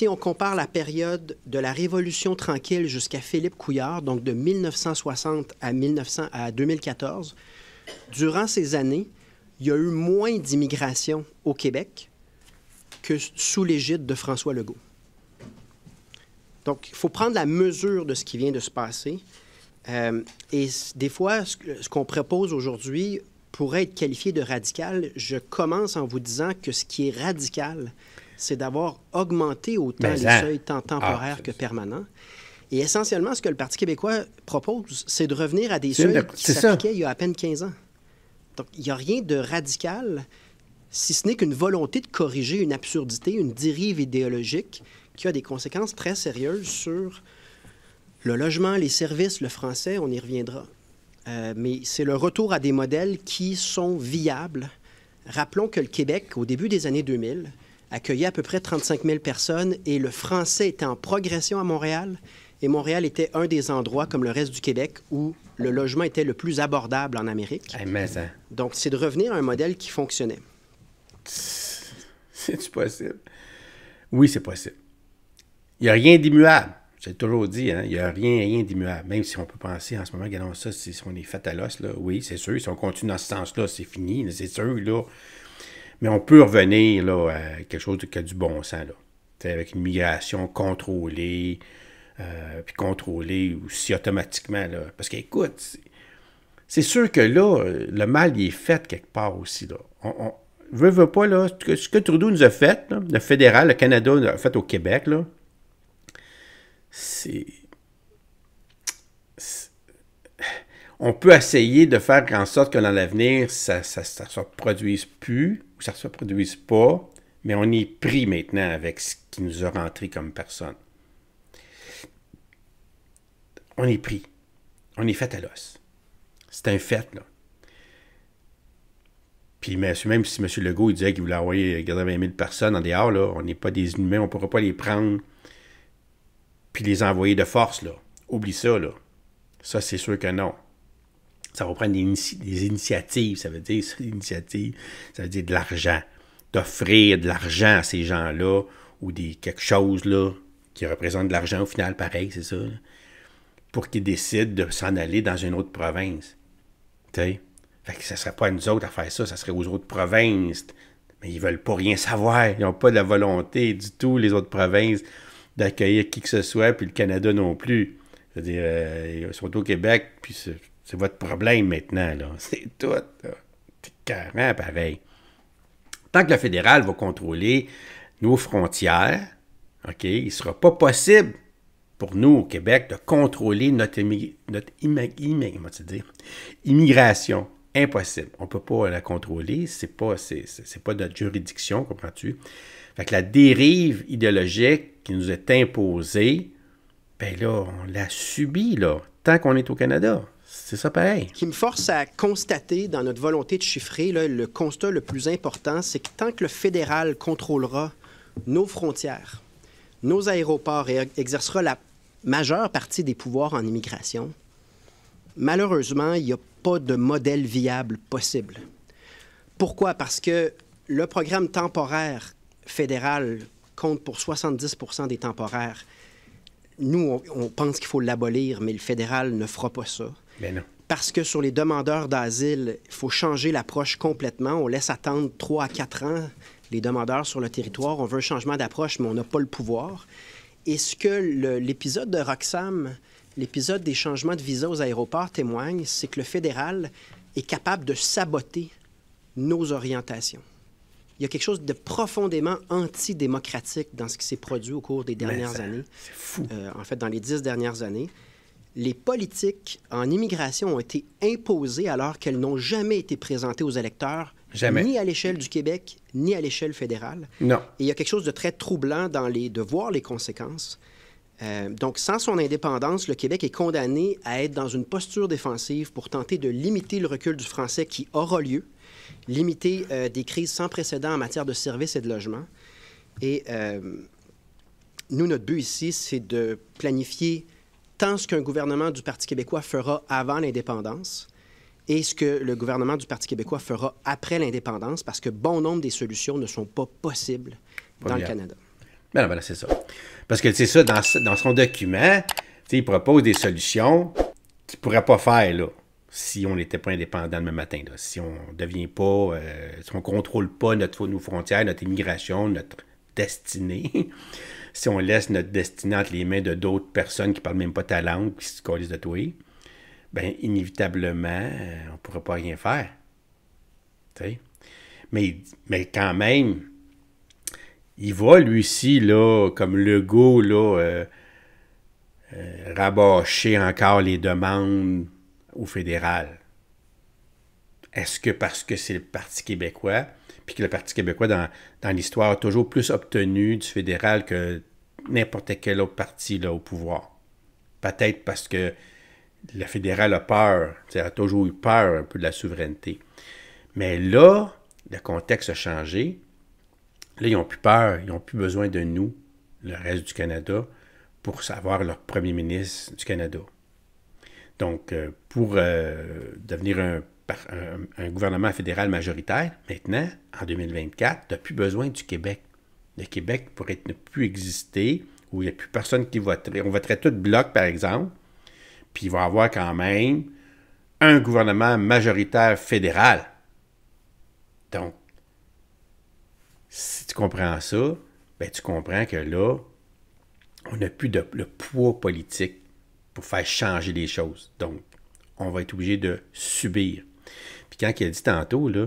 si on compare la période de la Révolution tranquille jusqu'à Philippe Couillard, donc de 1960 à, 2014, durant ces années, il y a eu moins d'immigration au Québec que sous l'égide de François Legault. Donc, il faut prendre la mesure de ce qui vient de se passer. Euh, et des fois, ce qu'on propose aujourd'hui pourrait être qualifié de radical. Je commence en vous disant que ce qui est radical, c'est d'avoir augmenté autant les hein? seuils tant temporaires ah, que permanents. Et essentiellement, ce que le Parti québécois propose, c'est de revenir à des seuils qui s'appliquaient il y a à peine 15 ans. Donc, il n'y a rien de radical, si ce n'est qu'une volonté de corriger une absurdité, une dérive idéologique qui a des conséquences très sérieuses sur le logement, les services, le français, on y reviendra. Euh, mais c'est le retour à des modèles qui sont viables. Rappelons que le Québec, au début des années 2000, accueillait à peu près 35 000 personnes et le français était en progression à Montréal. Et Montréal était un des endroits, comme le reste du Québec, où le logement était le plus abordable en Amérique. Donc, c'est de revenir à un modèle qui fonctionnait. cest possible? Oui, c'est possible. Il n'y a rien d'immuable. J'ai toujours dit, hein, il n'y a rien, rien d'immuable. Même si on peut penser en ce moment, regardons ça, si on est fatalos, là, oui, c'est sûr. Si on continue dans ce sens-là, c'est fini, c'est sûr, là. Mais on peut revenir là, à quelque chose qui a du bon sens, avec une migration contrôlée, euh, puis contrôlée aussi automatiquement. Là. Parce qu'écoute, c'est sûr que là, le mal il est fait quelque part aussi. Là. On, veut, pas, là, ce que Trudeau nous a fait, le fédéral, le Canada a fait au Québec, là, c'est on peut essayer de faire en sorte que dans l'avenir, ça ne se reproduise plus, ça ne se produise pas, mais on est pris maintenant avec ce qui nous a rentré comme personne. On est pris. On est fait à l'os. C'est un fait, là. Puis même si M. Legault il disait qu'il voulait envoyer 80 000 personnes en dehors, là, on n'est pas des humains, on ne pourra pas les prendre puis les envoyer de force, là. Oublie ça, là. Ça, c'est sûr que non. Ça va prendre des, initiatives, ça veut dire ça, initiatives ça veut dire de l'argent. D'offrir de l'argent à ces gens-là ou des quelque chose là, qui représente de l'argent au final, pareil, c'est ça, pour qu'ils décident de s'en aller dans une autre province. T'sais? Fait que ne serait pas à nous autres à faire ça, ça serait aux autres provinces. Mais ils veulent pas rien savoir. Ils n'ont pas de la volonté du tout, les autres provinces, d'accueillir qui que ce soit, puis le Canada non plus. C'est-à-dire, euh, surtout au Québec, puis c'est votre problème maintenant, là. C'est tout, C'est carrément pareil. Tant que le fédéral va contrôler nos frontières, OK, il ne sera pas possible pour nous au Québec de contrôler notre, notre immigration. Impossible. On ne peut pas la contrôler. Ce n'est pas, pas notre juridiction, comprends-tu? Fait que la dérive idéologique qui nous est imposée, ben là, on la subit, là, tant qu'on est au Canada. C'est ça qui me force à constater dans notre volonté de chiffrer, le constat le plus important, c'est que tant que le fédéral contrôlera nos frontières, nos aéroports et exercera la majeure partie des pouvoirs en immigration, malheureusement, il n'y a pas de modèle viable possible. Pourquoi? Parce que le programme temporaire fédéral compte pour 70 des temporaires. Nous, on pense qu'il faut l'abolir, mais le fédéral ne fera pas ça. Ben Parce que sur les demandeurs d'asile, il faut changer l'approche complètement. On laisse attendre trois à quatre ans les demandeurs sur le territoire. On veut un changement d'approche, mais on n'a pas le pouvoir. Et ce que l'épisode de Roxham, l'épisode des changements de visa aux aéroports témoigne, c'est que le fédéral est capable de saboter nos orientations. Il y a quelque chose de profondément antidémocratique dans ce qui s'est produit au cours des dernières années. C'est fou. Euh, en fait, dans les dix dernières années les politiques en immigration ont été imposées alors qu'elles n'ont jamais été présentées aux électeurs, ni à l'échelle du Québec, ni à l'échelle fédérale. Non. il y a quelque chose de très troublant dans les, de voir les conséquences. Euh, donc, sans son indépendance, le Québec est condamné à être dans une posture défensive pour tenter de limiter le recul du français qui aura lieu, limiter euh, des crises sans précédent en matière de services et de logement. Et euh, nous, notre but ici, c'est de planifier tant ce qu'un gouvernement du Parti québécois fera avant l'indépendance et ce que le gouvernement du Parti québécois fera après l'indépendance, parce que bon nombre des solutions ne sont pas possibles dans le Canada. Ben, voilà, ben c'est ça. Parce que c'est ça, dans, son document, il propose des solutions qu'il ne pourrait pas faire là, si on n'était pas indépendant le matin. si on ne devient pas, euh, si on contrôle pas notre, nos frontières, notre immigration, notre destinée si on laisse notre destinée entre les mains de d'autres personnes qui ne parlent même pas ta langue, qui se collent de toi, ben inévitablement, euh, on ne pourra pas rien faire. Mais, quand même, il va lui aussi, là, comme Legault, là, euh, euh, rabâcher encore les demandes au fédéral. Est-ce que parce que c'est le Parti québécois, que le Parti québécois, dans, l'histoire, a toujours plus obtenu du fédéral que n'importe quel autre parti là, au pouvoir. Peut-être parce que le fédéral a peur, a toujours eu peur un peu de la souveraineté. Mais là, le contexte a changé. Là, ils n'ont plus peur, ils n'ont plus besoin de nous, le reste du Canada, pour savoir leur premier ministre du Canada. Donc, euh, pour euh, devenir un un, gouvernement fédéral majoritaire, maintenant, en 2024, tu n'as plus besoin du Québec. Le Québec pourrait ne plus exister, où il n'y a plus personne qui voterait. On voterait tout bloc, par exemple, puis il va y avoir quand même un gouvernement majoritaire fédéral. Donc, si tu comprends ça, ben, tu comprends que là, on n'a plus de, le poids politique pour faire changer les choses. Donc, on va être obligé de subir quand il a dit tantôt là,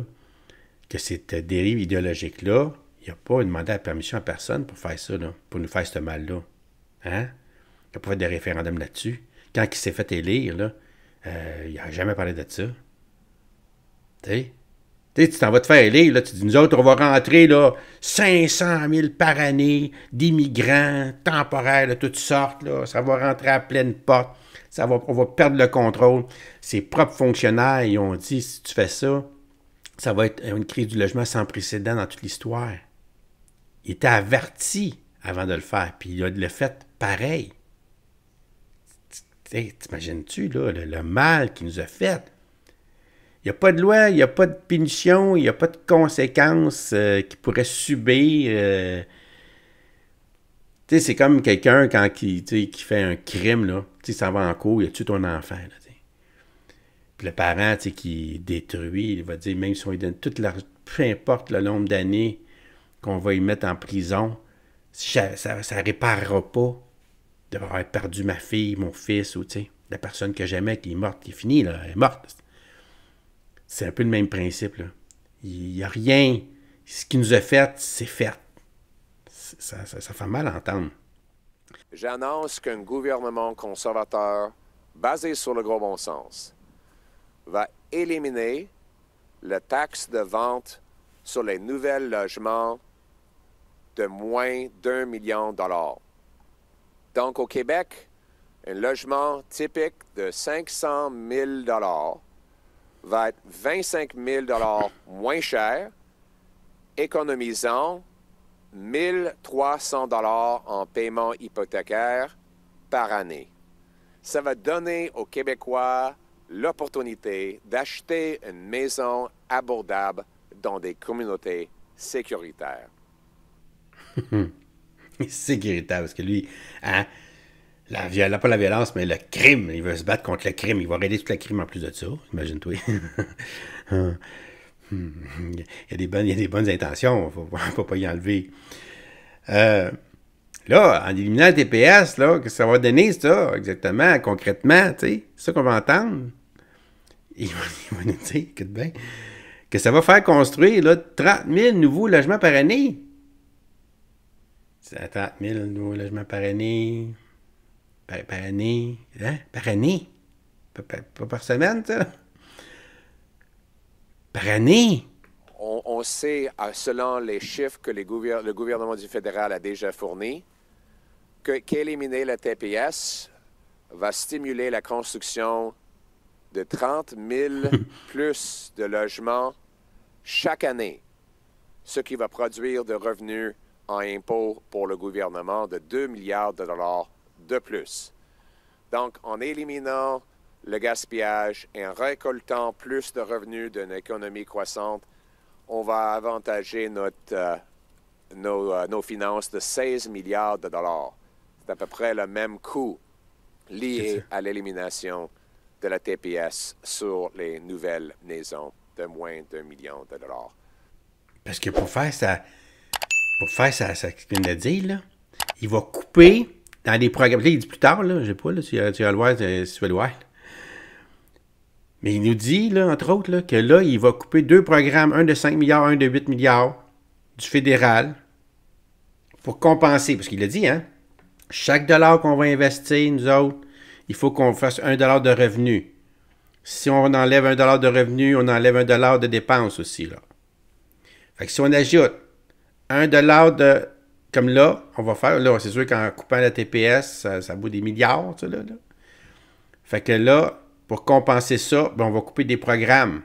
que cette dérive idéologique-là, il n'a pas demandé la permission à personne pour faire ça, là, pour nous faire ce mal-là. Hein? Il n'a pas fait de référendum là-dessus. Quand il s'est fait élire, là, euh, il n'a jamais parlé de ça. Tu sais? tu t'en vas te faire élire, tu dis, nous autres, on va rentrer là, 500 000 par année d'immigrants temporaires de toutes sortes, là, ça va rentrer à pleine porte va, on va perdre le contrôle. Ses propres fonctionnaires, ils ont dit, si tu fais ça, ça va être une crise du logement sans précédent dans toute l'histoire. Il était averti avant de le faire, puis il a le fait pareil. T'imagines-tu là, le, mal qu'il nous a fait? Il n'y a pas de loi, il n'y a pas de punition, il n'y a pas de conséquences euh, qu'il pourrait subir. Euh. sais, c'est comme quelqu'un quand qui, qui fait un crime, là sais, ça va en cours, il a tué ton enfant, Puis le parent, tu qui détruit, il va dire, même si on lui donne toute la... Peu importe le nombre d'années qu'on va y mettre en prison, ça ne réparera pas d'avoir perdu ma fille, mon fils, ou, tu la personne que j'aimais qui est morte, qui est finie, elle est morte. C'est un peu le même principe, Il n'y a rien. Ce qui nous a fait, c'est fait. Ça, ça fait mal à entendre. J'annonce qu'un gouvernement conservateur basé sur le gros bon sens va éliminer la taxe de vente sur les nouveaux logements de moins d'un million de dollars. Donc au Québec, un logement typique de 500 000 dollars va être 25 000 dollars moins cher, économisant 1300 dollars en paiement hypothécaire par année. Ça va donner aux Québécois l'opportunité d'acheter une maison abordable dans des communautés sécuritaires. sécuritaire, parce que lui, hein, la pas la violence, mais le crime, il veut se battre contre le crime, il va réduire tout le crime en plus de ça, imagine-toi. Hein il, y a des bonnes, il y a des bonnes intentions, il ne faut pas y enlever. Euh, là, en éliminant le TPS, là, que ça va donner ça exactement, concrètement, c'est ça qu'on va entendre. Il va, nous dire, écoute bien, que ça va faire construire là, 30 000 nouveaux logements par année. 30 000 nouveaux logements par année. Par, année. Hein? Par année. Pas par semaine, ça. On, sait, selon les chiffres que le gouvernement du fédéral a déjà fournis, qu'éliminer la TPS va stimuler la construction de 30 000 plus de logements chaque année, ce qui va produire de revenus en impôts pour le gouvernement de 2 milliards de dollars de plus. Donc, en éliminant le gaspillage et en récoltant plus de revenus d'une économie croissante, on va avantager euh, euh, nos, finances de 16 milliards de dollars. C'est à peu près le même coût lié à l'élimination de la TPS sur les nouvelles maisons de moins d'un million de dollars. Parce que pour faire ça, pour faire ça, ça qu'il de dire, il va couper dans des programmes. il dit plus tard, là, je sais pas, tu, vas le euh, tu veux le mais il nous dit, entre autres, que là, il va couper deux programmes, un de 5 milliards, un de 8 milliards du fédéral pour compenser. Parce qu'il a dit, hein, chaque dollar qu'on va investir, nous autres, il faut qu'on fasse un dollar de revenu. Si on enlève un dollar de revenu, on enlève un dollar de dépenses aussi. Là. Fait que si on ajoute un dollar de. Comme là, on va faire. Là, c'est sûr qu'en coupant la TPS, ça, ça vaut des milliards, ça, là. Fait que là, pour compenser ça, ben, on va couper des programmes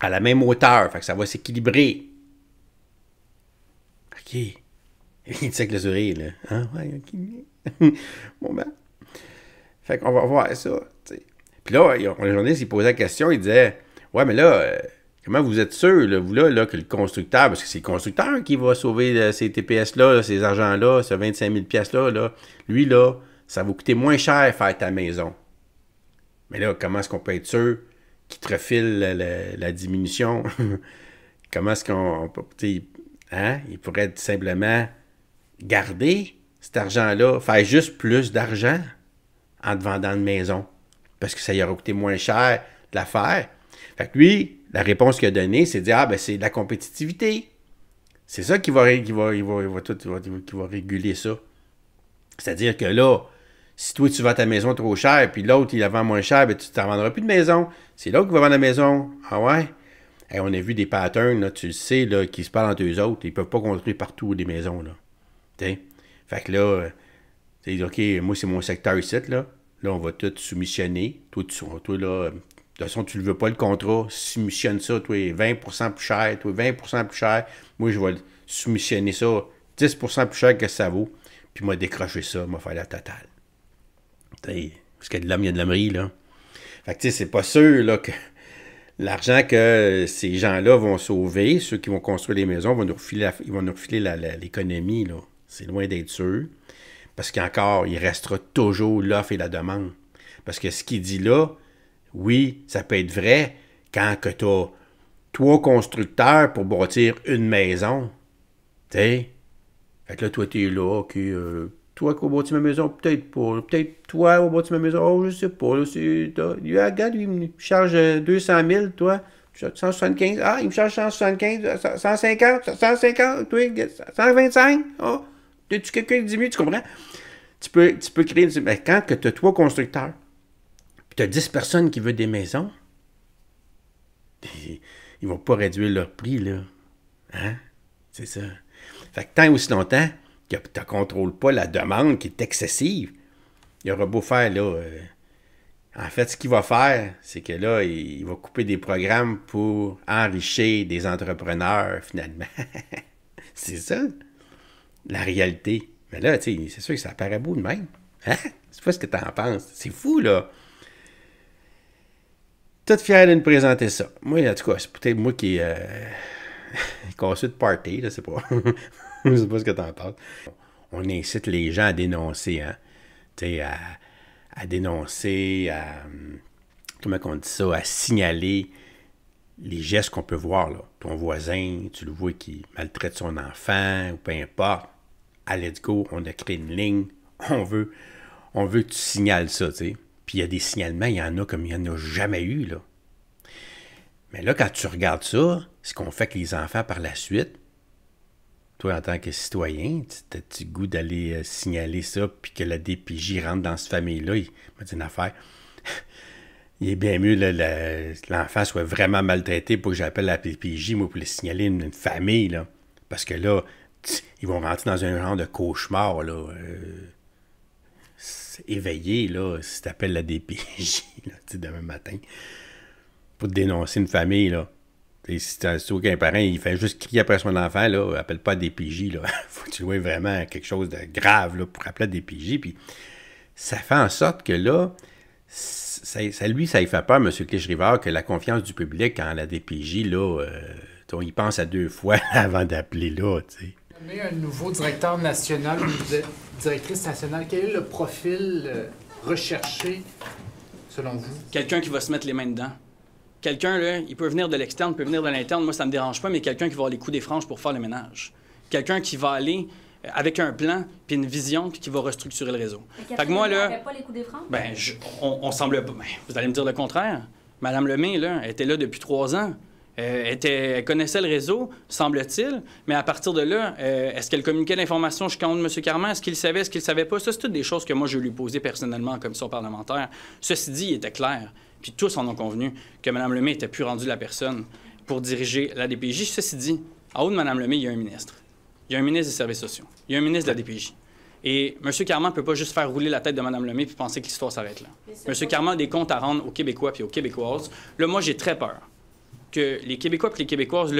à la même hauteur. Fait ça va s'équilibrer. OK. Il sait que le sourire, là. Ah bon ben. Fait qu'on va voir ça. Puis là, le journaliste, il posait la question, il disait Ouais, mais là, euh, comment vous êtes sûr, vous, là, que le constructeur, parce que c'est le constructeur qui va sauver euh, ces TPS-là, ces argents-là, ces 25 000$-là, là, lui, là, ça va coûter moins cher faire ta maison. Mais là, comment est-ce qu'on peut être sûr qu'il te refile la, diminution? comment est-ce qu'on peut. Hein? Il pourrait simplement garder cet argent-là, faire juste plus d'argent en te vendant une maison. Parce que ça lui aurait coûté moins cher de la Fait que lui, la réponse qu'il a donnée, c'est de dire Ah, ben c'est de la compétitivité. C'est ça qui va réguler ça. C'est-à-dire que là, si toi, tu vends ta maison trop cher, puis l'autre, il la vend moins cher, ben, tu t'en vendras plus de maison. C'est l'autre qui va vendre la maison. Ah ouais? on a vu des patterns, là, tu le sais, là, qui se parlent entre eux autres. Ils peuvent pas construire partout des maisons. Là. Fait que là, euh, tu OK, moi, c'est mon secteur ici. Là. là, on va tout soumissionner. Toi, tu, toi là, euh, de toute façon, tu ne veux pas le contrat. Soumissionne ça, toi, 20 plus cher, toi, 20 plus cher. Moi, je vais soumissionner ça 10 plus cher que ça vaut. Puis, moi, décrocher ça, m'a faire la totale parce qu'il y a de l'homme, il y a de l'hommerie, là. Fait que, tu sais, c'est pas sûr, là, que l'argent que ces gens-là vont sauver, ceux qui vont construire les maisons, vont nous filer ils vont nous refiler l'économie, là. C'est loin d'être sûr. Parce qu'encore, il restera toujours l'offre et la demande. Parce que ce qu'il dit là, oui, ça peut être vrai quand que tu as trois constructeurs pour bâtir une maison. Tu sais? Fait que là, toi, tu es là, OK, euh, toi qui au de ma maison, peut-être pas. Peut-être toi au de ma maison, oh, je sais pas. lui, regarde, il me charge 200 euh, 000, toi. 175, ah, il me charge 175, 150, 150, 125. Oh, tu tu quelqu'un de dit tu comprends? Tu peux, tu peux créer, mais quand tu as trois constructeurs, puis tu as 10 personnes qui veulent des maisons, ils ne vont pas réduire leur prix, là. Hein? C'est ça. Fait que tant aussi longtemps que tu ne contrôles pas la demande qui est excessive, il aura beau faire là. Euh, en fait, ce qu'il va faire, c'est que là, il, va couper des programmes pour enrichir des entrepreneurs, finalement. c'est ça, la réalité. Mais là, tu sais, c'est sûr que ça paraît beau de même. Hein? C'est pas ce que tu en penses. C'est fou, là. Toute fière de nous présenter ça. Moi, en tout cas, c'est peut-être moi qui euh, de party, là, c'est pas. je sais pas ce que t'en penses. On incite les gens à dénoncer, hein? à, dénoncer, à. Comment dit ça? À signaler les gestes qu'on peut voir, Ton voisin, tu le vois qui maltraite son enfant, ou peu importe. À Let's Go, on a créé une ligne. On veut, on veut que tu signales ça, Puis il y a des signalements, il y en a comme il n'y en a jamais eu, là. Mais là, quand tu regardes ça, ce qu'on fait avec les enfants par la suite, en tant que citoyen, t'as-tu goût d'aller euh, signaler ça, puis que la DPJ rentre dans cette famille-là? Il m'a dit une affaire. Il est bien mieux que l'enfant soit vraiment maltraité pour que j'appelle la DPJ, moi, pour les signaler une, famille, là. Parce que là, ils vont rentrer dans un genre de cauchemar, là. Euh, éveillé, là, si appelles la DPJ, là, demain matin, pour dénoncer une famille, là si tu qu'un parent, il fait juste crier après son enfant, là, appelle pas des PJ, là. Faut que tu vraiment quelque chose de grave, pour appeler des Puis ça fait en sorte que là, ça, lui, ça lui fait peur, M. clich que la confiance du public en la DPJ, là, euh, il pense à deux fois avant d'appeler là, tu un nouveau directeur national ou directrice nationale, quel est le profil euh, recherché, selon vous? Quelqu'un qui va se mettre les mains dedans. Quelqu'un, là, il peut venir de l'externe, il peut venir de l'interne. Moi, ça me dérange pas, mais quelqu'un qui va avoir les coups des franges pour faire le ménage. Quelqu'un qui va aller euh, avec un plan, puis une vision, puis qui va restructurer le réseau. Fait que moi, là... pas les coups des Ben, on, semble ben, vous allez me dire le contraire. Madame Lemay, là, elle était là depuis trois ans. Euh, était, elle connaissait le réseau, semble-t-il, mais à partir de là, euh, est-ce qu'elle communiquait l'information jusqu'en de M. Carman? Est-ce qu'il savait, est-ce qu'il savait pas? Ça, c'est toutes des choses que moi, je lui posais personnellement en commission parlementaire. Ceci dit, il était clair puis tous en ont convenu que Mme Lemay n'était plus rendue la personne pour diriger la DPJ. Ceci dit, en haut de Mme Lemay, il y a un ministre. Il y a un ministre des Services sociaux. Il y a un ministre de la DPJ. Et M. Carman ne peut pas juste faire rouler la tête de Mme Lemay puis penser que l'histoire s'arrête là. M. Carman a des comptes à rendre aux Québécois et aux Québécoises. Là, moi, j'ai très peur que les Québécois et les Québécoises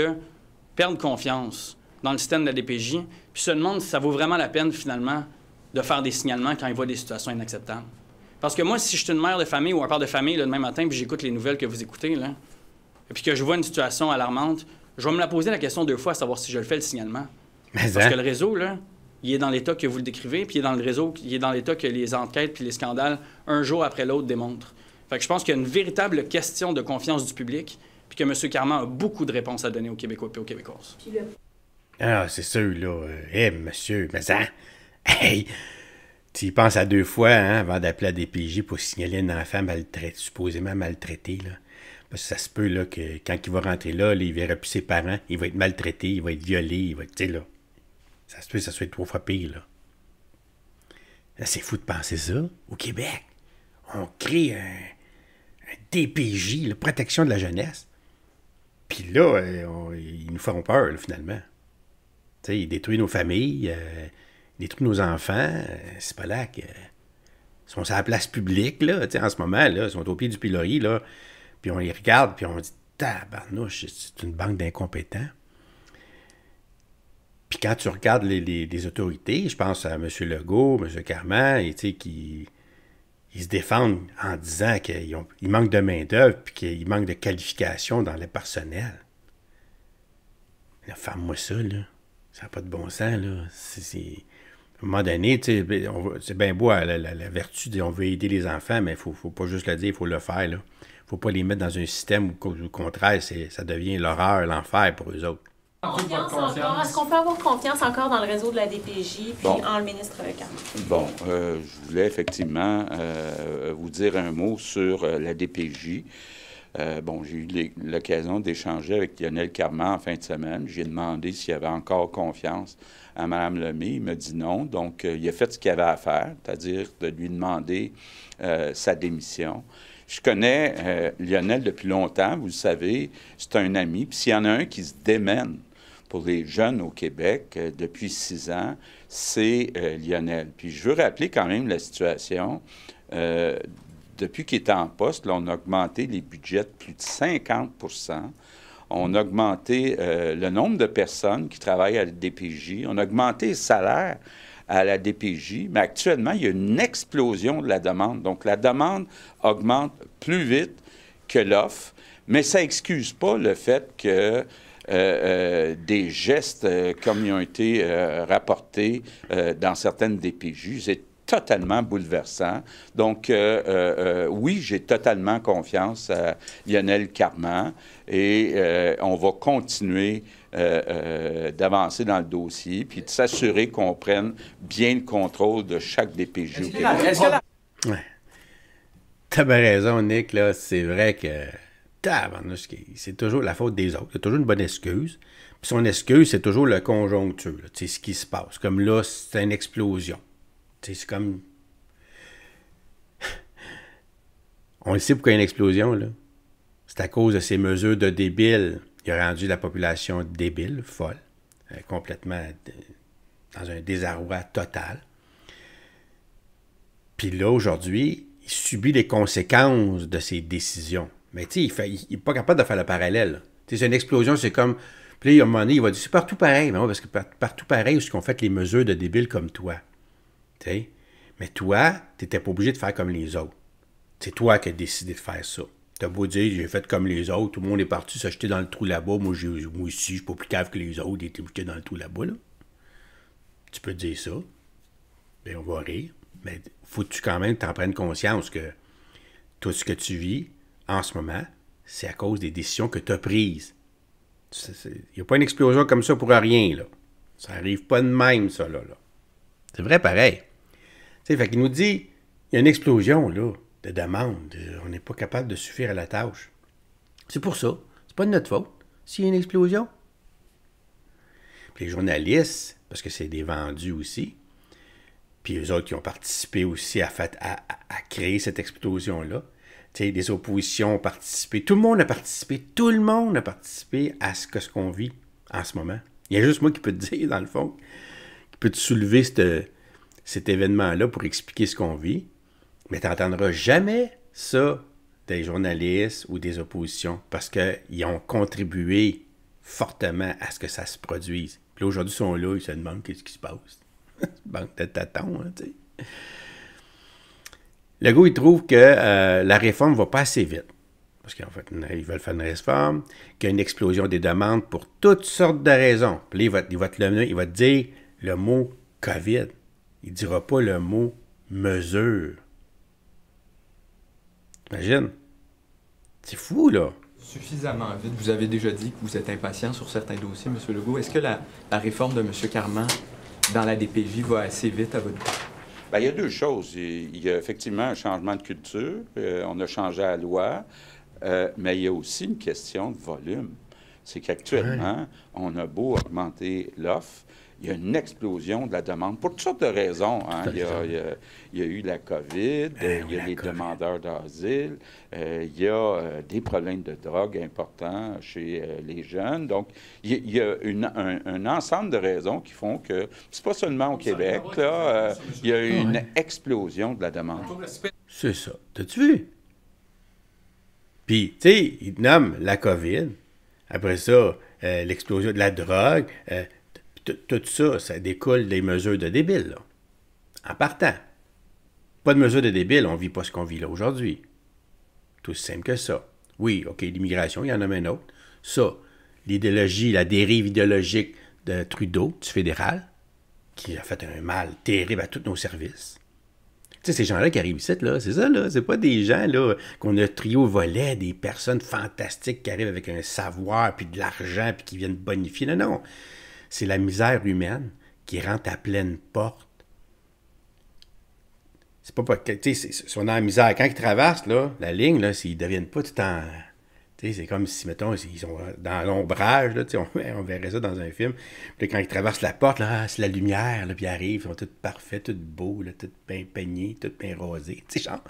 perdent confiance dans le système de la DPJ puis se demandent si ça vaut vraiment la peine, finalement, de faire des signalements quand ils voient des situations inacceptables. Parce que moi, si je suis une mère de famille ou un père de famille le demain matin, puis j'écoute les nouvelles que vous écoutez, là, et puis que je vois une situation alarmante, je vais me la poser la question deux fois à savoir si je le fais le signalement. Parce hein? que le réseau, là, il est dans l'état que vous le décrivez, puis il est dans le réseau, il est dans l'état que les enquêtes puis les scandales, un jour après l'autre, démontrent. Fait que je pense qu'il y a une véritable question de confiance du public, puis que M. Carman a beaucoup de réponses à donner aux Québécois et aux Québécoises. Ah, c'est sûr, là. Eh, monsieur, mais ça... Hein? Hey! Tu pense à deux fois hein, avant d'appeler la DPJ pour signaler un enfant maltraité, supposément maltraité. Là. Parce que ça se peut là, que quand il va rentrer là, il verra plus ses parents, il va être maltraité, il va être violé, il va être. là. Ça se peut ça soit trois fois pire. Là. c'est fou de penser ça. Au Québec, on crée un, DPJ, la protection de la jeunesse. Puis là, euh, ils nous feront peur, finalement. ils détruisent nos familles. Euh, détruit nos enfants, euh, c'est pas là que. sont sur la place publique, là, tu sais, en ce moment, là, ils sont au pied du pilori, là, puis on les regarde, puis on dit tabarnouche, c'est une banque d'incompétents. Puis quand tu regardes les, autorités, je pense à M. Legault, M. Carman, et, qui ils se défendent en disant qu'ils manquent de main-d'œuvre puis qu'ils manquent de qualification dans le personnel. Ferme-moi ça, là. Ça n'a pas de bon sens, là. C'est un moment donné, ben, c'est bien beau hein, la, la, la vertu, on veut aider les enfants, mais il faut, faut pas juste le dire, il faut le faire. Il ne faut pas les mettre dans un système où, au contraire, ça devient l'horreur, l'enfer pour eux autres. Est-ce qu'on peut avoir confiance encore dans le réseau de la DPJ puis en le ministre Bon, euh, je voulais effectivement euh, vous dire un mot sur euh, la DPJ. bon, j'ai eu l'occasion d'échanger avec Lionel Carman en fin de semaine. J'ai demandé s'il y avait encore confiance à Mme Lemay. Il me dit non. Donc, euh, il a fait ce qu'il avait à faire, c'est-à-dire de lui demander euh, sa démission. Je connais euh, Lionel depuis longtemps, vous le savez, c'est un ami. Puis s'il y en a un qui se démène pour les jeunes au Québec depuis six ans, c'est Lionel. Puis je veux rappeler quand même la situation. depuis qu'il est en poste, on a augmenté les budgets de plus de 50 on a augmenté euh, le nombre de personnes qui travaillent à la DPJ, on a augmenté le salaire à la DPJ, mais actuellement, il y a une explosion de la demande. Donc, la demande augmente plus vite que l'offre, mais ça excuse pas le fait que euh, euh, des gestes comme ils ont été rapportés dans certaines DPJ totalement bouleversant. Donc, euh, euh, oui, j'ai totalement confiance à Lionel Carman et euh, on va continuer d'avancer dans le dossier puis de s'assurer qu'on prenne bien le contrôle de chaque DPJ au Québec. T'as bien raison, Nick. Là, c'est vrai que c'est toujours la faute des autres. Il y a toujours une bonne excuse. son excuse, c'est toujours la conjoncture. C'est ce qui se passe. Comme là, c'est une explosion c'est comme. On le sait pourquoi il y a une explosion, là. C'est à cause de ces mesures de débile. Il a rendu la population débile, folle, euh, complètement dans un désarroi total. Puis là, aujourd'hui, il subit les conséquences de ses décisions. Mais tu sais, il n'est pas capable de faire le parallèle. C'est une explosion, c'est comme. Puis là, il y a un moment donné, il va dire c'est partout pareil. Mais parce que partout pareil, où ce qu'on fait les mesures de débile comme toi. Mais toi, tu n'étais pas obligé de faire comme les autres. C'est toi qui as décidé de faire ça. T'as beau dire, j'ai fait comme les autres, tout le monde est parti s'acheter dans le trou là-bas, moi, moi aussi, je suis pas plus cave que les autres, été jeté dans le trou là-bas. Tu peux dire ça, bien, on va rire, mais faut que tu quand même t'en prennes conscience que tout ce que tu vis en ce moment, c'est à cause des décisions que tu as prises. Il n'y a pas une explosion comme ça pour rien, là. Ça n'arrive pas de même, ça, là. C'est vrai pareil. T'sais, fait nous dit, il y a une explosion de demande, euh, On n'est pas capable de suffire à la tâche. C'est pour ça. C'est pas de notre faute s'il y a une explosion. les journalistes, parce que c'est des vendus aussi, puis eux autres qui ont participé aussi à, fait, à, à créer cette explosion-là, les oppositions ont participé, tout le monde a participé, tout le monde a participé à ce que ce qu'on vit en ce moment. Il y a juste moi qui peux te dire, dans le fond, qui peut te soulever cette, cet événement-là pour expliquer ce qu'on vit, mais tu n'entendras jamais ça des journalistes ou des oppositions parce qu'ils ont contribué fortement à ce que ça se produise. Puis aujourd'hui, ils sont là, ils se demandent qu'est-ce qui se passe. Banque de hein, tu sais. Le goût, il trouve que euh, la réforme ne va pas assez vite. Parce qu'en fait, ils veulent faire une réforme, qu'il y a une explosion des demandes pour toutes sortes de raisons. Puis là, il va, il va te dire le mot COVID il ne dira pas le mot mesure. T'imagines? C'est fou, là. Suffisamment vite. Vous avez déjà dit que vous êtes impatient sur certains dossiers, M. Legault. Est-ce que la, réforme de M. Carman dans la DPJ va assez vite à votre Bien, il y a deux choses. Il y a effectivement un changement de culture. Euh, on a changé la loi. Euh, mais il y a aussi une question de volume. C'est qu'actuellement, on a beau augmenter l'offre, il y a une explosion de la demande pour toutes sortes de raisons. Hein. Il, y a, eu la COVID, eh il y a les demandeurs d'asile, euh, il y a euh, des problèmes de drogue importants chez euh, les jeunes. Donc, il y a, un, ensemble de raisons qui font que, c'est pas seulement au Québec, ah là, il y a eu une ah explosion de la demande. C'est ça. T'as-tu vu? Puis, tu sais, ils nomment la COVID. Après ça, l'explosion de la drogue, tout ça, ça découle des mesures de débile, là. En partant. Pas de mesures de débile, on vit pas ce qu'on vit là aujourd'hui. Tout simple que ça. Oui, OK, l'immigration, il y en a un autre. Ça, l'idéologie, la dérive idéologique de Trudeau, du fédéral, qui a fait un mal terrible à tous nos services. Tu sais, ces gens-là qui arrivent ici, là, c'est ça, là, c'est pas des gens, là, qu'on a trio au volet, des personnes fantastiques qui arrivent avec un savoir, puis de l'argent, puis qui viennent bonifier. Non, non. C'est la misère humaine qui rentre à pleine porte. C'est pas, pas tu sais, si on est misère, quand ils traversent là, la ligne, là, s'ils deviennent pas tout en. C'est comme si, mettons, ils sont dans l'ombrage, on, on, verrait ça dans un film. Puis quand ils traversent la porte, là, ah, c'est la lumière, là, puis ils arrivent, ils sont tous parfaits, tous beaux, là, tous bien peignés, tous bien rosés. Genre.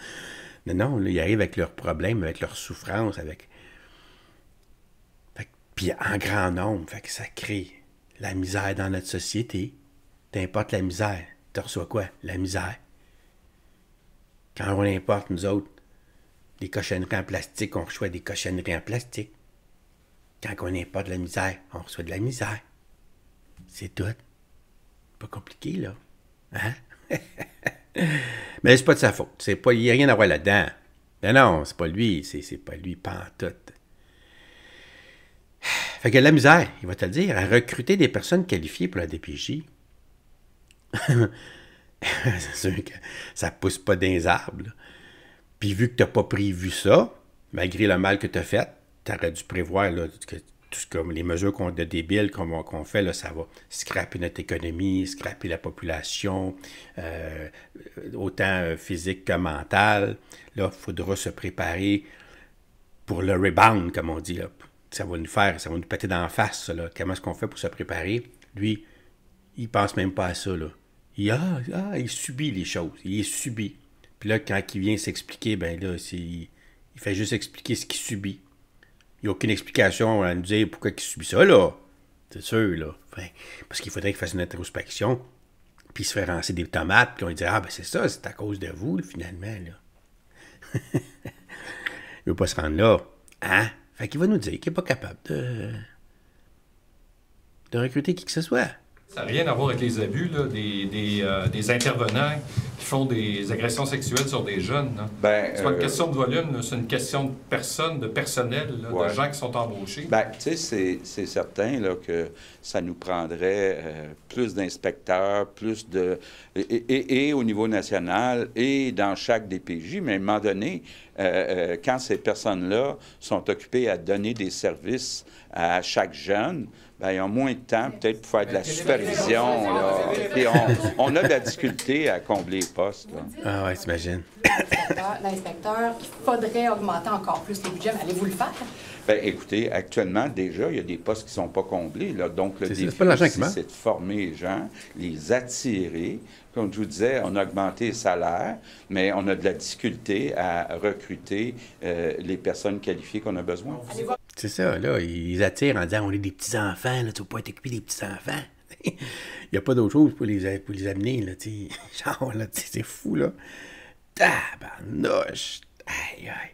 Mais non, là, ils arrivent avec leurs problèmes, avec leurs souffrances, avec. puis en grand nombre, fait que ça crée la misère dans notre société. t'importe la misère. Tu reçois quoi? La misère. Quand on importe, nous autres, des cochonneries en plastique, on reçoit des cochonneries en plastique. Quand on importe de la misère, on reçoit de la misère. C'est tout. Pas compliqué, là. Hein? Mais c'est pas de sa faute. il n'y a rien à voir là-dedans. Non, non, c'est pas lui. C'est, pas lui, pas tout. Fait que la misère, il va te le dire, à recruter des personnes qualifiées pour la DPJ. c'est sûr ça pousse pas dans arbres. Puis vu que tu n'as pas prévu ça, malgré le mal que tu as fait, tu aurais dû prévoir que tout comme les mesures qu'on de débiles qu'on fait, là, ça va scraper notre économie, scraper la population, euh, autant euh, physique que mentale. Là, il faudra se préparer pour le rebound, comme on dit, là, ça va nous faire, ça va nous péter la face, ça, là. Comment est-ce qu'on fait pour se préparer? Lui, il pense même pas à ça, là. Il, ah, ah il subit les choses. Il est subi. Puis là, quand il vient s'expliquer, ben là, il, il fait juste expliquer ce qu'il subit. Il n'y a aucune explication à nous dire pourquoi il subit ça, là. C'est sûr, là. parce qu'il faudrait qu'il fasse une introspection, puis se faire lancer des tomates, puis on lui dit Ah, ben c'est ça, c'est à cause de vous, finalement, là. il ne veut pas se rendre là. Hein? Fait qu'il va nous dire qu'il n'est pas capable de, de recruter qui que ce soit. Ça n'a rien à voir avec les abus euh, des, intervenants qui font des agressions sexuelles sur des jeunes. Ben, c'est pas une euh, question de volume, c'est une question de personnes, de personnel, de gens qui sont embauchés. Ben, tu sais, c'est certain que ça nous prendrait euh, plus d'inspecteurs, plus de. et, au niveau national et dans chaque DPJ, mais à un moment donné, quand ces personnes-là sont occupées à donner des services à chaque jeune, ben, il y a moins de temps peut-être pour faire de la supervision. Là. on, a de la difficulté à combler les postes. Ah oui, t'imagines. L'inspecteur, il faudrait augmenter encore plus les budgets, allez-vous le faire? Ben, écoutez, actuellement, déjà, il y a des postes qui ne sont pas comblés. Là. Donc, le défi, c'est de former les gens, les attirer, comme je vous disais, on a augmenté les salaires, mais on a de la difficulté à recruter euh, les personnes qualifiées qu'on a besoin. C'est ça, là. Ils attirent en disant on est des petits-enfants, là, tu ne pas être occupé des petits-enfants. Il n'y a pas d'autre chose pour les, pour les amener, là, tu Genre, là, c'est fou, là. Tabarnouche! Aïe, aïe.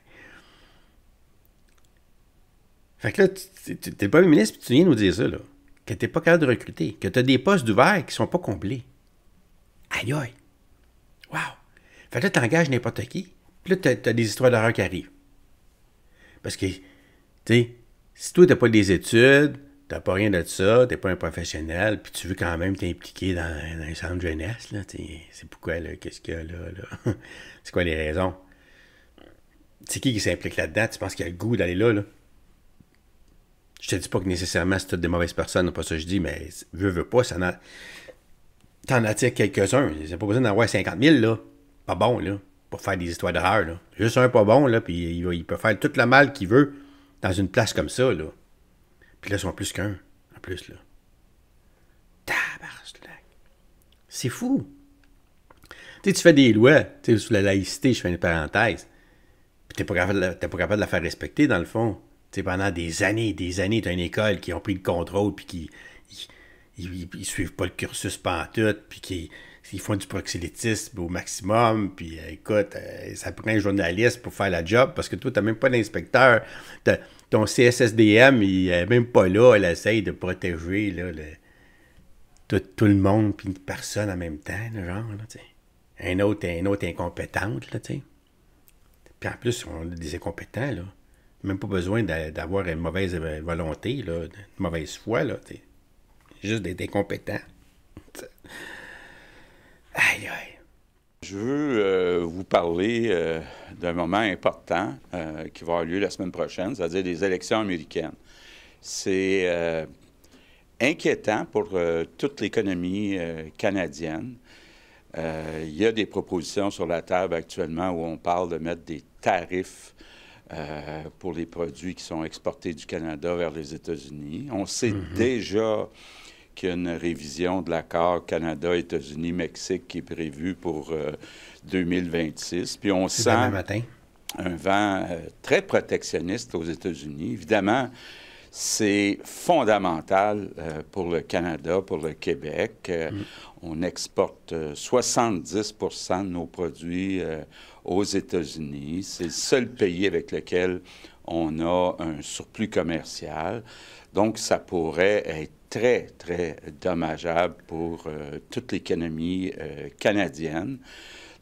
Fait que là, tu le pas ministre, puis tu viens nous dire ça, là. Que tu n'es pas capable de recruter, que tu as des postes ouverts qui ne sont pas complets. Aïe aïe! Wow! Fait que là, t'engages n'importe qui, puis là, t'as, des histoires d'horreur qui arrivent. Parce que, tu sais, si toi, t'as pas des études, t'as pas rien de ça, t'es pas un professionnel, puis tu veux quand même t'impliquer dans, un centre de jeunesse, là, c'est pourquoi, là, qu'est-ce qu'il y là, c'est quoi les raisons? C'est qui qui s'implique là-dedans? Tu penses qu'il y a le goût d'aller là, là? Je te dis pas que nécessairement c'est toutes des mauvaises personnes, pas ça que je dis, mais veux, veux pas, ça n'a t'en as-tu quelques-uns. C'est pas besoin d'avoir 50 000, là. Pas bon, là. Pour faire des histoires d'erreur, là. Juste un pas bon, là, puis il, peut faire tout le mal qu'il veut dans une place comme ça, là. Puis là, ils sont plus qu'un, en plus, là. Tabarnak. C'est fou. Tu sais, tu fais des lois, tu sais, sur la laïcité, je fais une parenthèse. Puis t'es pas, capable de, pas capable de la faire respecter, dans le fond. Tu pendant des années, des années, t'as une école qui ont pris le contrôle, puis qui ils, suivent pas le cursus pantoute, puis qu'ils ils font du proxélétisme au maximum, puis euh, écoute, euh, ça prend un journaliste pour faire la job, parce que toi, t'as même pas d'inspecteur. Ton CSSDM, il est même pas là, elle essaye de protéger tout, le monde, puis une personne en même temps, genre, Un autre, un autre incompétente, là, tu Puis en plus, on a des incompétents, là. Même pas besoin d'avoir une mauvaise euh, volonté, là, une mauvaise foi, là, juste des incompétents. Aïe, aïe. Je veux euh, vous parler euh, d'un moment important euh, qui va avoir lieu la semaine prochaine, c'est-à-dire les élections américaines. C'est inquiétant pour toute l'économie canadienne. il y a des propositions sur la table actuellement où on parle de mettre des tarifs pour les produits qui sont exportés du Canada vers les États-Unis. On sait mm-hmm. déjà une révision de l'accord Canada-États-Unis-Mexique qui est prévue pour 2026. Euh, Puis on sent matin. un vent euh, très protectionniste aux États-Unis. Évidemment, c'est fondamental euh, pour le Canada, pour le Québec. Mm. On exporte 70 de nos produits aux États-Unis. C'est le seul pays avec lequel on a un surplus commercial. Donc, ça pourrait être très, très dommageable pour euh, toute l'économie euh, canadienne.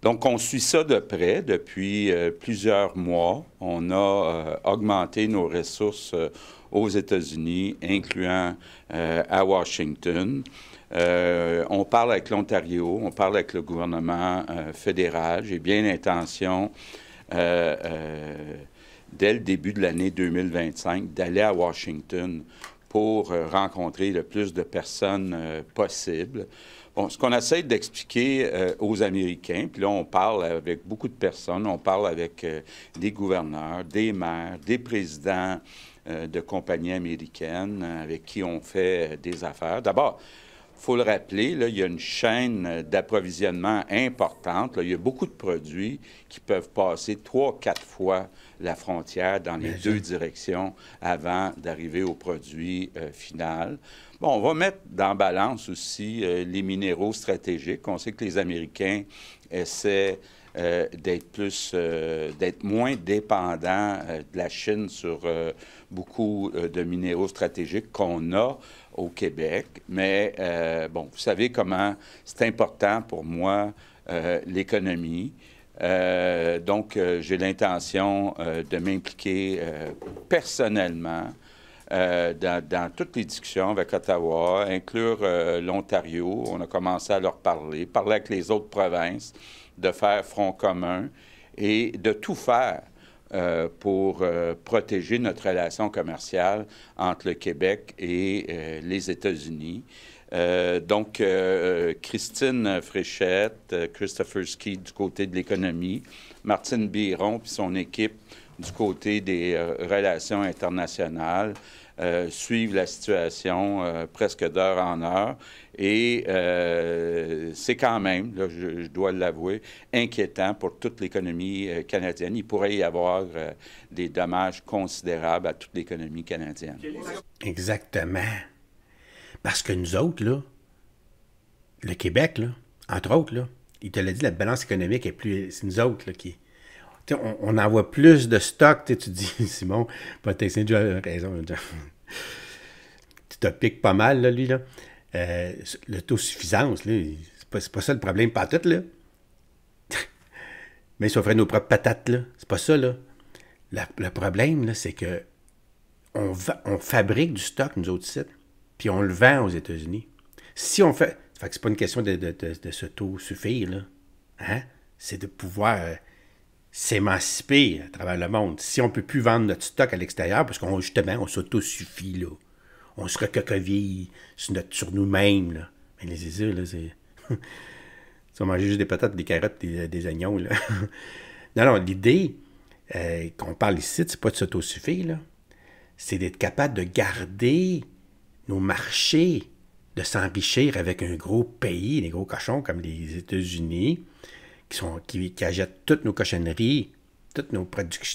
Donc, on suit ça de près depuis euh, plusieurs mois. On a augmenté nos ressources aux États-Unis, incluant à Washington. on parle avec l'Ontario, on parle avec le gouvernement fédéral. J'ai bien l'intention dès le début de l'année 2025 d'aller à Washington pour euh, rencontrer le plus de personnes euh, possible. ce qu'on essaie d'expliquer euh, aux Américains, puis là, on parle avec beaucoup de personnes, on parle avec des gouverneurs, des maires, des présidents de compagnies américaines avec qui on fait des affaires. D'abord, il faut le rappeler, là, il y a une chaîne d'approvisionnement importante. il y a beaucoup de produits qui peuvent passer trois, quatre fois la frontière dans les deux directions avant d'arriver au produit euh, final. Bon, on va mettre dans balance aussi euh, les minéraux stratégiques. On sait que les Américains essaient euh, d'être plus, d'être moins dépendant de la Chine sur beaucoup de minéraux stratégiques qu'on a au Québec. Mais bon, vous savez comment c'est important pour moi l'économie. Euh, donc, euh, j'ai l'intention euh, de m'impliquer personnellement dans, toutes les discussions avec Ottawa, inclure l'Ontario. On a commencé à leur parler, parler avec les autres provinces, de faire front commun et de tout faire pour protéger notre relation commerciale entre le Québec et les États-Unis. Euh, donc, euh, euh, Christine Fréchette, Christopher Ski du côté de l'économie, Martine Biron et son équipe du côté des relations internationales suivent la situation presque d'heure en heure. Et c'est quand même, je, dois l'avouer, inquiétant pour toute l'économie canadienne. Il pourrait y avoir des dommages considérables à toute l'économie canadienne. Exactement. Parce que nous autres, là, le Québec, entre autres, là, il te l'a dit, la balance économique est plus. C'est nous autres qui. On, on, envoie plus de stock. Tu dis, Simon, tu as raison. tu te piques pas mal, là, lui. Là. Euh, L'autosuffisance, c'est pas, ça le problème, pas tout. Là. Mais si on ferait nos propres patates, là, c'est pas ça. Là. le problème, là, c'est que on, on fabrique du stock, nous autres sites puis on le vend aux États-Unis. Si on fait. Fait que c'est pas une question de, de, de, suffire, là. Hein? C'est de pouvoir euh, s'émanciper à travers le monde. Si on peut plus vendre notre stock à l'extérieur, parce qu'on justement, on s'autosuffit, là. On se recocoville sur, notre, sur nous-mêmes, là. Mais les îles là, c'est. tu vas juste des patates, des carottes, des, euh, des oignons, là. non, non, l'idée euh, qu'on parle ici, c'est pas de s'auto-suffire, là. C'est d'être capable de garder nos marchés de s'enrichir avec un gros pays, des gros cochons comme les États-Unis, qui, qui, qui achètent toutes nos cochonneries, toute nos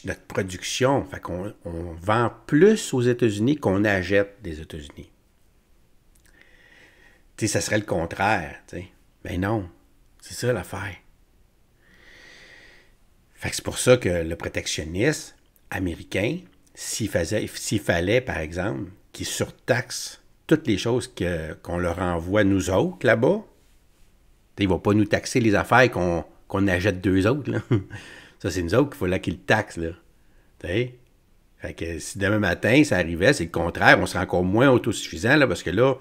notre production. Fait qu'on on vend plus aux États-Unis qu'on achète des États-Unis. Tu ça serait le contraire, Mais ben non, c'est ça l'affaire. Fait c'est pour ça que le protectionniste américain, s'il fallait, par exemple, qu'il surtaxe toutes les choses qu'on leur envoie nous autres là-bas. Ils ne vont pas nous taxer les affaires qu'on achète d'eux autres. Ça, c'est nous autres qu'il là qu'ils taxent. Là. Fait que si demain matin, ça arrivait, c'est le contraire, on serait encore moins autosuffisant là, parce que là,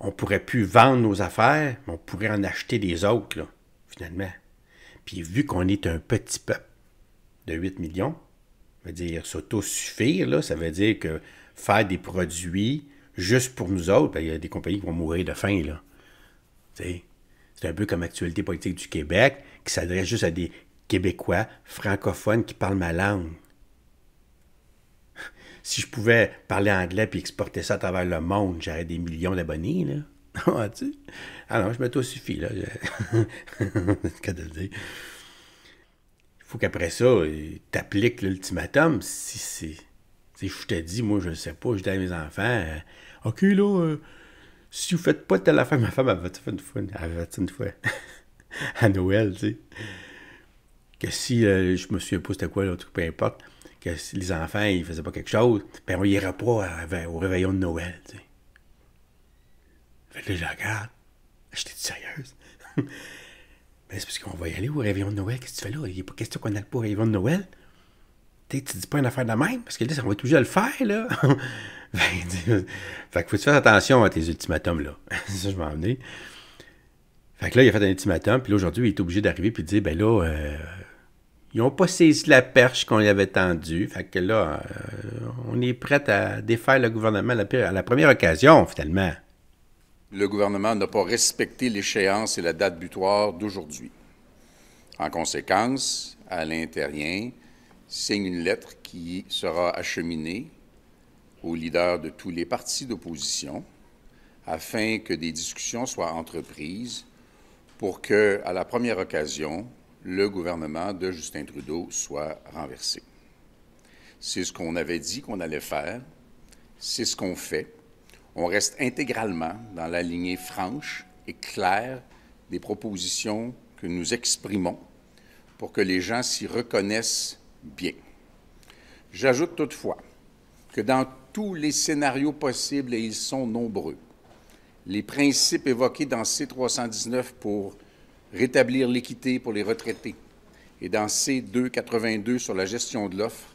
on pourrait plus vendre nos affaires, mais on pourrait en acheter des autres, finalement. Puis vu qu'on est un petit peuple de 8 millions, ça veut dire s'autosuffire, là, ça veut dire que faire des produits juste pour nous autres, ben, il y a des compagnies qui vont mourir de faim. Là. c'est un peu comme Actualité politique du Québec, qui s'adresse juste à des Québécois francophones qui parlent ma langue. si je pouvais parler anglais puis exporter ça à travers le monde, j'aurais des millions d'abonnés, là. Ah, ah non, je me suffit, là. de dire. Il faut qu'après ça, euh, t'appliques l'ultimatum. Si c'est... Si je te dis, moi, je ne sais pas, je dis à mes enfants... Euh, OK, là, euh, si vous faites pas telle affaire, ma femme avait faire une fois, une fois à Noël, tu sais, que si, euh, je me souviens pas c'était quoi, là, peu importe, que si les enfants, ils faisaient pas quelque chose, ben on ira pas au réveillon de Noël, tu sais. Fait que là, je regarde, j'étais sérieuse. Mais ben, c'est parce qu'on va y aller au réveillon de Noël, qu'est-ce que tu fais là? Il n'est pas question qu'on a pas au réveillon de Noël. Tu dis pas une affaire de la même, parce que là, ça, on va toujours le faire, là. Ben, fait que faut faire attention à tes ultimatums-là. ça, je m'en venais. Fait que là, il a fait un ultimatum, puis là, aujourd'hui, il est obligé d'arriver puis de dire, ben là, euh, ils n'ont pas saisi la perche qu'on lui avait tendue. Fait que là, euh, on est prêt à défaire le gouvernement à la, première occasion, finalement. Le gouvernement n'a pas respecté l'échéance et la date butoir d'aujourd'hui. En conséquence, à l'intérieur signe une lettre qui sera acheminée aux leaders de tous les partis d'opposition afin que des discussions soient entreprises pour que, à la première occasion, le gouvernement de Justin Trudeau soit renversé. C'est ce qu'on avait dit qu'on allait faire. C'est ce qu'on fait. On reste intégralement dans la lignée franche et claire des propositions que nous exprimons pour que les gens s'y reconnaissent bien. J'ajoute toutefois que dans tous les scénarios possibles et ils sont nombreux. Les principes évoqués dans C319 pour rétablir l'équité pour les retraités et dans C282 sur la gestion de l'offre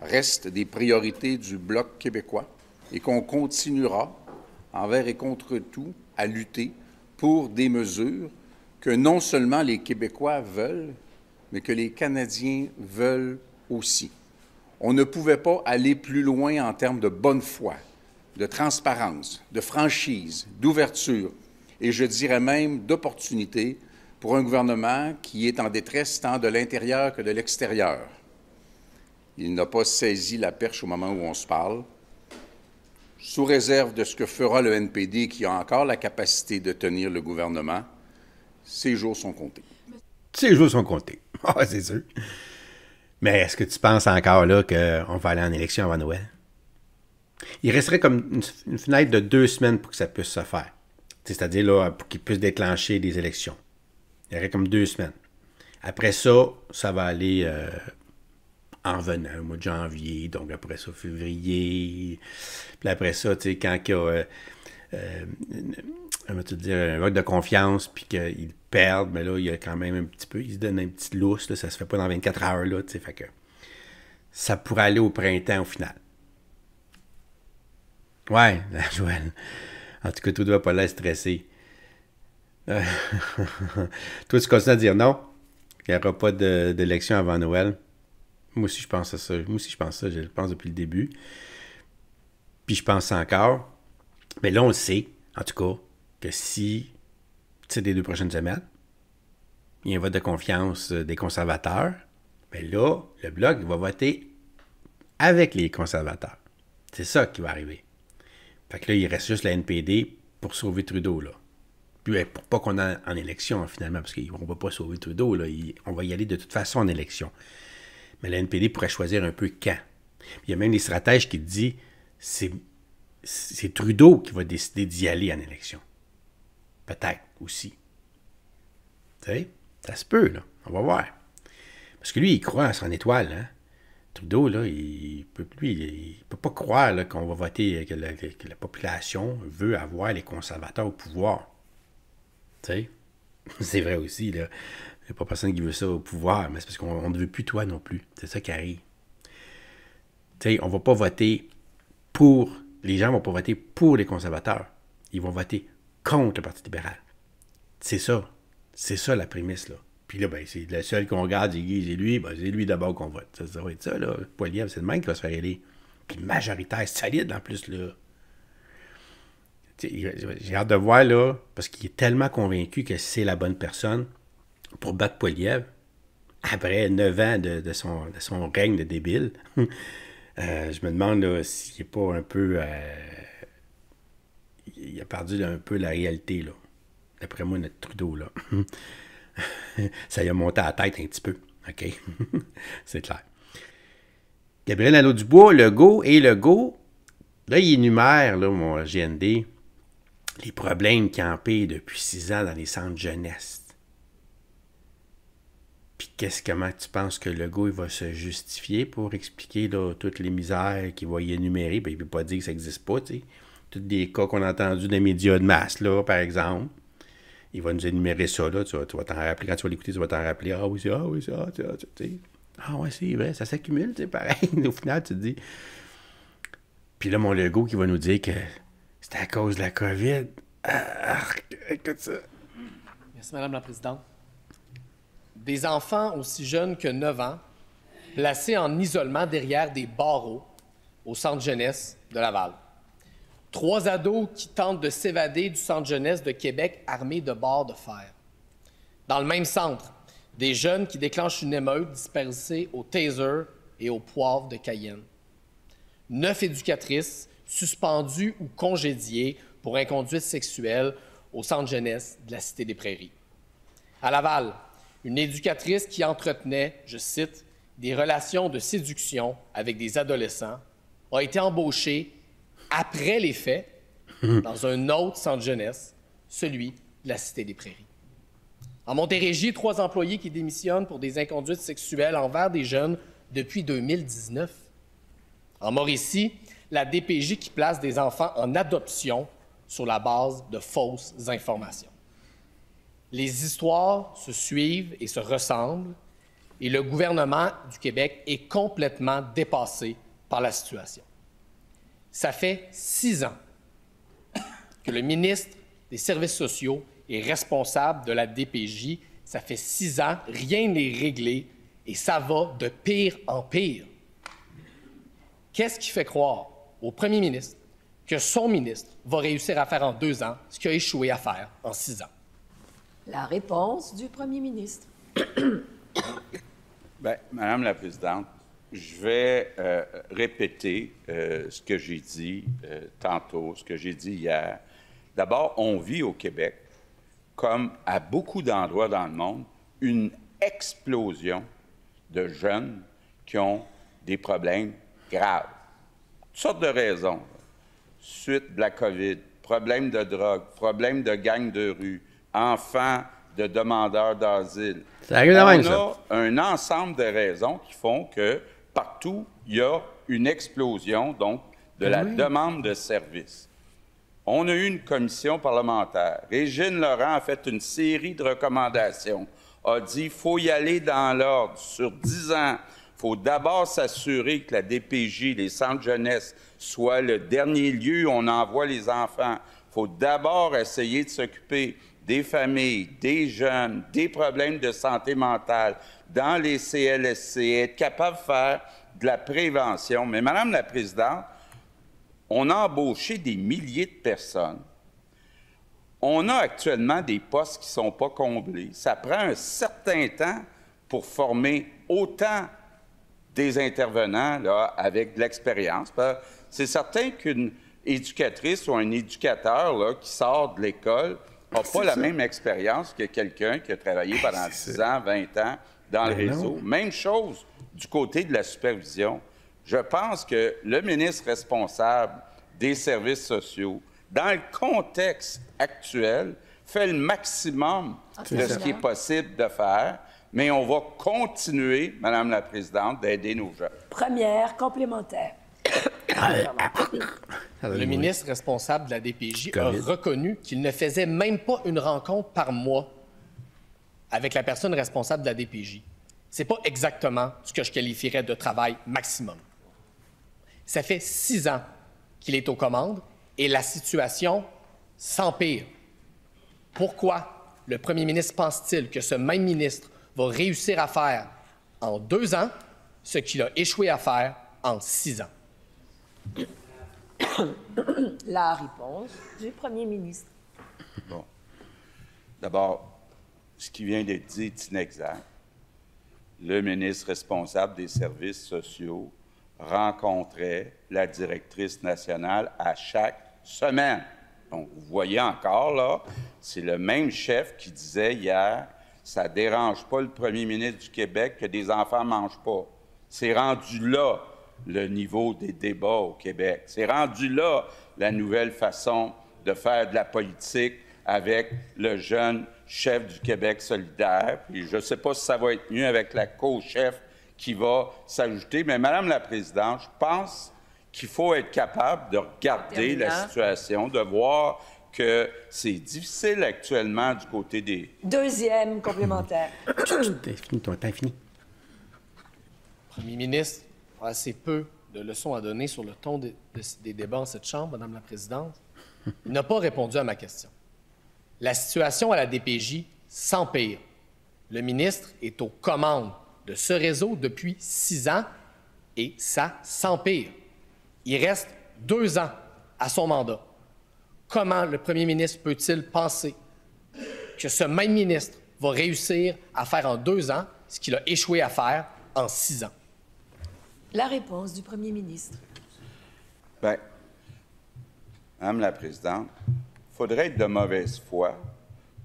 restent des priorités du Bloc québécois et qu'on continuera, envers et contre tout, à lutter pour des mesures que non seulement les Québécois veulent, mais que les Canadiens veulent aussi on ne pouvait pas aller plus loin en termes de bonne foi, de transparence, de franchise, d'ouverture et je dirais même d'opportunité pour un gouvernement qui est en détresse tant de l'intérieur que de l'extérieur. Il n'a pas saisi la perche au moment où on se parle. Sous réserve de ce que fera le NPD qui a encore la capacité de tenir le gouvernement, ces jours sont comptés. Ces jours sont comptés. Ah, c'est sûr. Mais est-ce que tu penses encore là qu'on va aller en élection avant Noël? Il resterait comme une, fenêtre de deux semaines pour que ça puisse se faire. C'est-à-dire là, pour qu'il puisse déclencher des élections. Il y aurait comme deux semaines. Après ça, ça va aller euh, en venant au mois de janvier, donc après ça, février. Puis après ça, tu sais, quand il y a euh, euh, un vote de confiance, puis qu'il perdre, mais là, il y a quand même un petit peu, il se donne un petit lousse, ça se fait pas dans 24 heures, là, tu ça pourrait aller au printemps au final. Ouais, Joël. En tout cas, tu doit pas la stresser. Euh, toi, tu continues à dire non. Il n'y aura pas d'élection avant Noël. Moi aussi, je pense à ça. Moi aussi, je pense à ça. Je le pense depuis le début. Puis je pense encore. Mais là, on le sait, en tout cas, que si des deux prochaines semaines. Il y a un vote de confiance euh, des conservateurs. Mais là, le Bloc va voter avec les conservateurs. C'est ça qui va arriver. Fait que là, il reste juste la NPD pour sauver Trudeau, là. Puis ben, pour pas qu'on ait en élection, finalement, parce qu'on va pas sauver Trudeau, là. on va y aller de toute façon en élection. Mais la NPD pourrait choisir un peu quand. Il y a même des stratèges qui disent c'est Trudeau qui va décider d'y aller en élection. Peut-être aussi. Tu sais, ça se peut, là. On va voir. Parce que lui, il croit en son étoile, hein. Trudeau, là, il peut, il peut pas croire qu'on va voter, euh, que la, population veut avoir les conservateurs au pouvoir. Tu sais? C'est vrai aussi, là. Il n'y a pas personne qui veut ça au pouvoir, mais c'est parce qu'on ne veut plus toi non plus. C'est ça qui arrive. Tu sais, on va pas voter pour. Les gens vont pas voter pour les conservateurs. Ils vont voter contre le Parti libéral. C'est ça. C'est ça la prémisse, là. Puis là, ben, c'est le seul qu'on garde, c'est Guy, c'est lui, ben, c'est lui d'abord qu'on vote. Ça, va être ça, là. c'est le même qui va se faire élire. Puis majoritaire, solide en plus, là. J'ai hâte de voir, là, parce qu'il est tellement convaincu que c'est la bonne personne pour battre Poilievre, après 9 ans de, son, règne de débile. Euh, je me demande s'il n'est pas un peu. Euh, il a perdu un peu la réalité, là. D'après moi, notre Trudeau, là. ça lui a monté à la tête un petit peu. OK? C'est clair. Gabriel Nadeau-Dubois, Legault et Legault, là, il énumère, là, mon GND, les problèmes campés depuis six ans dans les centres jeunesse. Puis qu'est-ce comment tu penses que Legault il va se justifier pour expliquer toutes les misères qu'il va y énumérer? Ben, il ne peut pas dire que ça n'existe pas, tu sais tous des cas qu'on a entendus des médias de masse, là, par exemple. Il va nous énumérer ça, là. Tu vas, t'en rappeler. Quand tu vas l'écouter, tu vas t'en rappeler. Ah oui, c'est ah oui, ça, ah, ah, ah ouais, c'est vrai, ça s'accumule, tu pareil. Au final, tu te dis. Puis là, mon Lego qui va nous dire que c'était à cause de la COVID. écoute ça. Merci, Madame la Présidente. Des enfants aussi jeunes que 9 ans, placés en isolement derrière des barreaux au centre jeunesse de Laval. Trois ados qui tentent de s'évader du centre jeunesse de Québec armés de barres de fer. Dans le même centre, des jeunes qui déclenchent une émeute dispersée au taser et au poivre de Cayenne. Neuf éducatrices suspendues ou congédiées pour inconduite sexuelle au centre jeunesse de la Cité des Prairies. À Laval, une éducatrice qui entretenait, je cite, des relations de séduction avec des adolescents, a été embauchée après les faits, hmm. dans un autre centre jeunesse, celui de la Cité des Prairies. En Montérégie, trois employés qui démissionnent pour des inconduites sexuelles envers des jeunes depuis 2019. En Mauricie, la DPJ qui place des enfants en adoption sur la base de fausses informations. Les histoires se suivent et se ressemblent, et le gouvernement du Québec est complètement dépassé par la situation. Ça fait six ans que le ministre des Services sociaux est responsable de la DPJ. Ça fait six ans, rien n'est réglé et ça va de pire en pire. Qu'est-ce qui fait croire au premier ministre que son ministre va réussir à faire en deux ans ce qu'il a échoué à faire en six ans? La réponse du premier ministre. Ben, Madame la Présidente, je vais euh, répéter euh, ce que j'ai dit euh, tantôt, ce que j'ai dit hier. D'abord, on vit au Québec, comme à beaucoup d'endroits dans le monde, une explosion de jeunes qui ont des problèmes graves. Toutes sortes de raisons. Suite de la COVID, problème de drogue, problème de gang de rue, enfants de demandeurs d'asile. a un ensemble de raisons qui font que partout, il y a une explosion, donc, de ben la demande de services. On a eu une commission parlementaire. Régine Laurent a fait une série de recommandations, a dit faut y aller dans l'ordre sur dix ans. Il faut d'abord s'assurer que la DPJ, les centres jeunesse, soient le dernier lieu où on envoie les enfants. Il faut d'abord essayer de s'occuper des familles, des jeunes, des problèmes de santé mentale, dans les CLSC, être capable de faire de la prévention. Mais Madame la Présidente, on a embauché des milliers de personnes. On a actuellement des postes qui ne sont pas comblés. Ça prend un certain temps pour former autant des intervenants là, avec de l'expérience. C'est certain qu'une éducatrice ou un éducateur qui sort de l'école n'a pas la même expérience que quelqu'un qui a travaillé pendant six ans, 20 ans dans le ben réseau. Même chose du côté de la supervision. Je pense que le ministre responsable des services sociaux, dans le contexte actuel, fait le maximum ah, de ce qui est possible de faire mais on va continuer, Madame la Présidente, d'aider nos jeunes. Première complémentaire. Le ministre responsable de la DPJ a reconnu qu'il ne faisait même pas une rencontre par mois avec la personne responsable de la DPJ, c'est pas exactement ce que je qualifierais de travail maximum. Ça fait six ans qu'il est aux commandes et la situation s'empire. Pourquoi le premier ministre pense-t-il que ce même ministre va réussir à faire en deux ans ce qu'il a échoué à faire en six ans? La réponse du premier ministre. Bon. D'abord, ce qui vient d'être dit est inexact. Le ministre responsable des services sociaux rencontrait la directrice nationale à chaque semaine. Donc, vous voyez encore, là, c'est le même chef qui disait hier, ça dérange pas le premier ministre du Québec que des enfants ne mangent pas. C'est rendu là le niveau des débats au Québec. C'est rendu là la nouvelle façon de faire de la politique avec le jeune chef du Québec solidaire. Puis je ne sais pas si ça va être mieux avec la co-chef qui va s'ajouter. Mais Madame la Présidente, je pense qu'il faut être capable de regarder la situation, de voir que c'est difficile actuellement du côté des... Deuxième complémentaire. Premier ministre, assez peu de leçons à donner sur le ton des débats en cette Chambre, Madame la Présidente. Il n'a pas répondu à ma question. La situation à la DPJ s'empire. Le ministre est aux commandes de ce réseau depuis six ans et ça s'empire. Il reste deux ans à son mandat. Comment le premier ministre peut-il penser que ce même ministre va réussir à faire en deux ans ce qu'il a échoué à faire en six ans? La réponse du premier ministre. Ben, Madame la Présidente, faudrait être de mauvaise foi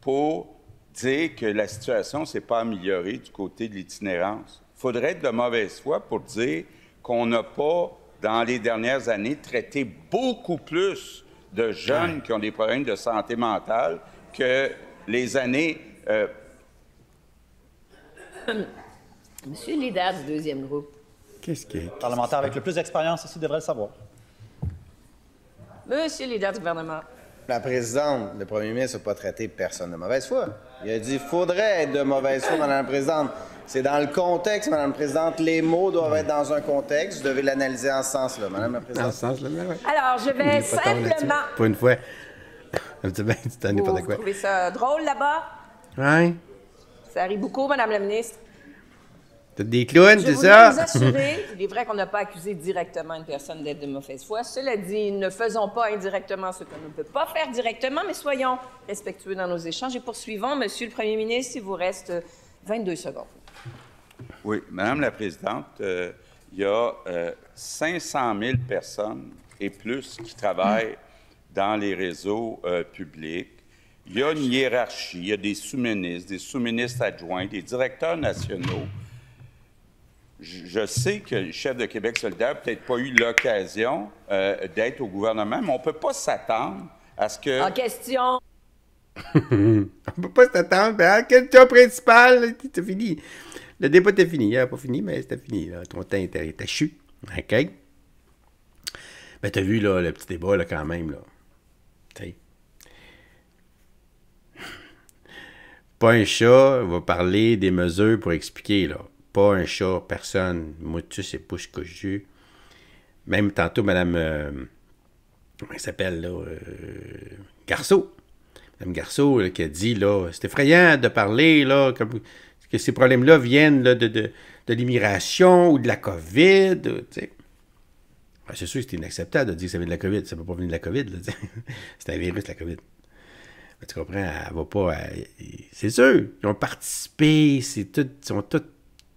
pour dire que la situation ne s'est pas améliorée du côté de l'itinérance. Il faudrait être de mauvaise foi pour dire qu'on n'a pas, dans les dernières années, traité beaucoup plus de jeunes qui ont des problèmes de santé mentale que les années... Euh, Monsieur Monsieur leader du deuxième groupe. Qu'est-ce qui est? parlementaire avec le plus d'expérience ici devrait le savoir. Monsieur le leader du gouvernement. La présidente, le premier ministre n'a pas traité personne de mauvaise foi. Il a dit faudrait être de mauvaise foi, Madame la présidente. C'est dans le contexte, Madame la Présidente. Les mots doivent être dans un contexte. Vous devez l'analyser en ce sens-là, Madame la Présidente. En ce sens-là, oui. Alors, je vais simplement. Pour une fois. Vous trouvez ça drôle là-bas? Oui. Hein? Ça arrive beaucoup, Madame la Ministre des vous assurer, il est vrai qu'on n'a pas accusé directement une personne d'être de mauvaise foi. Cela dit, ne faisons pas indirectement ce qu'on ne peut pas faire directement, mais soyons respectueux dans nos échanges. Et poursuivons, Monsieur le Premier ministre, il vous reste 22 euh, secondes. Oui, Madame la Présidente, euh, il y a 500 euh, 000 personnes et plus qui travaillent dans les réseaux publics. Il y a une hiérarchie, il y a des sous-ministres, des sous-ministres adjoints, des directeurs nationaux je sais que le chef de Québec solidaire n'a peut-être pas eu l'occasion euh, d'être au gouvernement, mais on ne peut pas s'attendre à ce que... En question! on ne peut pas s'attendre à hein? la question principale. C'est fini. Le débat est fini. Il hein? Pas fini, mais c'est fini. Ton temps est était OK? Mais ben, tu as vu le petit débat quand même. Là. Pas un chat va parler des mesures pour expliquer. là pas un chat, personne. Motus et je veux. Même tantôt, Madame. Euh, comment elle s'appelle, là euh, Garceau. Madame Garceau, qui a dit, là, c'est effrayant de parler, là, que ces problèmes-là viennent là, de, de, de l'immigration ou de la COVID. sais. Ben, c'est sûr que c'est inacceptable de dire que ça vient de la COVID. Ça ne peut pas venir de la COVID. c'est un virus, la COVID. Ben, tu comprends? Elle va pas. C'est sûr. Ils ont participé. C'est tout, ils sont tous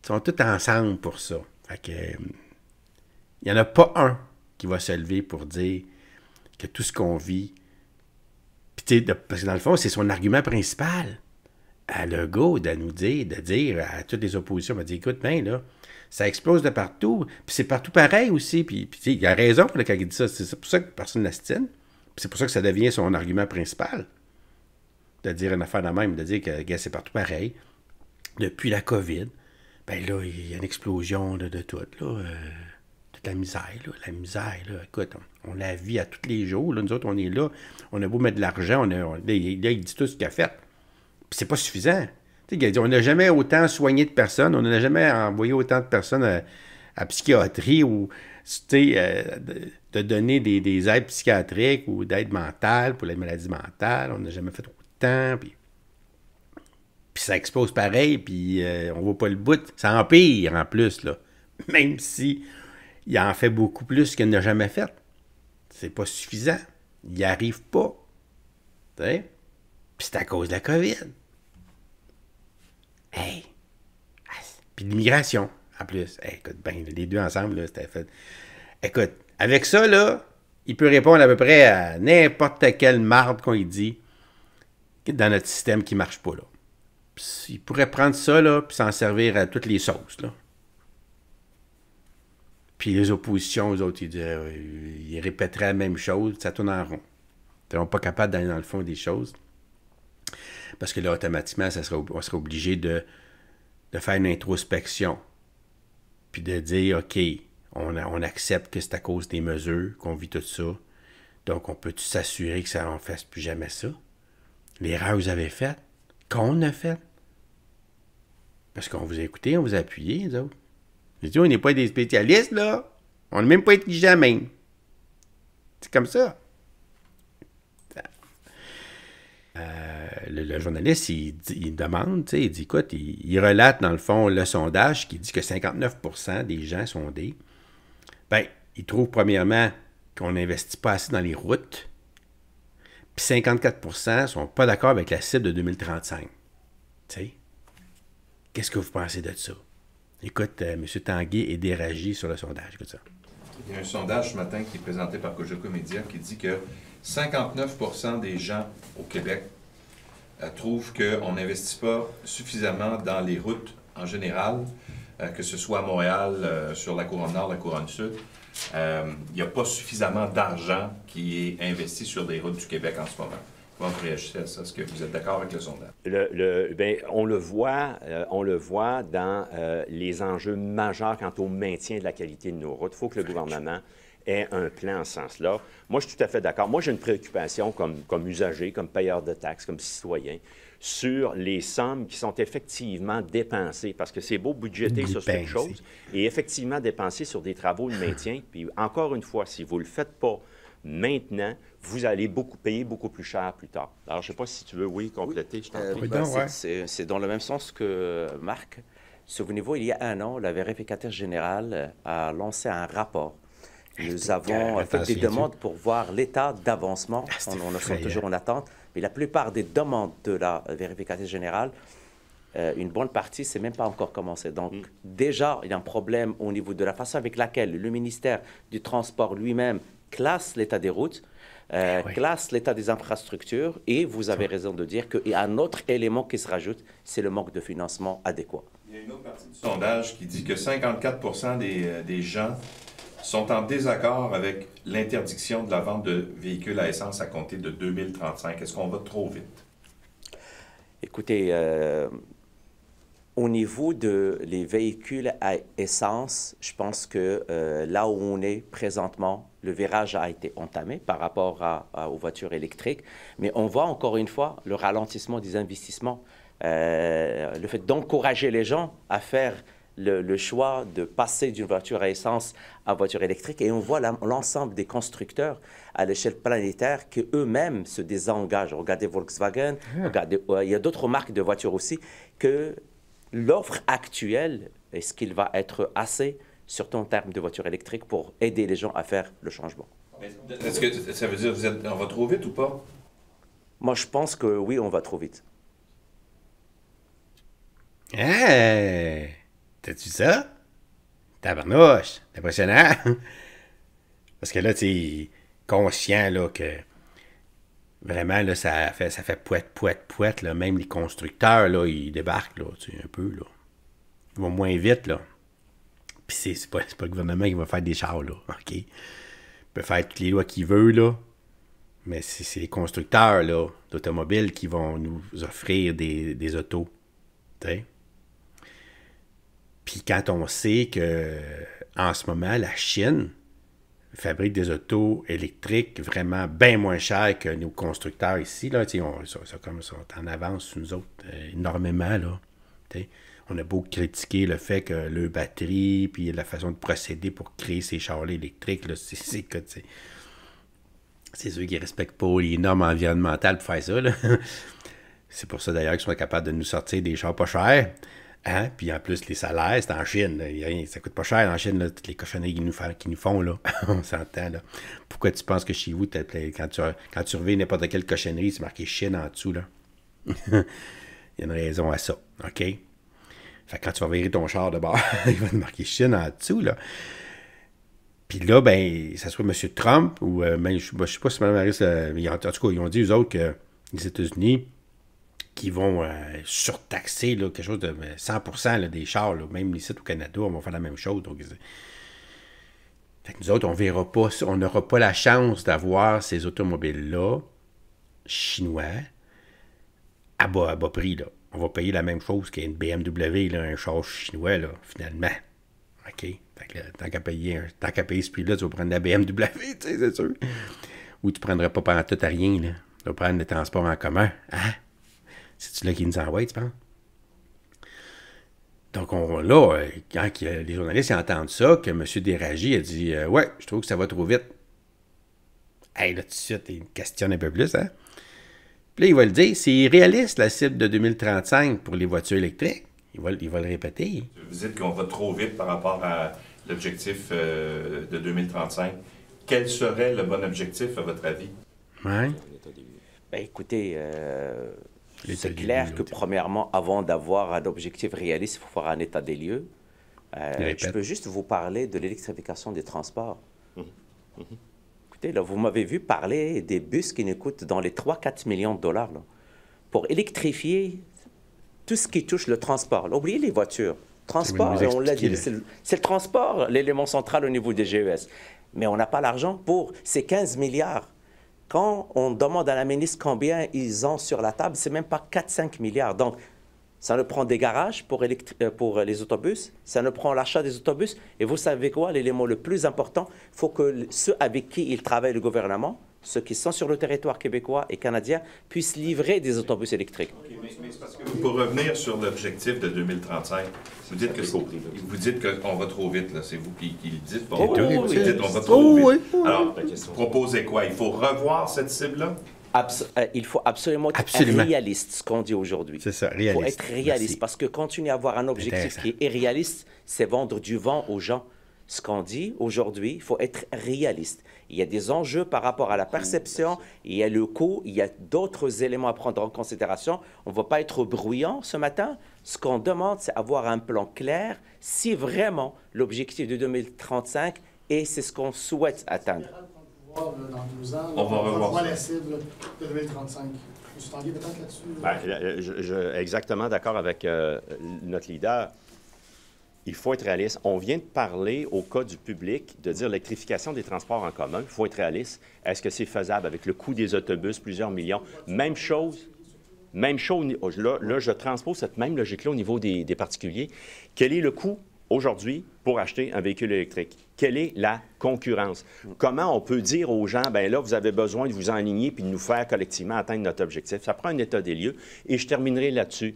sont tous ensemble pour ça. il n'y euh, en a pas un qui va se lever pour dire que tout ce qu'on vit, parce que dans le fond, c'est son argument principal à Legault de nous dire, de dire à toutes les oppositions, dire, écoute, ben là, ça explose de partout, puis c'est partout pareil aussi, puis, il a raison quand il dit ça, c'est pour ça que personne ne l'astine, c'est pour ça que ça devient son argument principal, de dire une affaire la même, de dire que, c'est partout pareil, depuis la COVID, ben là, il y a une explosion de, tout, là. Euh, toute la misère, là, la misère, là. Écoute, on, la vit à tous les jours, là. Nous autres, on est là, on a beau mettre de l'argent, on, là, il, dit tout ce qu'il a fait. Puis c'est pas suffisant. Tu sais, on n'a jamais autant soigné de personnes, on n'a jamais envoyé autant de personnes à, psychiatrie ou, tu sais, euh, de, donner des, aides psychiatriques ou d'aide mentale pour les maladies mentales. On n'a jamais fait autant, puis puis ça expose pareil, puis on euh, on voit pas le bout. Ça empire en plus, là. Même si il en fait beaucoup plus qu'il n'a jamais fait. C'est pas suffisant. Il n'y arrive pas. Puis c'est à cause de la COVID. Hey! Puis l'immigration, en plus. écoute, ben, les deux ensemble, là, c'était fait. Écoute, avec ça, là, il peut répondre à peu près à n'importe quelle marde qu'on lui dit dans notre système qui ne marche pas, là ils pourraient prendre ça, là, puis s'en servir à toutes les sauces, là. Puis les oppositions, aux autres, ils, euh, ils répéteraient la même chose, ça tourne en rond. Ils ne seraient pas capables d'aller dans le fond des choses. Parce que là, automatiquement, ça sera, on sera obligé de, de faire une introspection. Puis de dire, OK, on, on accepte que c'est à cause des mesures qu'on vit tout ça. Donc, on peut s'assurer que ça n'en fasse plus jamais ça? L'erreur que vous avez faite, qu'on a faite, parce qu'on vous a écouté, on vous a appuyé, les on n'est pas des spécialistes, là. On n'est même pas été jamais C'est comme ça. Euh, le, journaliste, il, demande, il dit, écoute, il, relate dans le fond le sondage qui dit que 59 des gens sondés, ben, ils trouvent premièrement qu'on n'investit pas assez dans les routes, puis 54 sont pas d'accord avec la cible de 2035. Tu sais? Qu'est-ce que vous pensez de ça? Écoute, euh, M. Tanguay est déragi sur le sondage. Écoute ça. Il y a un sondage ce matin qui est présenté par Cogeco Média qui dit que 59 des gens au Québec euh, trouvent qu'on n'investit pas suffisamment dans les routes en général, euh, que ce soit à Montréal, sur la couronne nord, la couronne sud. Il n'y a pas suffisamment d'argent qui est investi sur les routes du Québec en ce moment à est-ce que vous êtes d'accord avec le sondage? Ben, on le voit, euh, on le voit dans euh, les enjeux majeurs quant au maintien de la qualité de nos routes. Il faut que le gouvernement ait un plan en ce sens-là. Moi, je suis tout à fait d'accord. Moi, j'ai une préoccupation comme, comme usager, comme payeur de taxes, comme citoyen sur les sommes qui sont effectivement dépensées, parce que c'est beau budgéter sur cette choses, et effectivement dépenser sur des travaux de maintien. Puis encore une fois, si vous ne le faites pas maintenant, vous allez beaucoup payer beaucoup plus cher plus tard. Alors, je ne sais pas si tu veux, oui, compléter, c'est dans le même sens que Marc. Souvenez-vous, il y a un an, la vérificatrice générale a lancé un rapport. Nous avons fait des demandes pour voir l'état d'avancement. Ah, on en est toujours en attente. Mais la plupart des demandes de la vérificatrice générale, euh, une bonne partie, c'est même pas encore commencé. Donc, mm. déjà, il y a un problème au niveau de la façon avec laquelle le ministère du Transport lui-même classe l'état des routes. Euh, classe l'état des infrastructures et vous avez raison de dire qu'il y a un autre élément qui se rajoute, c'est le manque de financement adéquat. Il y a une autre partie du sondage qui dit que 54 des, euh, des gens sont en désaccord avec l'interdiction de la vente de véhicules à essence à compter de 2035. Est-ce qu'on va trop vite? Écoutez, euh, au niveau de les véhicules à essence, je pense que là où on est présentement, le virage a été entamé par rapport aux voitures électriques, mais on voit encore une fois le ralentissement des investissements, euh, le fait d'encourager les gens à faire le, choix de passer d'une voiture à essence à voiture électrique, et on voit l'ensemble des constructeurs à l'échelle planétaire qui eux-mêmes se désengagent. Regardez Volkswagen, ah. euh, il y a d'autres marques de voitures aussi que l'offre actuelle, est-ce qu'il va être assez surtout en terme de voiture électrique pour aider les gens à faire le changement. Est-ce que ça veut dire que vous êtes, on va trop vite ou pas? Moi, je pense que oui, on va trop vite. Hé! T'as-tu ça? Tabarnouche! Impressionnant! Parce que là, tu es conscient que vraiment, là, ça fait, ça fait poète, poète, poète. Même les constructeurs, là, ils débarquent là, un peu. Là. Ils vont moins vite. là. Puis c'est pas, le gouvernement qui va faire des chars, là. OK? Il peut faire toutes les lois qu'il veut, là. Mais c'est les constructeurs, là, d'automobiles qui vont nous offrir des, autos. Puis quand on sait que en ce moment, la Chine fabrique des autos électriques vraiment bien moins chères que nos constructeurs ici. Là, Tu sais, comme, sont en avance sur nous autres euh, énormément. Là, sais? on a beau critiquer le fait que le batterie, puis la façon de procéder pour créer ces chars-là électriques, c'est que c'est eux qui respectent pas les normes environnementales pour faire ça. c'est pour ça d'ailleurs qu'ils sont capables de nous sortir des chars pas chers. Hein? Puis en plus, les salaires, c'est en Chine. Ça Ça coûte pas cher en Chine, toutes les cochonneries qu'ils nous, nous, font. Là. On s'entend. Pourquoi tu penses que chez vous, quand tu, quand tu reviens n'importe quelle cochonnerie, c'est marqué Chine en dessous? Là? Il y a une raison à ça. OK? Fait que quand tu vas virer ton char de bord, il va te marquer Chine en dessous, là. Puis là, ben, ça soit M. Trump ou même euh, ben, je ne ben, sais pas si Mme Harris, euh, en, tout cas, ils ont dit aux autres que les États-Unis qui vont euh, surtaxer là, quelque chose de 100% ben, là, des chars, même même sites au Canada, on va faire la même chose. fait nous autres, on verra pas, on n'aura pas la chance d'avoir ces automobiles-là chinois à bas, à bas prix. Là on va payer la même chose qu'une BMW, là, un char chinois, là, finalement. OK? tant qu'à payer, payer ce prix-là, tu vas prendre la BMW, tu sais, c'est sûr. Ou tu prendras pas pendant tout à rien, là. Tu vas prendre le transport en commun. Hein? C'est-tu là qui nous envoie, tu penses? Donc là, euh, quand les journalistes entendent ça, que M. Déragi a dit euh, Ouais, je trouve que ça va trop vite. Hey, là, tout de suite, ils questionne un peu plus, hein? Puis là, il va le dire, c'est réaliste la cible de 2035 pour les voitures électriques. Il va, le répéter. Vous dites qu'on va trop vite par rapport à l'objectif euh, de 2035. Quel serait le bon objectif, à votre avis? Oui. Ben, écoutez, euh, c'est clair que, premièrement, avant d'avoir un objectif réaliste, il faut faire un état des lieux. Euh, je peux juste vous parler de l'électrification des transports. Hum, hum, hum vous m'avez vu parler des bus qui nous coûtent dans les 3-4 millions de dollars pour électrifier tout ce qui touche le transport. oubliez les voitures. Transport, on l'a dit, c'est le, transport, l'élément central au niveau des GES. Mais on n'a pas l'argent pour ces 15 milliards. Quand on demande à la ministre combien ils ont sur la table, c'est même pas 4-5 milliards. Donc, ça ne prend des garages euh, pour, les autobus, ça ne prend l'achat des autobus. Et vous savez quoi, l'élément le plus important, il faut que ceux avec qui il travaille le gouvernement, ceux qui sont sur le territoire québécois et canadien, puissent livrer des autobus électriques. mais, parce que pour revenir sur l'objectif de 2035, vous dites que vous dites qu'on va trop vite, C'est vous qui, le dites. vous dites va oh, Alors, proposez quoi? Il faut revoir cette cible-là? Euh, il faut absolument être réaliste, ce qu'on dit aujourd'hui. C'est ça, réaliste. Il faut être réaliste parce que continuer à avoir un objectif qui est irréaliste, c'est vendre du vent aux gens. Ce qu'on dit aujourd'hui, il faut être réaliste. Il y a des enjeux par rapport à la perception, il y a le coût, il y a d'autres éléments à prendre en considération. On ne va pas être bruyant ce matin. Ce qu'on demande, c'est avoir un plan clair si vraiment l'objectif de 2035 est c'est ce qu'on souhaite atteindre dans ans. on, va revoir, la cible de 2035. peut-être là-dessus? Là. Ben, je, exactement d'accord avec euh, notre leader. Il faut être réaliste. On vient de parler au cas du public de dire l'électrification des transports en commun. Il faut être réaliste. Est-ce que c'est faisable avec le coût des autobus, plusieurs millions? Même chose. Même chose. Oh, là, je transpose cette même logique-là au niveau des particuliers. Quel est le coût aujourd'hui pour acheter un véhicule électrique? Quelle est la concurrence? Comment on peut dire aux gens, ben là, vous avez besoin de vous enligner puis de nous faire collectivement atteindre notre objectif? Ça prend un état des lieux. Et je terminerai là-dessus.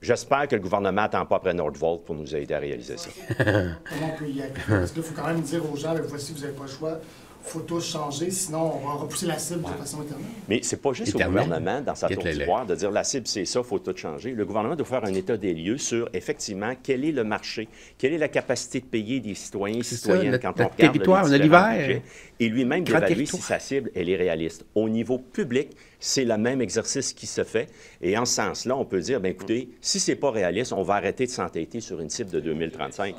J'espère que le gouvernement n'attend pas après Nordvolt pour nous aider à réaliser ça. Comment on peut y Parce que faut quand même dire aux gens, ben, voici, vous n'avez pas le choix faut tout changer, sinon on va repousser la cible de façon éternelle. Mais ce n'est pas juste au gouvernement, dans sa tour de dire la cible, c'est ça, il faut tout changer. Le gouvernement doit faire un état des lieux sur, effectivement, quel est le marché, quelle est la capacité de payer des citoyens et citoyennes quand on regarde le Et lui-même d'évaluer si sa cible, elle est réaliste. Au niveau public, c'est le même exercice qui se fait. Et en ce sens-là, on peut dire, bien, écoutez, si ce n'est pas réaliste, on va arrêter de s'entêter sur une cible de 2035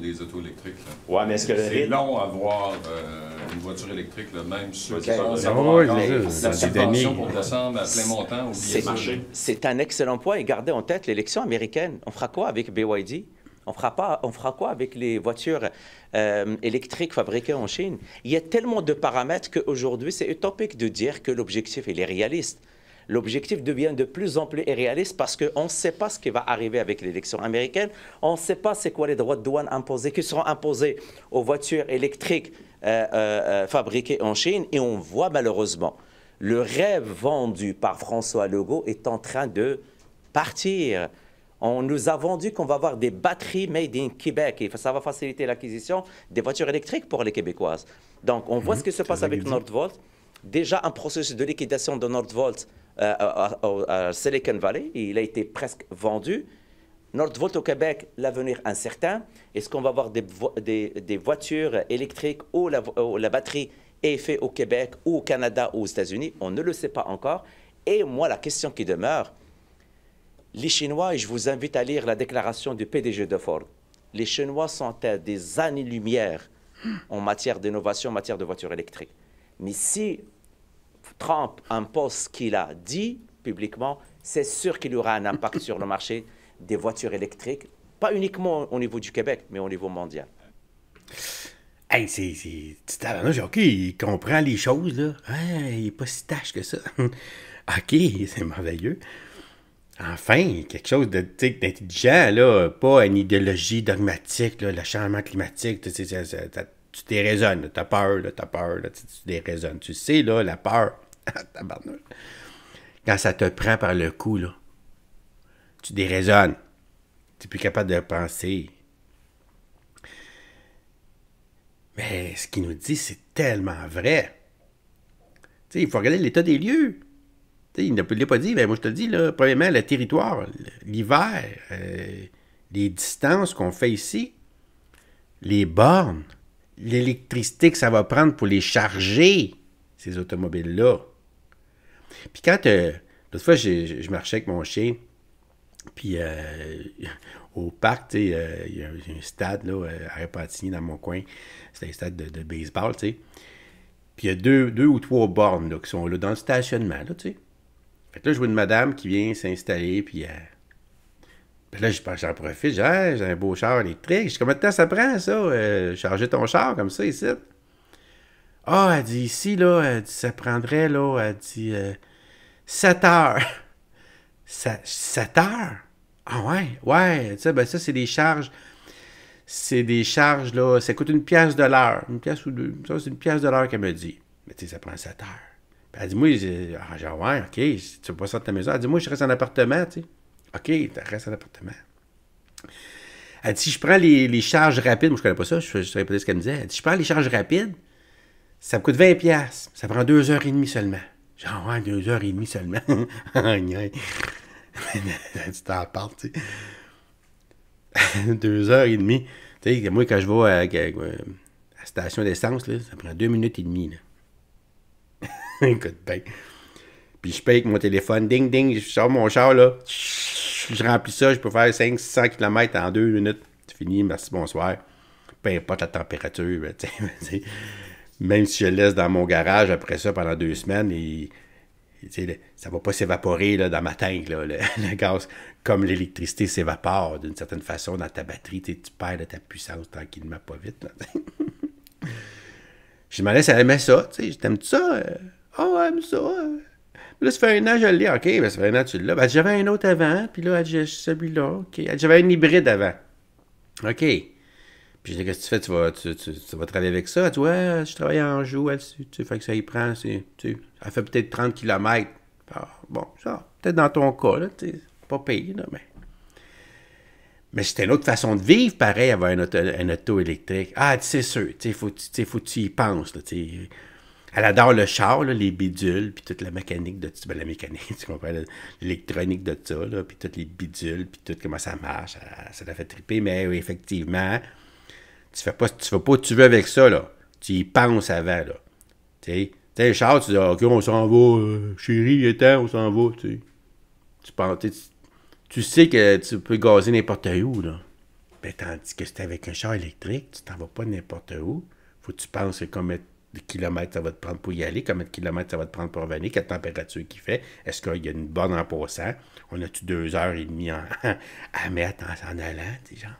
des autos électriques. mais est-ce que C'est long à euh, une voiture électrique, même c'est, un excellent point. Et gardez en tête l'élection américaine. On fera quoi avec BYD? On fera, pas, on fera quoi avec les voitures euh, électriques fabriquées en Chine Il y a tellement de paramètres qu'aujourd'hui, c'est utopique de dire que l'objectif, est réaliste l'objectif devient de plus en plus irréaliste parce qu'on ne sait pas ce qui va arriver avec l'élection américaine, on ne sait pas c'est quoi les droits de douane imposés, qui seront imposés aux voitures électriques euh, euh, euh, fabriquées en Chine. Et on voit malheureusement le rêve vendu par François Legault est en train de partir. On nous a vendu qu'on va avoir des batteries made in Québec et ça va faciliter l'acquisition des voitures électriques pour les Québécoises. Donc, on voit mhm. ce qui se passe avec Nordvolt. Déjà, un processus de liquidation de Nordvolt euh, à, Silicon Valley. Il a été presque vendu. Nordvolt au Québec, l'avenir incertain. Est-ce qu'on va avoir des, des, voitures électriques où la, batterie est faite au Québec ou au Canada ou aux États-Unis On ne le sait pas encore. Et moi, la question qui demeure, les Chinois, et je vous invite à lire la déclaration du PDG de Ford, les Chinois sont des années-lumière en matière d'innovation, en matière de voitures électriques. Mais si Trump impose ce qu'il a dit publiquement, c'est sûr qu'il aura un impact sur le marché des voitures électriques, pas uniquement au niveau du Québec, mais au niveau mondial. Hey, c'est. C'est. OK, il comprend les choses, là. Hey, il n'est pas si tâche que ça. OK, c'est merveilleux. Enfin, quelque chose d'intelligent, là, pas une idéologie dogmatique, là, le changement climatique, tu déraisonnes, tu t'as peur, t'as peur, tu déraisonnes, tu sais, là, la peur, Ah, Quand ça te prend par le cou, là, tu déraisonnes. Tu n'es plus capable de penser. Mais ce qu'il nous dit, c'est tellement vrai. sais il faut regarder l'état des lieux. il ne l'a pas dit, mais moi je te le dis, là, premièrement, le territoire, l'hiver, euh, les distances qu'on fait ici, les bornes, l'électricité que ça va prendre pour les charger, ces automobiles-là. Puis quand, euh, l'autre fois, je, marchais avec mon chien, puis euh, au parc, tu euh, il y a un stade là, à Repentigny, dans mon coin. C'est un stade de, baseball, tu sais. Puis il y a deux, deux ou trois bornes là, qui sont là dans le stationnement, là, tu sais. Fait que là, je vois une madame qui vient s'installer, puis, là puis ben là, j'en profite, j'ai un beau char électrique. Je dis, ça prend, ça, charger ton char comme ça, ici? Ah, elle dit, ici, là, elle dit, ça prendrait, là, elle dit, 7 heures. 7 heures? Ah ouais, ouais, ça, ben ça c'est des charges. C'est des charges, là, ça coûte une pièce de l'heure. Une pièce ou deux. Ça, c'est une pièce de l'heure qu'elle me dit. Mais tu sais, ça prend 7 heures. Puis elle dit, moi, ah, genre, ouais, ok, tu veux pas sortir de ta maison. Elle dit, moi, je reste en appartement, tu sais. OK, tu restes en appartement. Elle dit, si je prends les, les charges rapides, moi, je connais pas ça, je, ne savais pas ce qu'elle me disait. Elle dit, si je prends les charges rapides, ça me coûte 20 pièces. Ça prend 2 heures et demie seulement. Genre, ouais, deux heures et demie seulement. tu t'en parles, tu sais. deux heures et demie. Tu sais, moi, quand je vais à, la euh, station d'essence, ça prend deux minutes et demie. Là. Écoute, ben. Puis je paye avec mon téléphone, ding, ding, je sors mon char, là. Je remplis ça, je peux faire 500 km en deux minutes. C'est fini, merci, bonsoir. Peu importe la température, tu sais même si je le laisse dans mon garage après ça pendant deux semaines, ça ne va pas s'évaporer dans ma tank, le, gaz, comme l'électricité s'évapore d'une certaine façon dans ta batterie. Tu perds de ta puissance tranquillement, pas vite. je me laisse, elle aimait ça. t'aime ça? Euh, oh, elle aime ça. Là, ça fait un an, je l'ai. OK, ben, ça fait un an, tu l'as. Ben, j'avais un autre avant, puis là, j'ai celui-là. OK. J'avais un hybride avant. OK. Puis je dis, qu'est-ce que tu fais? Tu vas, tu, tu, travailler avec ça? tu je travaille en joue, elle, tu sais, fait que ça y prend, c'est, tu elle fait peut-être 30 km. Ah, bon, ça, peut-être dans ton cas, là, tu pas payé, là, mais. Mais c'était une autre façon de vivre, pareil, avoir un auto, un auto électrique. Ah, c'est sûr, tu sais, faut, faut que tu y penses, tu elle adore le char, les bidules, puis toute la mécanique de tout ben, la mécanique, tu comprends, l'électronique de ça, puis toutes les bidules, puis tout comment ça marche, ça, ça la fait triper, mais oui, effectivement, tu fais pas, tu que pas tu veux avec ça, là. Tu y penses avant, là. Tu sais, Charles, tu dis, OK, on s'en va, euh, chérie, il est temps, on s'en va, tu sais. Tu penses, tu, sais que tu peux gazer n'importe où, là. Mais ben, tandis que c'est avec un char électrique, tu t'en vas pas n'importe où. Faut que tu penses combien de kilomètres ça va te prendre pour y aller, combien de kilomètres ça va te prendre pour venir, quelle température il fait, est-ce qu'il y a une bonne en passant, on a-tu deux heures et demie à mettre en s'en allant, sais, genre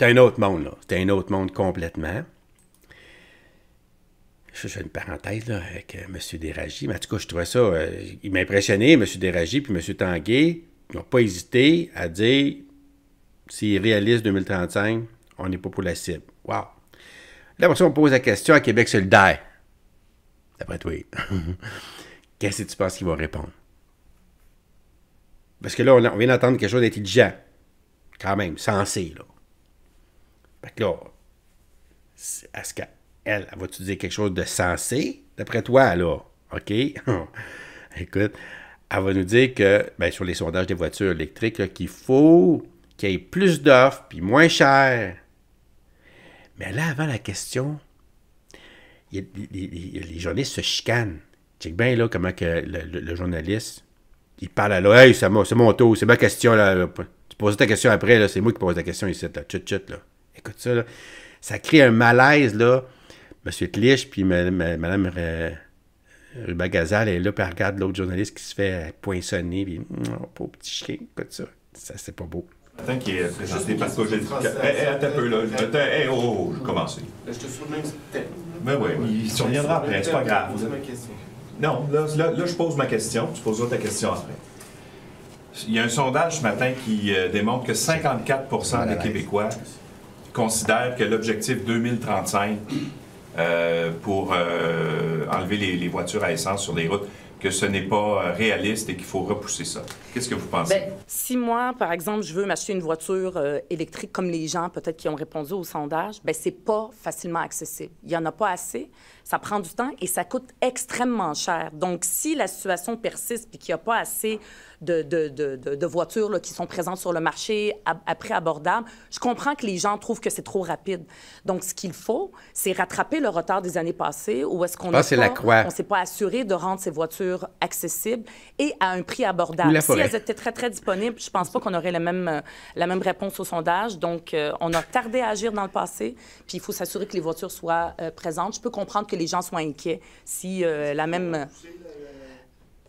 c'est un autre monde, là. C'est un autre monde complètement. Je fais une parenthèse avec euh, M. Déragi, mais en tout cas, je trouvais ça. Euh, il il impressionné, M. Déragi puis M. Tanguay. Ils n'ont pas hésité à dire s'ils réalisent 2035, on n'est pas pour la cible. Wow! Là, on pose la question à Québec solidaire. D'après toi, qu'est-ce que tu penses qu'ils vont répondre? Parce que là, on vient d'entendre quelque chose d'intelligent. Quand même, sensé, là. Fait que là, est-ce qu'elle, elle, va-tu dire quelque chose de sensé, d'après toi, là? OK? Écoute, elle va nous dire que, ben, sur les sondages des voitures électriques, qu'il faut qu'il y ait plus d'offres, puis moins cher. Mais là, avant la question, les journalistes se chicanent. Check bien là comment que le, journaliste, il parle à là. Hey, c'est mon, mon tour, c'est ma question. Là. Pose ta question après, c'est moi qui pose la question ici, là. Chut, chut, là. Écoute ça, là. Ça crée un malaise, là. Monsieur Tlich, puis Madame euh, Rubagazal est là, puis elle regarde l'autre journaliste qui se fait poinçonner, puis oh, pauvre petit chien, écoute ça. Ça, c'est pas beau. Attends qu'il que j'ai dit que... Hé, eh, eh, Attends un peu, là. Attends, eh, oh, oh, oh, je vais commencer. Je te souviens même peut ben Mais oui, il surviendra après, c'est pas grave. Non, là, là, je pose ma question, tu poseras ta question après. Il y a un sondage ce matin qui euh, démontre que 54 des Québécois considèrent que l'objectif 2035 euh, pour euh, enlever les, voitures à essence sur les routes, que ce n'est pas réaliste et qu'il faut repousser ça. Qu'est-ce que vous pensez? Ben, si moi, par exemple, je veux m'acheter une voiture électrique comme les gens peut-être qui ont répondu au sondage, ce ben, c'est pas facilement accessible. Il y en a pas assez, ça prend du temps et ça coûte extrêmement cher. Donc, si la situation persiste puis qu'il n'y a pas assez de, voitures qui sont présentes sur le marché à, prix abordable. Je comprends que les gens trouvent que c'est trop rapide. Donc, ce qu'il faut, c'est rattraper le retard des années passées ou est-ce qu'on ne s'est pas assuré de rendre ces voitures accessibles et à un prix abordable. Si elles étaient très, très disponibles, je pense pas qu'on aurait la même, réponse au sondage. Donc, euh, on a tardé à agir dans le passé, puis il faut s'assurer que les voitures soient euh, présentes. Je peux comprendre que les gens soient inquiets si euh, la même...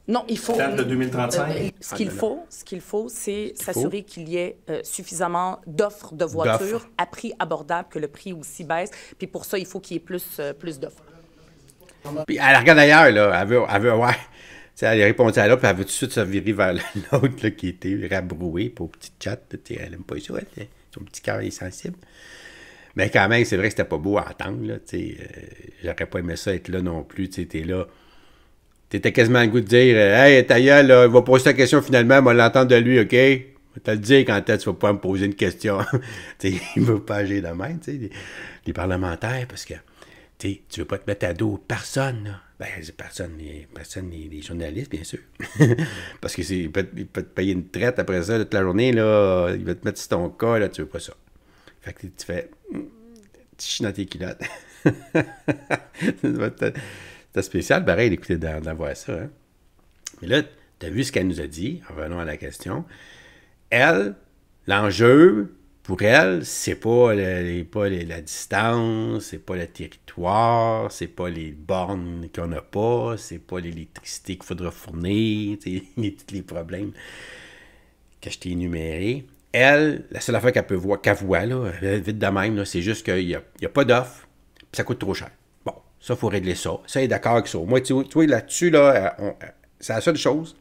Non, il faut. Euh, euh, ce qu'il ah, faut, ce qu'il faut, c'est s'assurer qu'il y ait euh, suffisamment d'offres de voitures à prix abordable, que le prix aussi baisse. Puis pour ça, il faut qu'il y ait plus, plus d'offres. Puis elle regarde ailleurs, là. Elle veut, elle veut ouais. elle répondu à l'autre, puis elle veut tout de suite se virer vers l'autre qui était rabroué pour petit chat. Elle n'aime pas ça, elle, son petit cœur est sensible. Mais quand même, c'est vrai que c'était pas beau à entendre. Là, sais, j'aurais pas aimé ça être là non plus. Tu là tu étais quasiment le goût de dire euh, Hey, Taïa, là, il va poser ta question finalement, moi l'entendre de lui, OK? te le dire quand tu vas pas me poser une question. il ne veut pas agir de même, les, les, parlementaires, parce que tu ne veux pas te mettre à dos personne. Là. Ben, personne, les, personne les, journalistes, bien sûr. parce que peuvent te payer une traite après ça toute la journée, là, il va te mettre sur ton cas, là, tu veux pas ça. Fait que tu fais. Tu chies dans tes culottes. C'est spécial, pareil, d'écouter, d'avoir ça. Hein. Mais là, tu as vu ce qu'elle nous a dit, en revenant à la question. Elle, l'enjeu pour elle, c'est pas, pas la distance, c'est pas le territoire, c'est pas les bornes qu'on n'a pas, c'est pas l'électricité qu'il faudra fournir, les, tous les problèmes que je t'ai énumérés. Elle, la seule affaire qu'elle peut voir, qu'elle voit, là, vite de même, c'est juste qu'il n'y a, a, pas d'offre, ça coûte trop cher. Ça, il faut régler ça. Ça, il est d'accord avec ça. Moi, tu, vois, là-dessus, là, euh, euh, c'est la seule chose.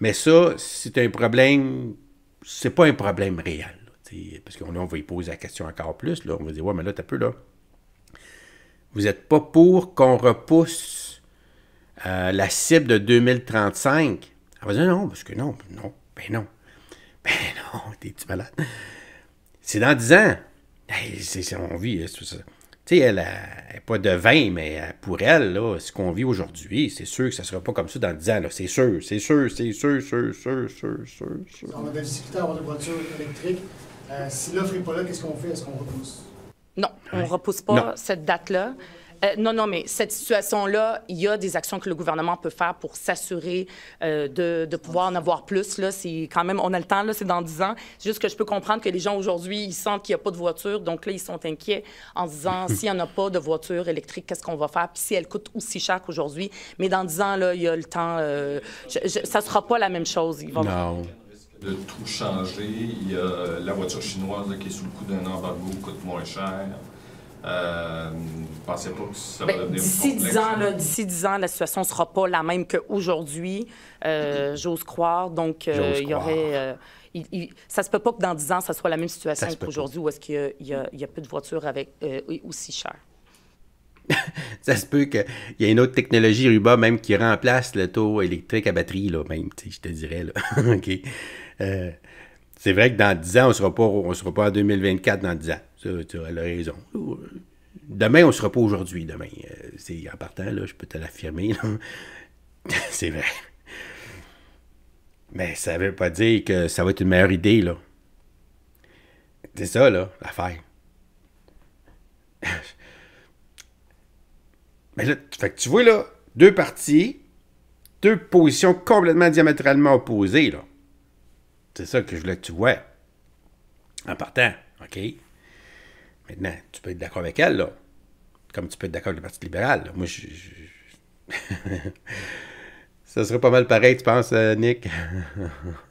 Mais ça, c'est un problème, c'est pas un problème réel. parce qu'on on va y poser la question encore plus. Là. On va dire, ouais, mais là, t'as peu, là. Vous n'êtes pas pour qu'on repousse euh, la cible de 2035. Elle va dire, non, parce que non, non, ben non. Ben non, t'es-tu malade? C'est dans 10 ans. Hey, on vie, hein, c'est ça tu sais, elle n'est pas de vin, mais euh, pour elle, là, ce qu'on vit aujourd'hui, c'est sûr que ça ne sera pas comme ça dans 10 ans. C'est sûr, c'est sûr, c'est sûr, sûr, sûr, sûr, sûr, sûr. On avait discuté avoir des voitures électriques. Euh, si l'offre n'est pas là, qu'est-ce qu'on fait? Est-ce qu'on repousse? Non, on ne repousse pas cette date-là. Euh, non, non, mais cette situation-là, il y a des actions que le gouvernement peut faire pour s'assurer euh, de, pouvoir en avoir plus. Là, c'est quand même, on a le temps, là, c'est dans 10 ans. juste que je peux comprendre que les gens aujourd'hui, ils sentent qu'il n'y a pas de voiture, donc là, ils sont inquiets en disant, s'il n'y en a pas de voiture électrique, qu'est-ce qu'on va faire? Puis si elle coûte aussi cher qu'aujourd'hui, mais dans 10 ans, là, il y a le temps, euh, ça ne sera pas la même chose. Ils vont... Non de tout changer. Il y a la voiture chinoise qui est sous le coup d'un embargo, coûte moins cher. Euh, ben, d'ici 10 ans, d'ici 10 ans, la situation ne sera pas la même qu'aujourd'hui, euh, j'ose croire. Donc, euh, il y aurait. ça se peut pas que dans 10 ans, ça soit la même situation qu'aujourd'hui, où est-ce qu'il il y, a, plus de voitures avec aussi chères. ça se peut qu'il y ait une autre technologie, Ruba, même qui remplace le taux électrique à batterie, là, même, je te dirais. c'est vrai que dans 10 ans, on ne sera pas en 2024 dans 10 ans. Tu as raison. Demain, on sera pas aujourd'hui. Demain, euh, c'est en partant, là, je peux te l'affirmer. c'est vrai. Mais ça ne veut pas dire que ça va être une meilleure idée, là. C'est ça, là, l'affaire. Mais là, tu vois, là, deux parties, deux positions complètement diamétralement opposées, là. C'est ça que je voulais que tu vois. En partant, OK? Maintenant, tu peux être d'accord avec elle, là, comme tu peux être d'accord avec le Parti libéral. Moi, je. Ça serait pas mal pareil, tu penses, euh, Nick?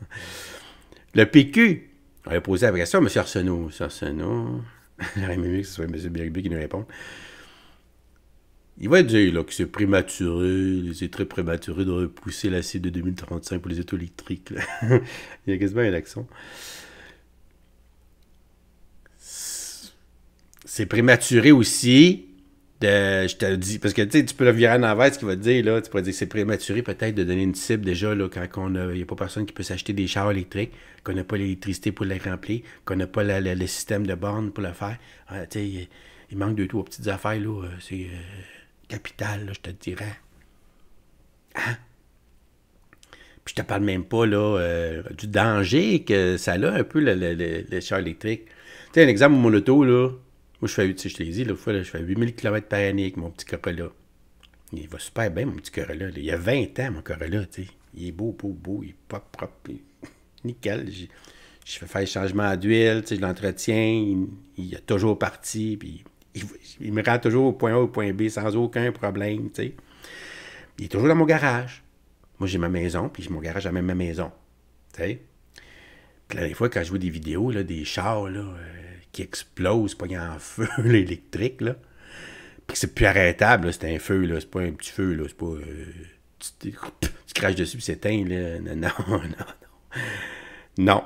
le PQ on a posé la question à M. Arsenault. M. Arsenault, j'aurais aimé mieux que ce soit M. Birgby qui nous réponde. Il va dire là, que c'est prématuré, c'est très prématuré de repousser l'acide de 2035 pour les étoiles électriques. Il y a quasiment une action. c'est prématuré aussi. De, je te dis, parce que tu tu peux le virer en envers, ce qu'il va te dire, là, tu pourrais dire que c'est prématuré peut-être de donner une cible déjà là, quand il n'y a, pas personne qui peut s'acheter des chars électriques, qu'on n'a pas l'électricité pour les remplir, qu'on n'a pas le système de borne pour le faire. Ah, il, il manque tout aux petites affaires, là. Euh, c'est euh, capital, je te dirais. Hein? Puis je te parle même pas là, euh, du danger que ça a un peu les chars électriques. Tu sais, un exemple, mon auto, là, moi, je fais, tu je te l'ai dit, je fais 8000 km par année avec mon petit Corolla. Il va super bien, mon petit Corolla. Là. Il y a 20 ans, mon Corolla, tu sais. Il est beau, beau, beau, il est pas propre, nickel. Je, fais faire les changements d'huile, tu sais, je l'entretiens, il... est toujours parti, puis il... me rend toujours au point A, au point B, sans aucun problème, tu sais. Il est toujours dans mon garage. Moi, j'ai ma maison, puis mon garage à même ma maison, tu sais. Puis là, des fois, quand je vois des vidéos, là, des chars, là... Euh, qui explose, pas en feu électrique, là. Puis c'est plus arrêtable, c'est un feu, là, c'est pas un petit feu, là, c'est pas... Euh, tu, craches dessus, c'est éteint, là. Non, non, non, non.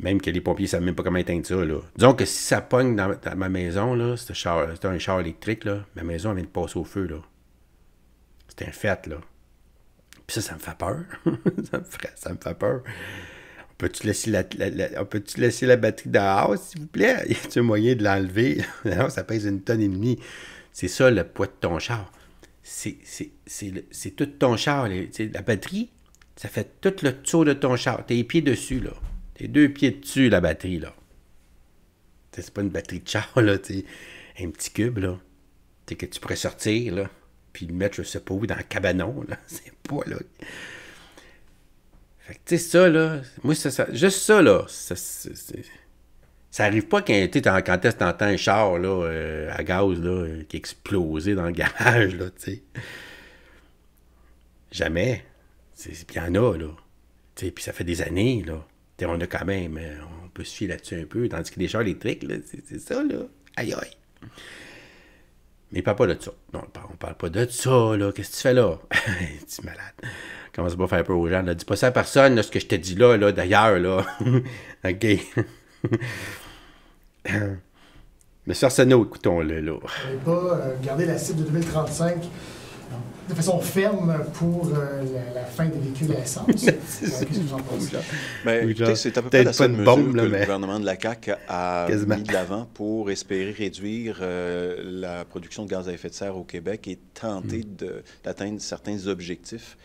Même que les pompiers ne savent même pas comment éteindre ça, là. Disons que si ça pogne dans, ma maison, là, c'est un, un char électrique, là, ma maison, vient de passer au feu, là. C'est un fait, là. Puis ça, ça me fait peur. ça, me ça me fait peur. Peux-tu laisser la, laisser la batterie dehors, s'il vous plaît? Y a-t-il moyen de l'enlever? ça pèse une tonne et demie. C'est ça le poids de ton char. C'est, c'est, tout ton char. la batterie, ça fait tout le tour de ton char. T'es les pieds dessus, là. T'es deux pieds dessus, la batterie, là. c'est pas une batterie de char, là, t'sais. Un petit cube, là. que tu pourrais sortir, là. Puis le mettre, je sais pas où, dans le cabanon, là. C'est pas, là. Fait tu sais, ça, là, moi, ça, ça, juste ça, là, ça, ça arrive pas quand, quand entends un char, là, euh, à gaz, là, euh, qui explosait dans le garage, là, tu sais. Jamais. Il y en a, là. Puis ça fait des années, là. on a quand même, euh, on peut se fier là-dessus un peu, tandis que les chars électriques, là, c'est ça, là. Aïe aïe. Mais il parle pas de ça. Non, on parle pas de ça, là. Qu'est-ce que tu fais là? tu es malade. Commence pas à faire peur aux gens. Ne dis pas ça à personne, ce que je t'ai dit là, là, d'ailleurs, là. OK. Monsieur Arsenault, écoutons-le, là. Vous pas euh, la cible de 2035 de façon ferme pour euh, la, fin des véhicules à essence. quest ben, c'est à peu près la seule mesure bombe, que mais... le gouvernement de la CAQ a mis de l'avant pour espérer réduire euh, la production de gaz à effet de serre au Québec et tenter mm. d'atteindre certains objectifs.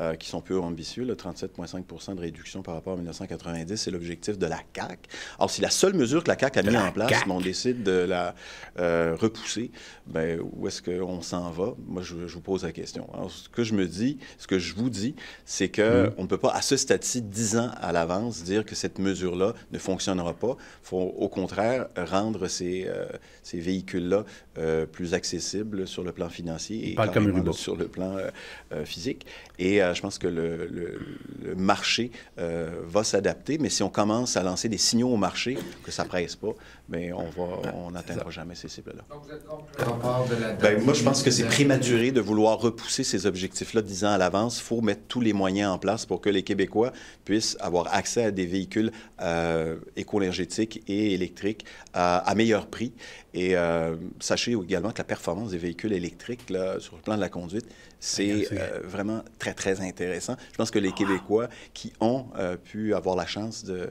Euh, qui sont peu ambitieux, le 37,5 de réduction par rapport à 1990, c'est l'objectif de la CAC. Alors, si la seule mesure que la CAC a mise en place, mais on décide de la euh, repousser, ben, où est-ce qu'on s'en va? Moi, je, vous pose la question. Alors, ce que je me dis, ce que je vous dis, c'est qu'on mm. on ne peut pas, à ce stade-ci, dix ans à l'avance, dire que cette mesure-là ne fonctionnera pas. Il faut, au contraire, rendre ces, euh, ces véhicules-là plus accessibles sur le plan financier et comme sur le plan physique. Et euh, je pense que le, marché euh, va s'adapter, mais si on commence à lancer des signaux au marché que ça presse pas, mais ben, on va, on ah, n'atteindra jamais ces cibles-là. Donc vous êtes de ben, moi, je pense que c'est prématuré de vouloir repousser ces objectifs-là dix ans à l'avance. Il faut mettre tous les moyens en place pour que les Québécois puissent avoir accès à des véhicules euh, éco-énergétiques et électriques euh, à meilleur prix. Et sachez également que la performance des véhicules électriques là, sur le plan de la conduite, c'est vraiment très, très intéressant. Je pense que les Québécois qui ont euh, pu avoir la chance de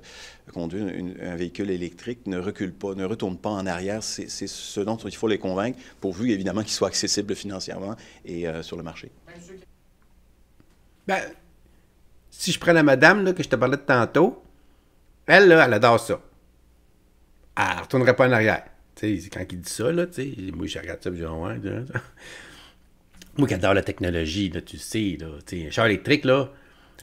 conduire un véhicule électrique ne reculent pas, ne retournent pas en arrière. C'est ce dont il faut les convaincre, pourvu évidemment qu'ils soient accessibles financièrement et euh, sur le marché. Ben, si je prends la madame que je te parlais de tantôt, elle, là, elle adore ça. Elle ne retournerait pas en arrière. quand il dit ça, là, moi, je regarde ça, je dis, ouais, moi qui adore la technologie, là, tu sais, là, un char électrique, là,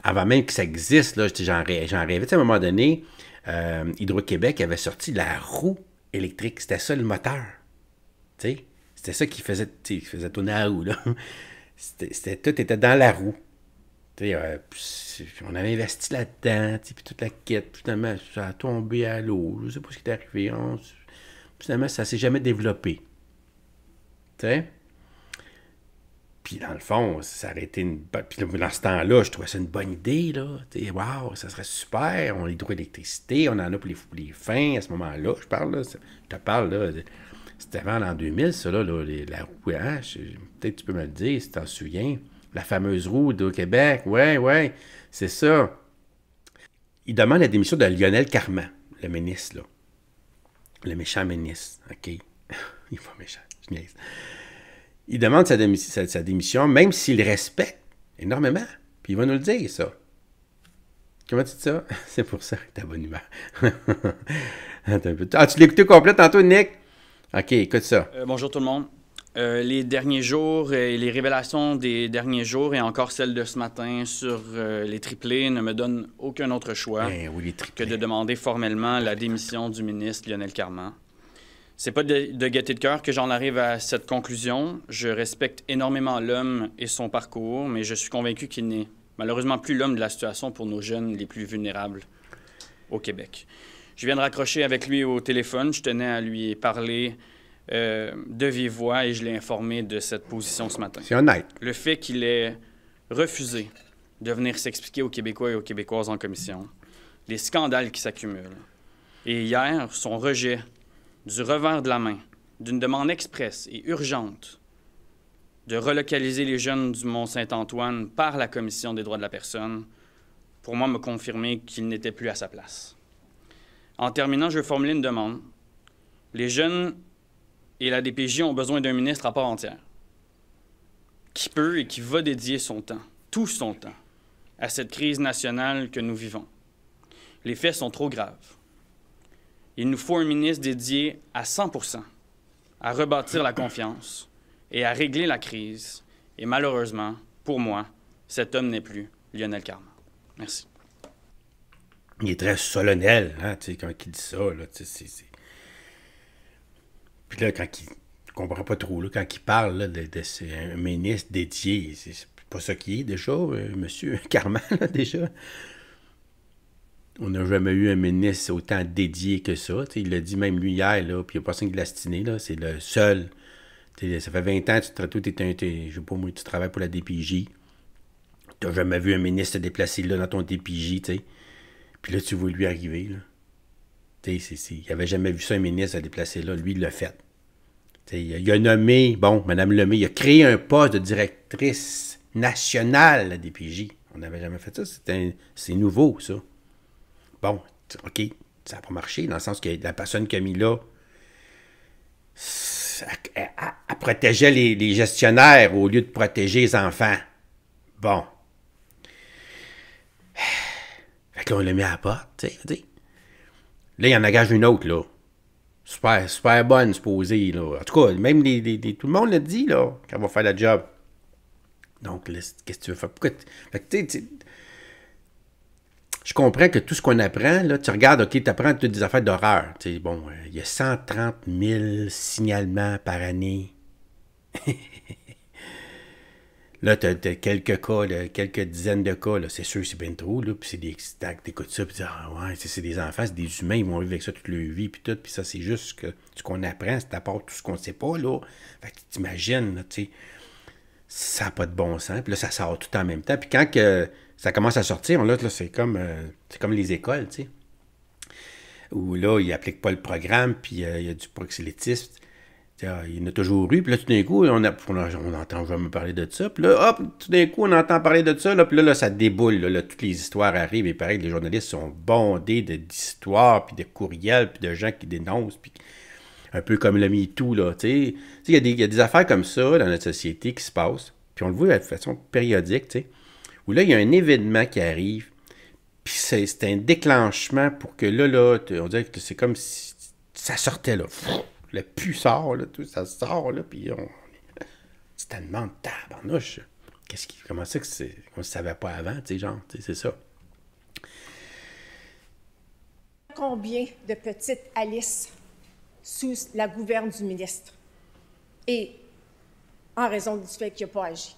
avant même que ça existe, là, j'en rêvais. à un moment donné, euh, Hydro-Québec avait sorti la roue électrique. C'était ça le moteur. C'était ça qui faisait, qui faisait tourner la roue. Là. C'était, tout était dans la roue. Euh, on avait investi là-dedans, puis toute la quête, puis finalement, ça a tombé à l'eau. Je ne sais pas ce qui est arrivé. hein, Finalement, ça s'est jamais développé. sais puis dans le fond, ça aurait une Puis dans ce temps-là, je trouvais ça une bonne idée, là. Waouh, ça serait super. On a l'hydroélectricité, on en a pour les, fins à ce moment-là. Je parle, là, je te parle, là. C'était avant l'an 2000, ça, là, la roue hein, Peut-être tu peux me le dire si tu t'en souviens. La fameuse roue de Québec. Ouais, ouais, c'est ça. Il demande la démission de Lionel Carman, le ministre, là. Le méchant ministre, OK? Il est pas méchant, je niaise il demande sa, démission, même s'il respecte énormément. Puis il va nous le dire, ça. Comment tu dis ça? C'est pour ça que t'as bonne humeur. ah, tu l'écoutes complètement, Nick? OK, écoute ça. Euh, bonjour tout le monde. Euh, les derniers jours et les révélations des derniers jours et encore celles de ce matin sur euh, les triplés ne me donnent aucun autre choix ben que de demander formellement la démission du ministre Lionel Carman. C'est pas de, de gaieté de cœur que j'en arrive à cette conclusion. Je respecte énormément l'homme et son parcours, mais je suis convaincu qu'il n'est malheureusement plus l'homme de la situation pour nos jeunes les plus vulnérables au Québec. Je viens de raccrocher avec lui au téléphone. Je tenais à lui parler euh, de vive voix et je l'ai informé de cette position ce matin. C'est honnête. Le fait qu'il ait refusé de venir s'expliquer aux Québécois et aux Québécoises en commission, les scandales qui s'accumulent, et hier, son rejet du revers de la main, d'une demande expresse et urgente de relocaliser les jeunes du Mont-Saint-Antoine par la Commission des droits de la personne, pour moi me confirmer qu'il n'était plus à sa place. En terminant, je formule une demande. Les jeunes et la DPJ ont besoin d'un ministre à part entière, qui peut et qui va dédier son temps, tout son temps, à cette crise nationale que nous vivons. Les faits sont trop graves. Il nous faut un ministre dédié à 100 à rebâtir la confiance et à régler la crise. Et malheureusement, pour moi, cet homme n'est plus Lionel Carman. Merci. Il est très solennel, hein, quand il dit ça. Là, Puis là, quand il ne pas trop. Là, quand il parle là, de, ministre dédié, c'est pas ça qui est déjà, euh, monsieur Carman, déjà on n'a jamais eu un ministre autant dédié que ça. il l'a dit même lui hier, là, puis il n'y a pas qui l'a C'est le seul. ça fait 20 ans que tu, tu travailles pour la DPJ. Tu n'as jamais vu un ministre se déplacer là dans ton DPJ, tu Puis là, tu vois lui arriver, là. Tu sais, il n'avait jamais vu ça, un ministre se déplacer là. Lui, il l'a fait. il a nommé, bon, Mme Lemay, il a créé un poste de directrice nationale, à la DPJ. On n'avait jamais fait ça. C'est nouveau, ça bon, OK, ça n'a pas marché, dans le sens que la personne qui a mis là, elle, protégeait les, gestionnaires au lieu de protéger les enfants. Bon. Fait que là, on l'a mis à la porte, tu sais. Là, il en engage une autre, là. Super, super bonne, supposée, là. En tout cas, même tout le monde l'a dit, là, qu'elle va faire la job. Donc, qu'est-ce que tu veux faire? Pourquoi fait que, tu sais, je comprends que tout ce qu'on apprend, là, tu regardes, OK, tu apprends toutes des affaires d'horreur. bon, euh, il y a 130 000 signalements par année. Là, tu as, quelques cas, quelques dizaines de cas, c'est sûr, c'est bien trop, là, puis c'est des tu t'écoutes ça, puis tu dis, ah, ouais, c'est des enfants, c'est des humains, ils vont vivre avec ça toute leur vie, puis tout, puis ça, c'est juste que ce qu'on apprend, c'est à part tout ce qu'on ne sait pas, là. Fait que t'imagines, tu sais, ça n'a pas de bon sens, puis là, ça sort tout en même temps, puis quand que ça commence à sortir. Là, c'est comme, euh, comme les écoles, tu sais. Où là, ils n'appliquent pas le programme, puis euh, il y a du proxélétisme. Ah, il y en a toujours eu, puis là, tout d'un coup, on, a, on, entend jamais parler de ça. Puis là, hop, tout d'un coup, on entend parler de ça. Là, puis là, ça déboule. toutes les histoires arrivent. Et pareil, les journalistes sont bondés d'histoires, puis de courriels, puis de gens qui dénoncent. Puis un peu comme le MeToo, là, tu sais. Il y, a des affaires comme ça dans notre société qui se passent. Puis on le voit de façon périodique, tu sais où là, il y a un événement qui arrive, puis c'est un déclenchement pour que là, là, on dirait que c'est comme si ça sortait là. Le pu sort, là, tout, ça sort, là, puis on. Tu tellement tabarnouche, qu'est-ce qui. Comment ça que c'est. qu'on ne savait pas avant, tu sais, genre, c'est ça. Combien de petites Alice sous la gouverne du ministre? Et en raison du fait qu'il n'a pas agi.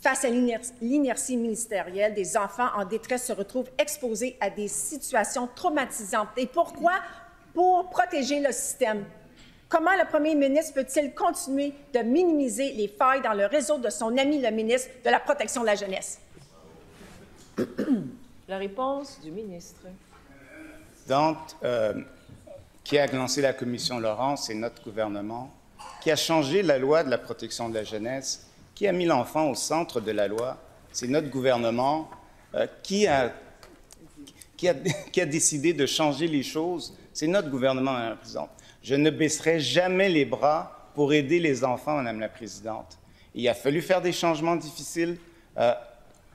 Face à l'inertie ministérielle, des enfants en détresse se retrouvent exposés à des situations traumatisantes. Et pourquoi? Pour protéger le système. Comment le premier ministre peut-il continuer de minimiser les failles dans le réseau de son ami le ministre de la Protection de la jeunesse? La réponse du ministre. Donc, euh, qui a lancé la commission Laurence et notre gouvernement, qui a changé la loi de la protection de la jeunesse qui a mis l'enfant au centre de la loi C'est notre gouvernement. Euh, qui, a, a, décidé de changer les choses C'est notre gouvernement, Madame la Présidente. Je ne baisserai jamais les bras pour aider les enfants, Madame la Présidente. Il a fallu faire des changements difficiles euh,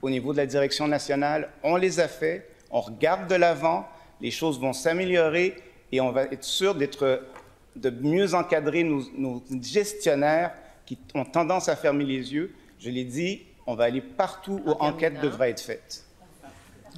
au niveau de la direction nationale. On les a faits. On regarde de l'avant. Les choses vont s'améliorer et on va être sûr d'être de mieux encadrer nos, nos gestionnaires qui ont tendance à fermer les yeux. Je l'ai dit, on va aller partout où l'enquête enquête devra être faite.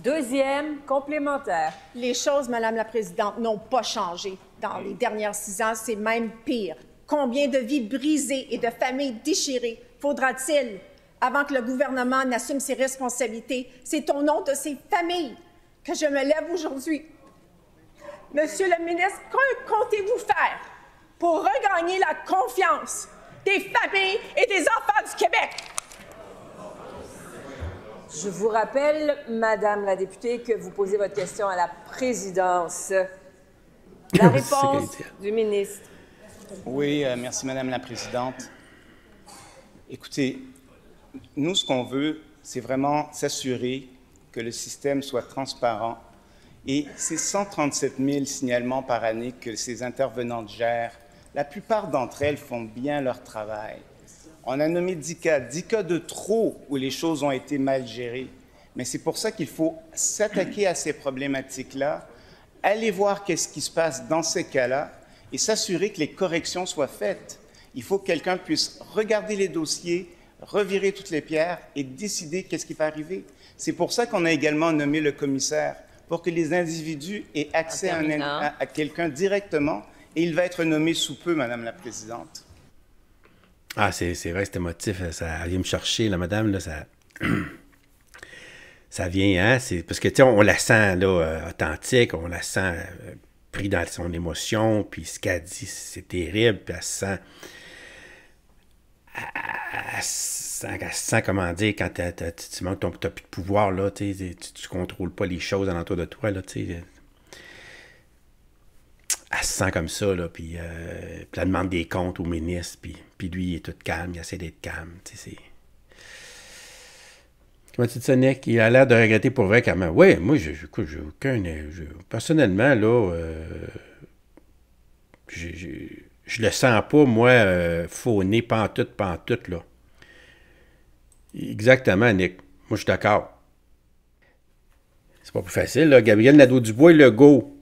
Deuxième complémentaire. Les choses, Madame la Présidente, n'ont pas changé dans les dernières six ans, c'est même pire. Combien de vies brisées et de familles déchirées faudra-t-il avant que le gouvernement n'assume ses responsabilités? C'est au nom de ces familles que je me lève aujourd'hui. Monsieur le ministre, que comptez-vous faire pour regagner la confiance des familles et des enfants du Québec. Je vous rappelle, Madame la députée, que vous posez votre question à la présidence. La réponse du ministre. Oui, euh, merci, Madame la Présidente. Écoutez, nous, ce qu'on veut, c'est vraiment s'assurer que le système soit transparent. Et c'est 137 000 signalements par année que ces intervenantes gèrent la plupart d'entre elles font bien leur travail. On a nommé 10 cas, 10 cas de trop où les choses ont été mal gérées. Mais c'est pour ça qu'il faut s'attaquer à ces problématiques-là, aller voir qu'est-ce qui se passe dans ces cas-là et s'assurer que les corrections soient faites. Il faut que quelqu'un puisse regarder les dossiers, revirer toutes les pierres et décider qu'est-ce qui va arriver. C'est pour ça qu'on a également nommé le commissaire, pour que les individus aient accès à quelqu'un directement il va être nommé sous peu, Madame la Présidente. Ah, c'est vrai c'est émotif. Hein, ça vient me chercher, la madame, là, ça... ça vient, hein? C'est parce que, tu on, la sent, là, euh, authentique, on la sent euh, pris dans son émotion, puis ce qu'elle dit, c'est terrible, puis elle se sent... Elle, sent, comment dire, quand tu manques ton... As plus de pouvoir, là, tu ne contrôles pas les choses alentour de toi, là, tu sais elle se sent comme ça, là, puis, euh, elle demande des comptes au ministre, puis, lui, il est tout calme, il essaie d'être calme, tu sais, Comment tu dis ça, Nick? Il a l'air de regretter pour vrai, quand même. Oui, moi, je j'ai aucun... Euh, personnellement, là, euh, je le sens pas, moi, pas euh, fauné, pantoute, pantoute, là. Exactement, Nick. Moi, je suis d'accord. C'est pas plus facile, là. Gabriel Nadeau-Dubois, le go.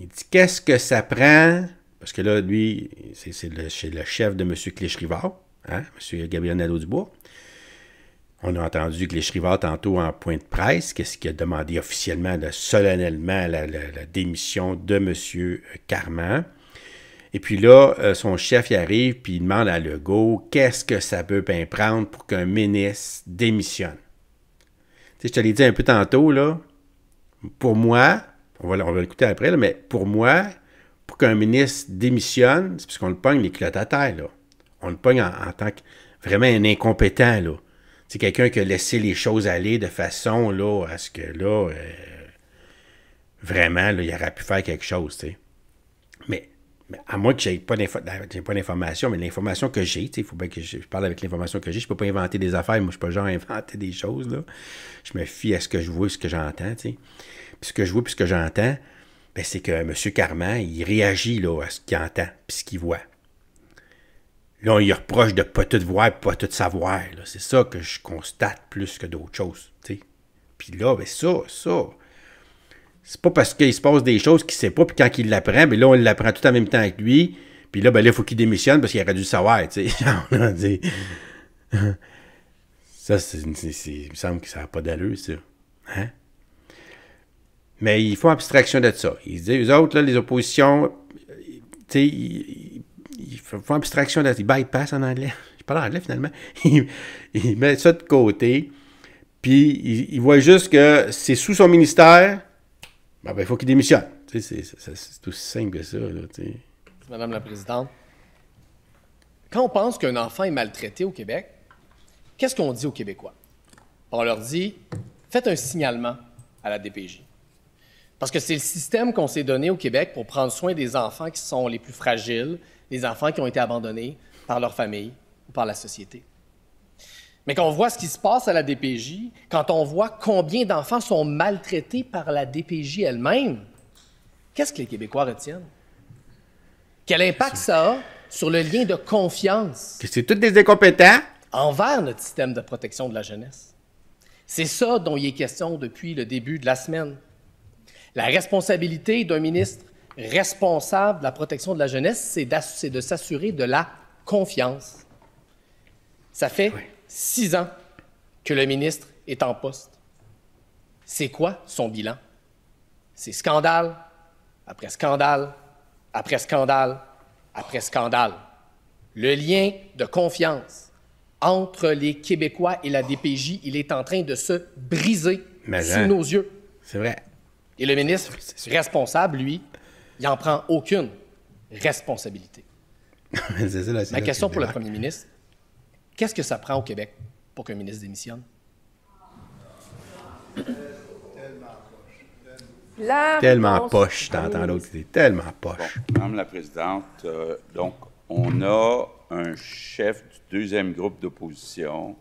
Il dit Qu'est-ce que ça prend Parce que là, lui, c'est le, chef de M. Cléchrivard, hein, M. Gabriel Nadeau-Dubois. On a entendu Cléchrivard tantôt en point de presse, qu'est-ce qu'il a demandé officiellement, solennellement, la, démission de M. Carman. Et puis là, euh, son chef, y arrive, puis il demande à Legault, qu'est-ce que ça peut bien prendre pour qu'un ministre démissionne? Tu sais, je te l'ai dit un peu tantôt, là. Pour moi, on va, l'écouter après, mais pour moi, pour qu'un ministre démissionne, c'est parce qu'on le pogne les culottes à terre. Là. On le pogne en, tant que vraiment un incompétent. C'est quelqu'un qui a laissé les choses aller de façon à ce que là, euh, vraiment, il aurait pu faire quelque chose. Mais, à moins que je n'ai pas d'informations, mais l'information que j'ai, il faut bien que je, parle avec l'information que j'ai. Je ne peux pas inventer des affaires. Moi, je ne peux pas genre inventer des choses. Là. Je me fie à ce que je vois, ce que j'entends. Puis ce que je vois, puis ce que j'entends, ben, c'est que M. Carman, il réagit là, à ce qu'il entend, puis ce qu'il voit. Là, on lui reproche de pas tout voir, pas tout savoir. C'est ça que je constate plus que d'autres choses. Puis là, ben ça, ça. C'est pas parce qu'il se passe des choses qu'il ne sait pas, puis quand il l'apprend, ben là, on l'apprend tout en même temps avec lui. Puis là, ben là, il faut qu'il démissionne parce qu'il aurait dû savoir. Tu sais. Mm. ça, c'est, il me semble que ça n'a pas d'allure, ça. Hein? Mais ils font abstraction de ça. Ils disent, eux autres, les oppositions, euh, ils, font abstraction de ça. Ils bypassent en anglais. Je parle anglais finalement. Ils, mettent ça de côté. Puis ils, voient juste que c'est sous son ministère. il ben, ben, faut qu'il démissionne. C'est aussi simple que ça. Madame la Présidente, quand on pense qu'un enfant est maltraité au Québec, qu'est-ce qu'on dit aux Québécois? On leur dit faites un signalement à la DPJ. Parce que c'est le système qu'on s'est donné au Québec pour prendre soin des enfants qui sont les plus fragiles, les enfants qui ont été abandonnés par leur famille ou par la société. Mais quand on voit ce qui se passe à la DPJ, quand on voit combien d'enfants sont maltraités par la DPJ elle-même, qu'est-ce que les Québécois retiennent? Quel impact ça a sur le lien de confiance? Que c'est tous des incompétents? Envers notre système de protection de la jeunesse. C'est ça dont il est question depuis le début de la semaine. La responsabilité d'un ministre responsable de la protection de la jeunesse, c'est de s'assurer de la confiance. Ça fait six ans que le ministre est en poste. C'est quoi son bilan? C'est scandale après scandale après scandale après scandale. Le lien de confiance entre les Québécois et la DPJ, il est en train de se briser sous nos yeux. C'est vrai. Et le ministre responsable, lui, il n'en prend aucune responsabilité. Ma question pour le premier ministre, qu'est-ce que ça prend au Québec pour qu'un ministre démissionne? tellement poche, t'entends l'autre, c'est tellement poche. Madame la Présidente, euh, donc on a un chef du deuxième groupe d'opposition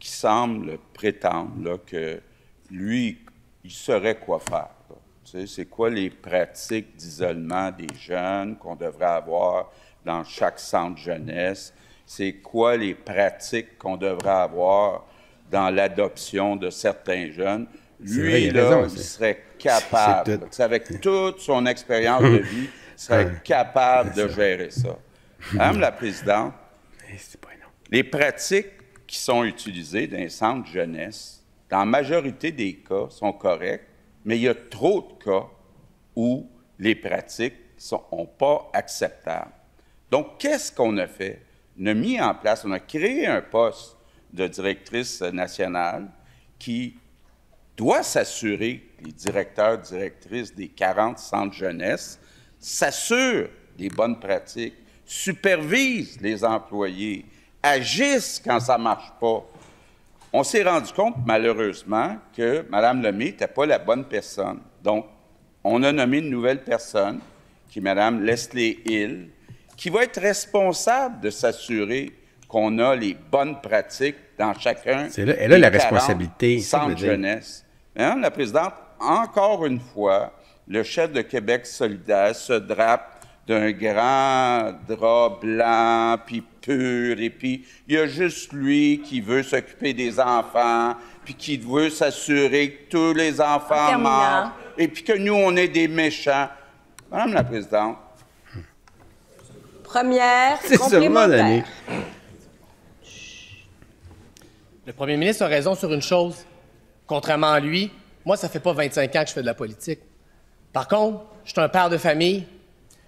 qui semble prétendre que lui il saurait quoi faire. c'est quoi les pratiques d'isolement des jeunes qu'on devrait avoir dans chaque centre jeunesse? C'est quoi les pratiques qu'on devrait avoir dans l'adoption de certains jeunes? Lui, là, il serait capable, avec toute son expérience de vie, serait ah capable de gérer ça. Madame la Présidente, eh, les pratiques qui sont utilisées dans les centres jeunesse dans la majorité des cas, sont corrects, mais il y a trop de cas où les pratiques ne sont pas acceptables. Donc, qu'est-ce qu'on a fait? On a mis en place, on a créé un poste de directrice nationale qui doit s'assurer que les directeurs, directrices des 40 centres jeunesse s'assurent des bonnes pratiques, supervisent les employés, agissent quand ça ne marche pas, on s'est rendu compte, malheureusement, que Mme Lemay n'était pas la bonne personne. Donc, on a nommé une nouvelle personne, qui est Mme Leslie Hill, qui va être responsable de s'assurer qu'on a les bonnes pratiques dans chacun. C'est là, elle a la responsabilité. Sans jeunesse. Madame hein, la présidente, encore une fois, le chef de Québec solidaire se drape d'un grand drap blanc, puis pur, et puis il y a juste lui qui veut s'occuper des enfants, puis qui veut s'assurer que tous les enfants mangent, et puis que nous, on est des méchants. Madame la Présidente. Première, c'est Le premier ministre a raison sur une chose. Contrairement à lui, moi, ça fait pas 25 ans que je fais de la politique. Par contre, je suis un père de famille,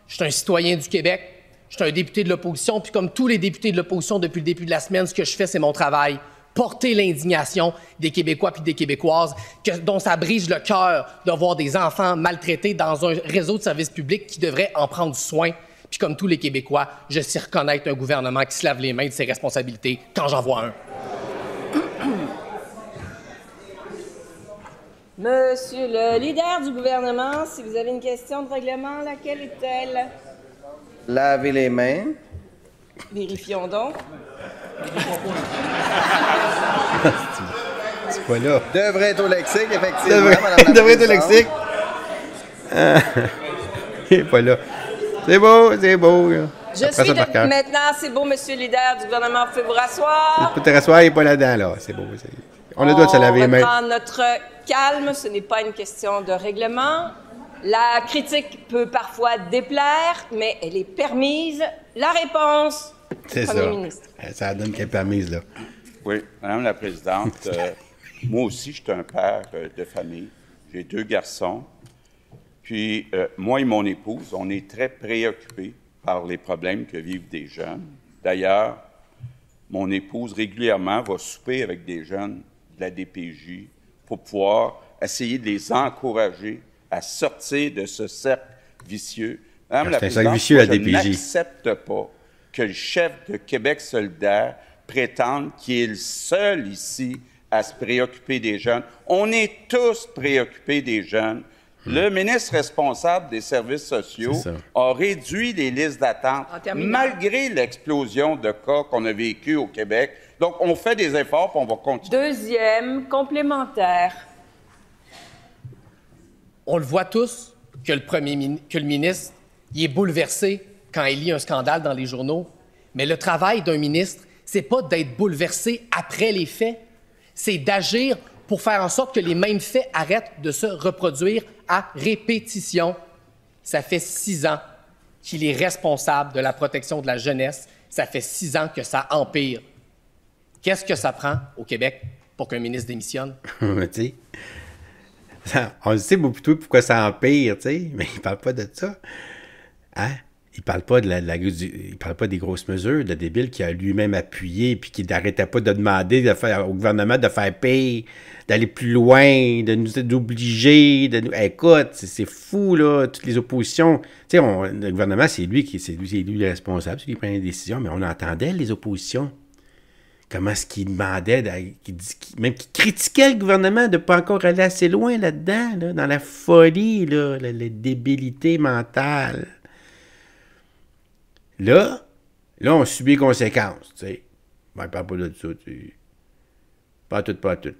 je suis un citoyen du Québec. Je suis un député de l'opposition. Puis comme tous les députés de l'opposition depuis le début de la semaine, ce que je fais, c'est mon travail. Porter l'indignation des Québécois puis des Québécoises, dont ça brise le cœur de voir des enfants maltraités dans un réseau de services publics qui devrait en prendre soin. Puis comme tous les Québécois, je sais reconnaître un gouvernement qui se lave les mains de ses responsabilités quand j'en vois un. Monsieur le leader du gouvernement, si vous avez une question de règlement, laquelle est-elle? Lavez les mains. Vérifions donc. C'est pas là. Devrait être au lexique, effectivement. Devrait, être au lexique. Ah. pas là. C'est beau, c'est beau. Je suis maintenant, c'est beau, monsieur le leader du gouvernement. Vous pouvez vous rasseoir. Vous pouvez il n'est pas là-dedans, là. là. C'est beau. On doit se laver les Prendre notre calme, ce n'est pas une question de règlement. La critique peut parfois déplaire, mais elle est permise. La réponse, c'est ça. Ministre. Euh, ça donne qu'elle est permise, là. Oui, Madame la Présidente, euh, moi aussi, je suis un père euh, de famille. J'ai deux garçons. Puis, moi et mon épouse, on est très préoccupés par les problèmes que vivent des jeunes. D'ailleurs, mon épouse régulièrement va souper avec des jeunes de la DPJ pour pouvoir essayer de les encourager à sortir de ce cercle vicieux. Madame ah, la Présidente, je n'accepte pas que le chef de Québec solidaire prétende qu'il est le seul ici à se préoccuper des jeunes. On est tous préoccupés des jeunes. Le hmm. ministre responsable des services sociaux a réduit les listes d'attente malgré l'explosion de cas qu'on a vécu au Québec donc, on fait des efforts, pour on va continuer. Deuxième, complémentaire. On le voit tous que le, premier, le ministre est bouleversé quand il lit un scandale dans les journaux. Mais le travail d'un ministre, c'est pas d'être bouleversé après les faits, c'est d'agir pour faire en sorte que les mêmes faits arrêtent de se reproduire à répétition. Ça fait six ans qu'il est responsable de la protection de la jeunesse. Ça fait six ans que ça empire. Qu'est-ce que ça prend au Québec pour qu'un ministre démissionne? on sait beaucoup plus pourquoi ça empire, mais il parle pas de ça. Hein? Il parle pas de la, parle pas des grosses mesures, de débile qui a lui-même appuyé puis qui n'arrêtait pas de demander de faire, au gouvernement de faire payer, d'aller plus loin, de nous d'obliger, de nous. Écoute, c'est fou là, toutes les oppositions. le gouvernement c'est lui qui c'est lui, lui, le responsable, c'est lui qui prend les décisions, mais on entendait les oppositions comment est-ce qu'il demandait, même qu'il critiquait le gouvernement de ne pas encore aller assez loin là-dedans, dans la folie, là, la, débilité mentale. Là, là, on subit les conséquences, tu sais. Ben, parle pas de ça, Pas tout, pas tout,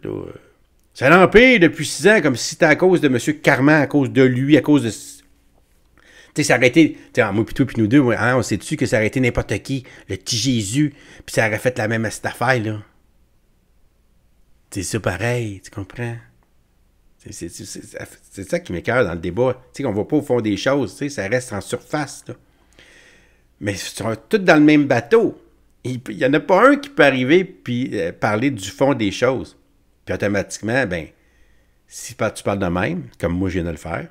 Ça l'empire depuis six ans, comme si c'était à cause de M. Carman, à cause de lui, à cause de tu sais, ça aurait été, moi, plutôt, puis nous deux, hein, on sait dessus que ça aurait été n'importe qui, le petit Jésus, puis ça aurait fait la même cette affaire, là. C'est ça pareil, tu comprends? C'est ça qui m'écœure dans le débat. Tu sais, qu'on va pas au fond des choses, ça reste en surface, là. Mais ils sont tous dans le même bateau. Il n'y en a pas un qui peut arriver puis euh, parler du fond des choses. Puis automatiquement, ben, si tu parles de même, comme moi je viens de le faire,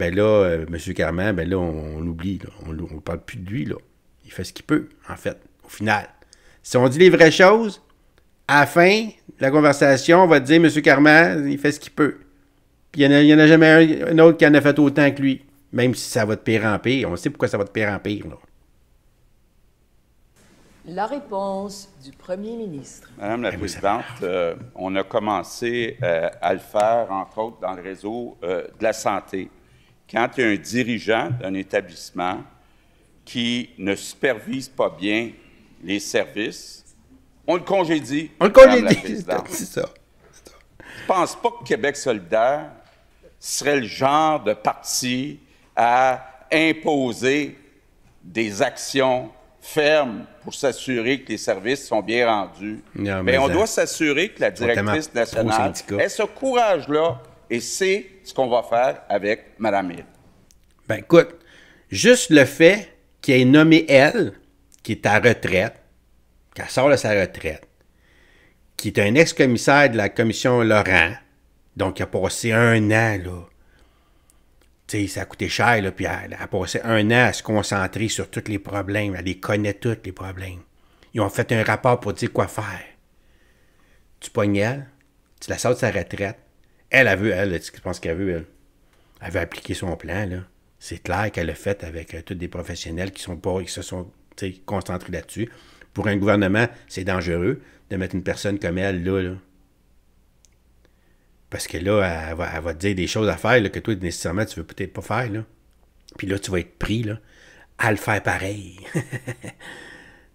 ben là, euh, M. Carman, ben là, on, l'oublie, on ne parle plus de lui, là. Il fait ce qu'il peut, en fait, au final. Si on dit les vraies choses, à la fin de la conversation, on va dire, M. Carman, il fait ce qu'il peut. Puis il n'y en, a jamais un, autre qui en a fait autant que lui, même si ça va de pire en pire. On sait pourquoi ça va de pire en pire, La réponse du premier ministre. Madame la eh Présidente, euh, on a commencé euh, à le faire, entre autres, dans le réseau de la santé quand il y a un dirigeant d'un établissement qui ne supervise pas bien les services, on le congédie. On le congédie, ça. Je ne pense pas que Québec solidaire serait le genre de parti à imposer des actions fermes pour s'assurer que les services sont bien rendus. mais, ben, mais on doit s'assurer que la directrice nationale ait ce courage-là et c'est ce qu'on va faire avec Mme Hill. Ben écoute, juste le fait qu'elle ait nommé elle, qui est à retraite, qu'elle sort de sa retraite, qui est un ex-commissaire de la commission Laurent, donc qui a passé un an, là. Tu sais, ça a coûté cher, là, puis elle a passé un an à se concentrer sur tous les problèmes. Elle les connaît tous, les problèmes. Ils ont fait un rapport pour dire quoi faire. Tu pognes elle, tu la sors de sa retraite, elle a vu, elle, ce je pense qu'elle a vu, elle. Elle avait appliqué son plan, là. C'est clair qu'elle l'a fait avec euh, tous des professionnels qui sont pas, qui se sont concentrés là-dessus. Pour un gouvernement, c'est dangereux de mettre une personne comme elle là. là. Parce que là, elle va, te dire des choses à faire que toi, nécessairement, tu veux peut-être pas faire. Là. Puis là, tu vas être pris là, à le faire pareil.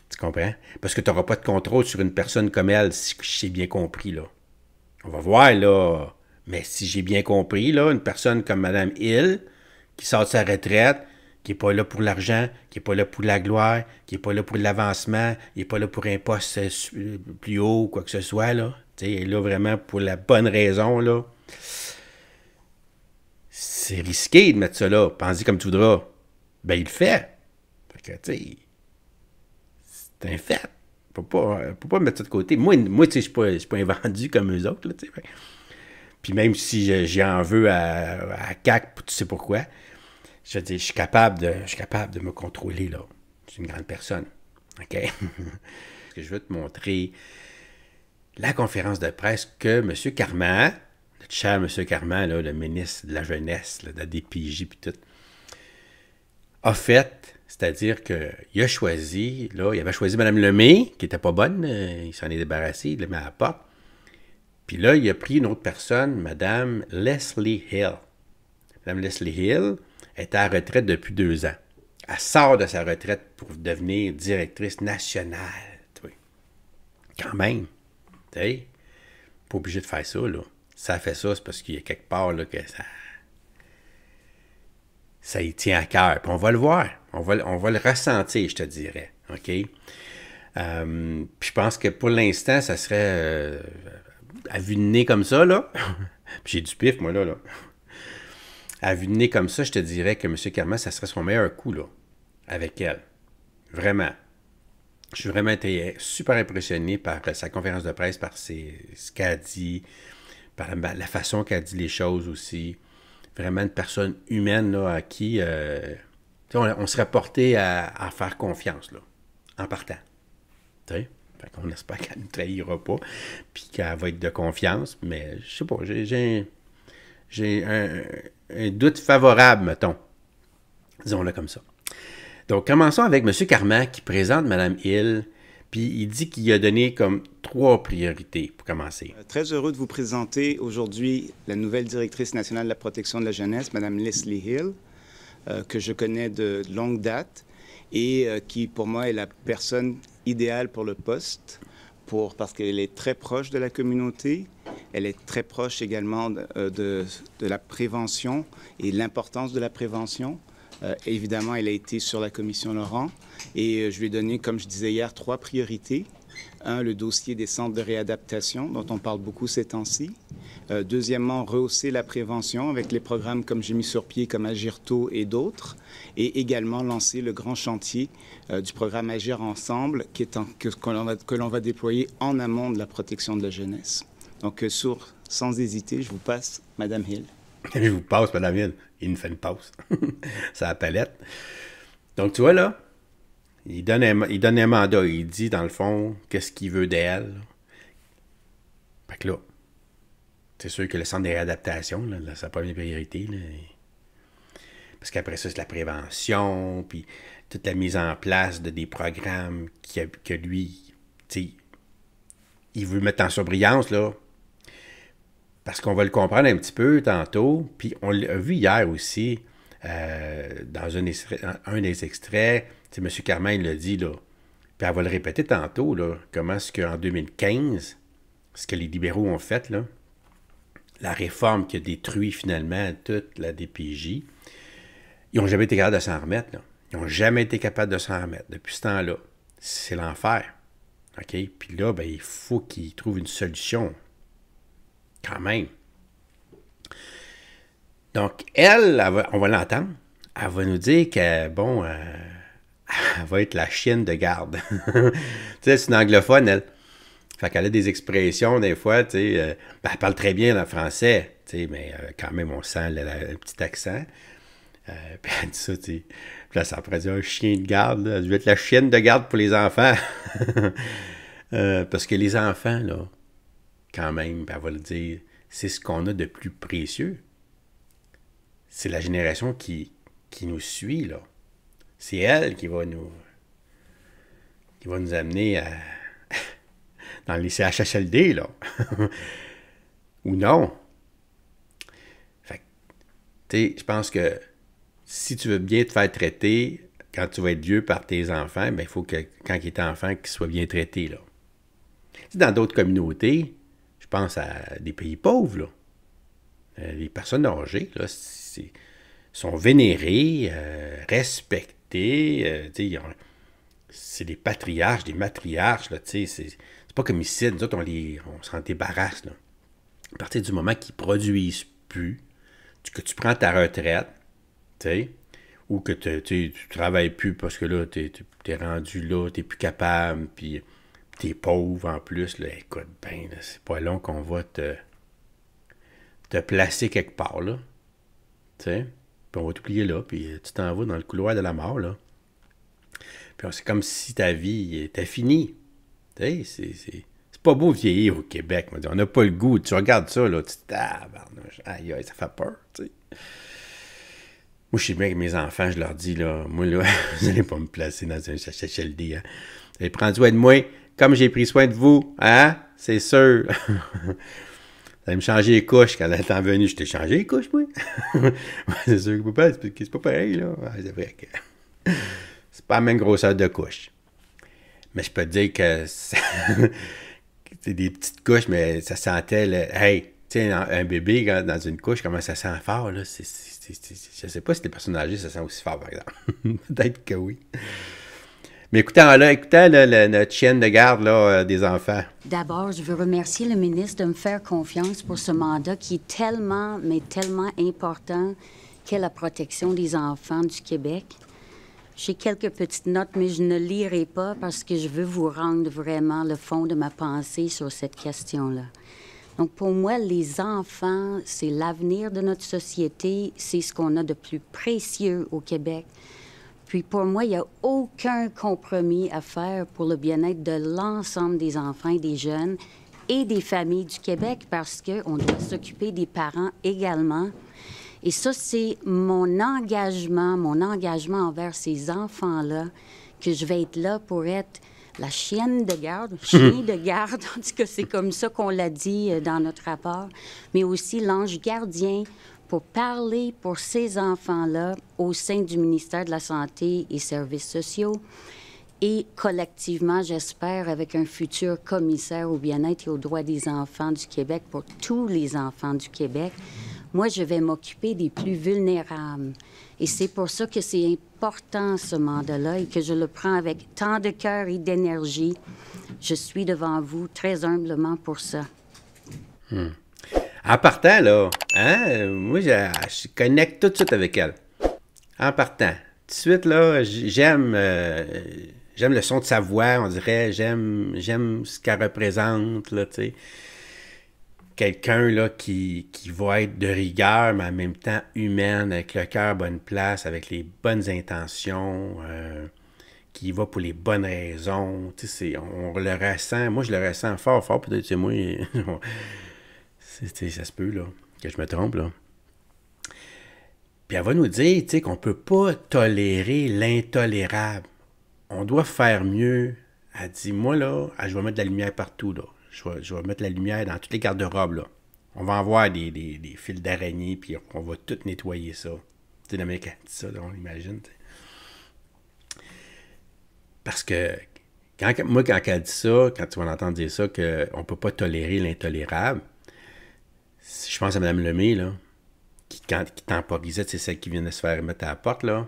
tu comprends? Parce que tu n'auras pas de contrôle sur une personne comme elle, si j'ai bien compris. là. On va voir là, mais si j'ai bien compris, là, une personne comme Mme Hill, qui sort de sa retraite, qui n'est pas là pour l'argent, qui n'est pas là pour la gloire, qui n'est pas là pour l'avancement, qui n'est pas là pour un poste euh, euh, plus haut ou quoi que ce soit, là. sais, elle est là vraiment pour la bonne raison, là. C'est risqué de mettre ça là. Pense-y comme tu voudras. Ben, il le fait. fait que, tu sais c'est un fait. Faut pas, faut pas mettre ça de côté. Moi, moi tu sais, je suis pas, invendu comme eux autres, là, sais. Puis même si j'ai en veux à, CAC, tu sais pourquoi, je dis, je suis capable de, je suis capable de me contrôler, là. une grande personne. OK? je veux te montrer la conférence de presse que M. Carman, notre cher M. Carman, le ministre de la Jeunesse, de la DPJ, puis tout, a fait, c'est-à-dire qu'il a choisi, là, il avait choisi Mme Lemay, qui n'était pas bonne, euh, il s'en est débarrassé, il l'a met à la porte. Puis là, il a pris une autre personne, Madame Leslie Hill. Madame Leslie Hill est à retraite depuis deux ans. Elle sort de sa retraite pour devenir directrice nationale. Quand même. sais. pas obligé de faire ça, là. Ça fait ça, c'est parce qu'il y a quelque part là, que ça. Ça y tient à cœur. Puis on va le voir. On va, on va le ressentir, je te dirais. OK? Euh, puis je pense que pour l'instant, ça serait. Euh, à vue de nez comme ça, là, j'ai du pif, moi, là, là. À vue de nez comme ça, je te dirais que M. karma ça serait son meilleur coup, là, avec elle. Vraiment. Je suis vraiment super impressionné par sa conférence de presse, par ce qu'elle a dit, par la, façon qu'elle dit les choses aussi. Vraiment une personne humaine là, à qui euh, on, on, serait porté à, faire confiance là, en partant. sais on qu'on espère qu'elle ne trahira pas, puis qu'elle va être de confiance. Mais je sais pas, j'ai, un, doute favorable, mettons. Disons-le comme ça. Donc, commençons avec M. Carman, qui présente Mme Hill, puis il dit qu'il a donné comme trois priorités pour commencer. Euh, très heureux de vous présenter aujourd'hui la nouvelle directrice nationale de la protection de la jeunesse, Mme Leslie Hill, euh, que je connais de longue date et euh, qui pour moi est la personne idéale pour le poste, pour, parce qu'elle est très proche de la communauté, elle est très proche également de, euh, la prévention et l'importance de la prévention. Euh, évidemment, elle a été sur la commission Laurent et je lui ai donné, comme je disais hier, trois priorités. Un, le dossier des centres de réadaptation, dont on parle beaucoup ces temps-ci. Euh, deuxièmement, rehausser la prévention avec les programmes comme j'ai mis sur pied, comme Agir Tôt et d'autres. Et également lancer le grand chantier euh, du programme Agir Ensemble, qui est que, que l'on va, déployer en amont de la protection de la jeunesse. Donc, euh, sur, sans hésiter, je vous passe Madame Hill. Je vous passe, Madame Hill. Il nous fait une pause. Ça a palette. Donc, tu vois, là, il donne, un, il donne mandat. Il dit, dans le fond, qu'est-ce qu'il veut d'elle. Fait que là, c'est sûr que le centre d'adaptation réadaptation, là, c'est sa première priorité. parce qu'après ça, c'est la prévention, puis toute la mise en place de des programmes qui, que lui, tu il veut mettre en surbrillance, là. Parce qu'on va le comprendre un petit peu tantôt. Puis on l'a vu hier aussi, euh, dans un des extraits, c'est M. Carmen l'a dit, là. Puis elle va le répéter tantôt, là, comment est-ce qu'en 2015, ce que les libéraux ont fait, là, la réforme qui a détruit finalement toute la DPJ, ils n'ont jamais été capables de s'en remettre. Là. Ils n'ont jamais été capables de s'en remettre depuis ce temps-là. C'est l'enfer. OK? Puis là, ben, il faut qu'ils trouvent une solution. Quand même. Donc, elle, on va l'entendre. Elle va nous dire que, bon, euh, elle va être la chienne de garde. tu sais, c'est une anglophone, elle. Fait qu'elle a des expressions, des fois, tu sais, euh, ben, elle parle très bien le français, tu sais, mais euh, quand même, on sent le, petit accent. Euh, puis elle dit ça, tu sais. Puis ça un chien de garde, elle Je être la chienne de garde pour les enfants. parce que les enfants, là, quand même, ben, va le dire, c'est ce qu'on a de plus précieux. C'est la génération qui, qui nous suit, là. C'est elle qui va nous. qui va nous amener dans les CHSLD, là. Ou non. Fait tu sais, je pense que si tu veux bien te faire traiter quand tu vas être Dieu par tes enfants, ben, il faut que quand il est enfant, qu'il soit bien traité, là. dans d'autres communautés, je pense à des pays pauvres, là. Euh, les personnes âgées, là, sont vénérées, euh, respectées euh, c'est des patriarches, des matriarches, là, c'est, pas comme ici, nous autres, on, se on s'en débarrasse, À partir du moment qu'ils produisent plus, que tu prends ta retraite, ou que tu travailles plus parce que là, tu es, rendu là, tu plus capable, puis t'es pauvre en plus, écoute, bien, c'est pas long qu'on va te, te placer quelque part, puis on va tout plier là, puis euh, tu t'en vas dans le couloir de la mort, là. Puis c'est comme si ta vie était finie. Tu sais, c'est pas beau vieillir au Québec. On n'a pas le goût. Tu regardes ça, là, tu tabarnouche. Aïe, aïe, ça fait peur, tu sais. Moi, je sais bien avec mes enfants, je leur dis, là, moi, là, vous n'allez pas me placer dans un CHLD, hein. Allez, prendre soin de moi, comme j'ai pris soin de vous, hein, c'est sûr. Elle me changer les couches quand elle est venue. Je t'ai changé les couches, moi. c'est sûr que pas, c'est pas pareil, là. c'est vrai que c'est pas la même grosseur de couche. Mais je peux te dire que c'est des petites couches, mais ça sentait le. Hey, tu sais, un bébé dans une couche, comment ça sent fort, là. je sais pas si les personnes âgées, ça sent aussi fort, par exemple. Peut-être que oui. Mais écoutez là, notre chaîne de garde euh, des enfants. D'abord, je veux remercier le ministre de me faire confiance pour ce mandat qui est tellement, mais tellement important qu'est la protection des enfants du Québec. J'ai quelques petites notes, mais je ne lirai pas parce que je veux vous rendre vraiment le fond de ma pensée sur cette question-là. Donc, pour moi, les enfants, c'est l'avenir de notre société, c'est ce qu'on a de plus précieux au Québec. Puis pour moi, il n'y a aucun compromis à faire pour le bien-être de l'ensemble des enfants des jeunes et des familles du Québec parce qu'on doit s'occuper des parents également. Et ça, c'est mon engagement, mon engagement envers ces enfants-là, que je vais être là pour être la chienne de garde, chien de garde, en tout cas, c'est comme ça qu'on l'a dit euh, dans notre rapport, mais aussi l'ange gardien pour parler pour ces enfants-là au sein du ministère de la Santé et Services sociaux et collectivement, j'espère, avec un futur commissaire au bien-être et aux droits des enfants du Québec pour tous les enfants du Québec. Moi, je vais m'occuper des plus vulnérables. Et c'est pour ça que c'est important ce mandat-là et que je le prends avec tant de cœur et d'énergie. Je suis devant vous très humblement pour ça. Hmm. En partant, là, hein, moi, je, connecte tout de suite avec elle. En partant. Tout de suite, là, j'aime, euh, j'aime le son de sa voix, on dirait. J'aime, j'aime ce qu'elle représente, là, tu sais. Quelqu'un, là, qui, qui va être de rigueur, mais en même temps humaine, avec le cœur à bonne place, avec les bonnes intentions. Euh, qui va pour les bonnes raisons. Tu sais, on, le ressent. Moi, je le ressens fort, fort. Peut-être c'est moi. ça se peut, là, que je me trompe, là. Puis elle va nous dire, tu sais, qu'on ne peut pas tolérer l'intolérable. On doit faire mieux. Elle dit, moi, là, je vais mettre de la lumière partout, là. Je vais, mettre de la lumière dans toutes les garde-robes, là. On va en voir des, fils d'araignée, puis on va tout nettoyer ça. Tu sais, Dominique dit ça, là, on imagine Parce que quand, moi, quand elle dit ça, quand tu vas l'entendre dire ça, qu'on ne peut pas tolérer l'intolérable, je pense à Mme Lemay, là, qui, qui temporisait, c'est celle qui vient se faire mettre à la porte, là.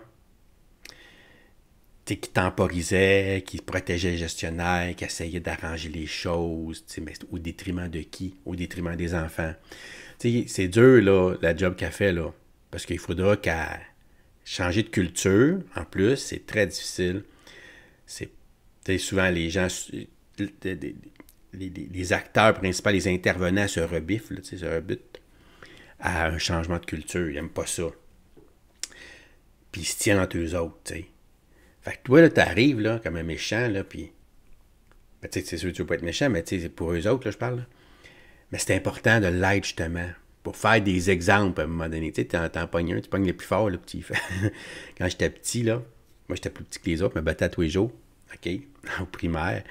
qui temporisait, qui protégeait le gestionnaire, qui essayait d'arranger les choses, mais au détriment de qui? Au détriment des enfants. C'est dur, là, la job qu'elle fait, là, parce qu'il faudra qu'elle changer de culture. En plus, c'est très difficile. C'est souvent les gens les, les, acteurs principaux, les intervenants se rebiffent, se rebutent à un changement de culture. Ils n'aiment pas ça. Puis ils se tiennent entre eux autres. T'sais. Fait que toi, tu arrives là, comme un méchant, là, puis. Ben, c'est sûr que tu veux pas être méchant, mais c'est pour eux autres, là, je parle. Mais c'est important de l'aide justement, pour faire des exemples à un moment donné. Tu sais, t'en pognes un, tu pognes les plus forts, le petit. Quand j'étais petit, là, moi, j'étais plus petit que les autres, je me battais tous les jours, OK, au primaire.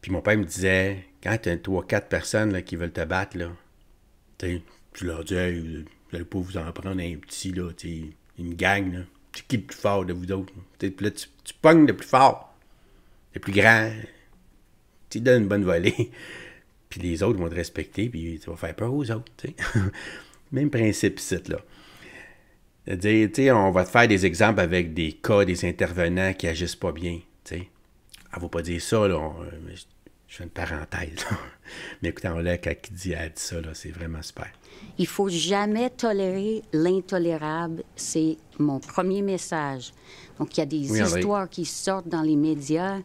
Puis mon père me disait, quand tu as 3-4 personnes là, qui veulent te battre, là, tu leur dis, vous n'allez pas vous en prendre un petit, là, une gang. Là. C'est qui le plus fort de vous autres? Puis là, tu, pognes le plus fort, le plus grand. Tu donnes une bonne volée. puis les autres vont te respecter, puis tu vas faire peur aux autres. Même principe, c'est là. on va te faire des exemples avec des cas, des intervenants qui agissent pas bien. Elle va pas dire ça, là. Euh, je fais une parenthèse. Mais écoutez, on l'a, quand dit, ça, c'est vraiment super. Il faut jamais tolérer l'intolérable. C'est mon premier message. Donc, il y a des histoires qui sortent dans les médias.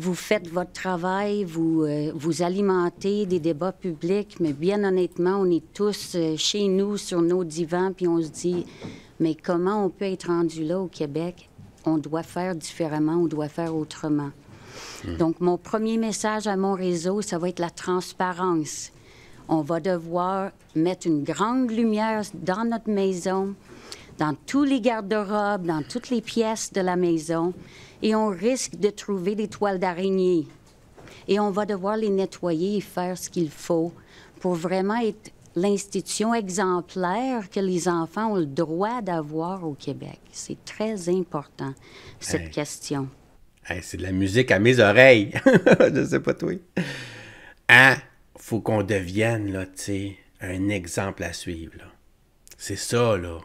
Vous faites votre travail, vous, euh, vous alimentez des débats publics, mais bien honnêtement, on est tous euh, chez nous, sur nos divans, puis on se dit, mais comment on peut être rendu là au Québec? on doit faire différemment, on doit faire autrement. Hmm. Donc, mon premier message à mon réseau, ça va être la transparence. On va devoir mettre une grande lumière dans notre maison, dans tous les garde-robes, dans toutes les pièces de la maison, et on risque de trouver des toiles d'araignée. Et on va devoir les nettoyer et faire ce qu'il faut pour vraiment être l'institution exemplaire que les enfants ont le droit d'avoir au Québec. C'est très important, cette question. c'est de la musique à mes oreilles. Je sais pas toi. Ah, faut qu'on devienne, là, un exemple à suivre, C'est ça, là.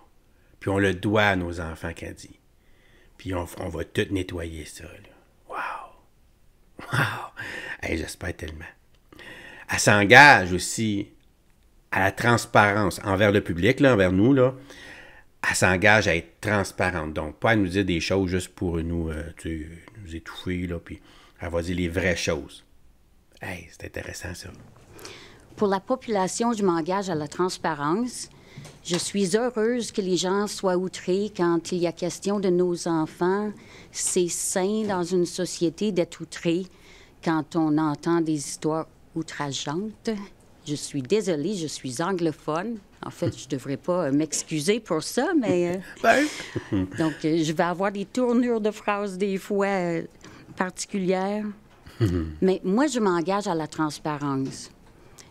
Puis on le doit à nos enfants, Caddy. Puis on, va tout nettoyer ça, Wow! Wow! j'espère tellement. Elle s'engage aussi à la transparence envers le public, là, envers nous, là, elle s'engage à être transparente. Donc, pas à nous dire des choses juste pour nous, euh, nous étouffer, là, puis elle va dire les vraies choses. Hey, c'est intéressant, ça. Pour la population, je m'engage à la transparence. Je suis heureuse que les gens soient outrés quand il y a question de nos enfants. C'est sain dans une société d'être outré quand on entend des histoires outrageantes. Je suis désolée, je suis anglophone. En fait, je ne devrais pas euh, m'excuser pour ça, mais... Euh, ben. Donc, euh, je vais avoir des tournures de phrases des fois particulières. mais moi, je m'engage à la transparence.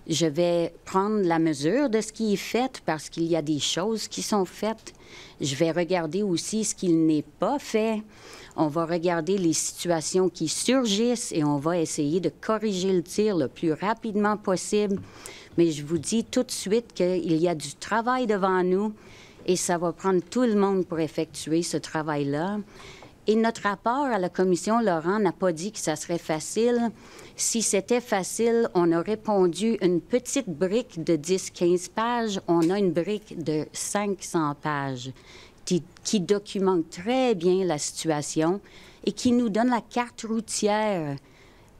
Je vais prendre la mesure de ce qui est fait parce qu'il y a des choses qui sont faites. Je vais regarder aussi ce qui n'est pas fait. On va regarder les situations qui surgissent et on va essayer de corriger le tir le plus rapidement possible. Mais je vous dis tout de suite qu'il y a du travail devant nous et ça va prendre tout le monde pour effectuer ce travail-là. Et notre rapport à la commission, Laurent, n'a pas dit que ça serait facile. Si c'était facile, on aurait pondu une petite brique de 10-15 pages. On a une brique de 500 pages qui, qui documente très bien la situation et qui nous donne la carte routière,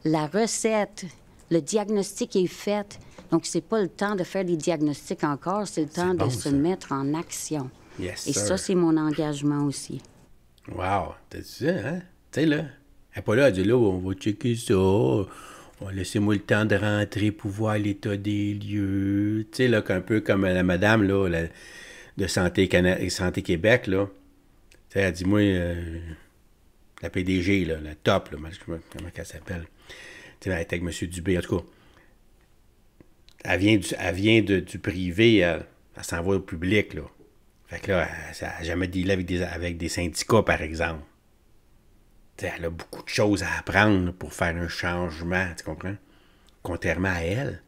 la recette, le diagnostic est fait. Donc, ce n'est pas le temps de faire des diagnostics encore, c'est le temps de se mettre en action. et ça, c'est mon engagement aussi. Wow! T'as dit hein? Tu sais, là, elle pas là, dit là, on va checker ça. Laissez-moi le temps de rentrer pour voir l'état des lieux. Tu sais, là, un peu comme la madame, là, de Santé, Cana Santé Québec, là, elle dit, moi, euh, la PDG, là, la top, là, comment elle s'appelle, elle était avec M. Dubé, en tout cas, elle vient du, vient du privé, elle, s'en va au public, là. Fait que là, elle n'a jamais dealé avec des, avec des syndicats, par exemple. sais elle a beaucoup de choses à apprendre pour faire un changement, tu comprends? Contrairement à elle,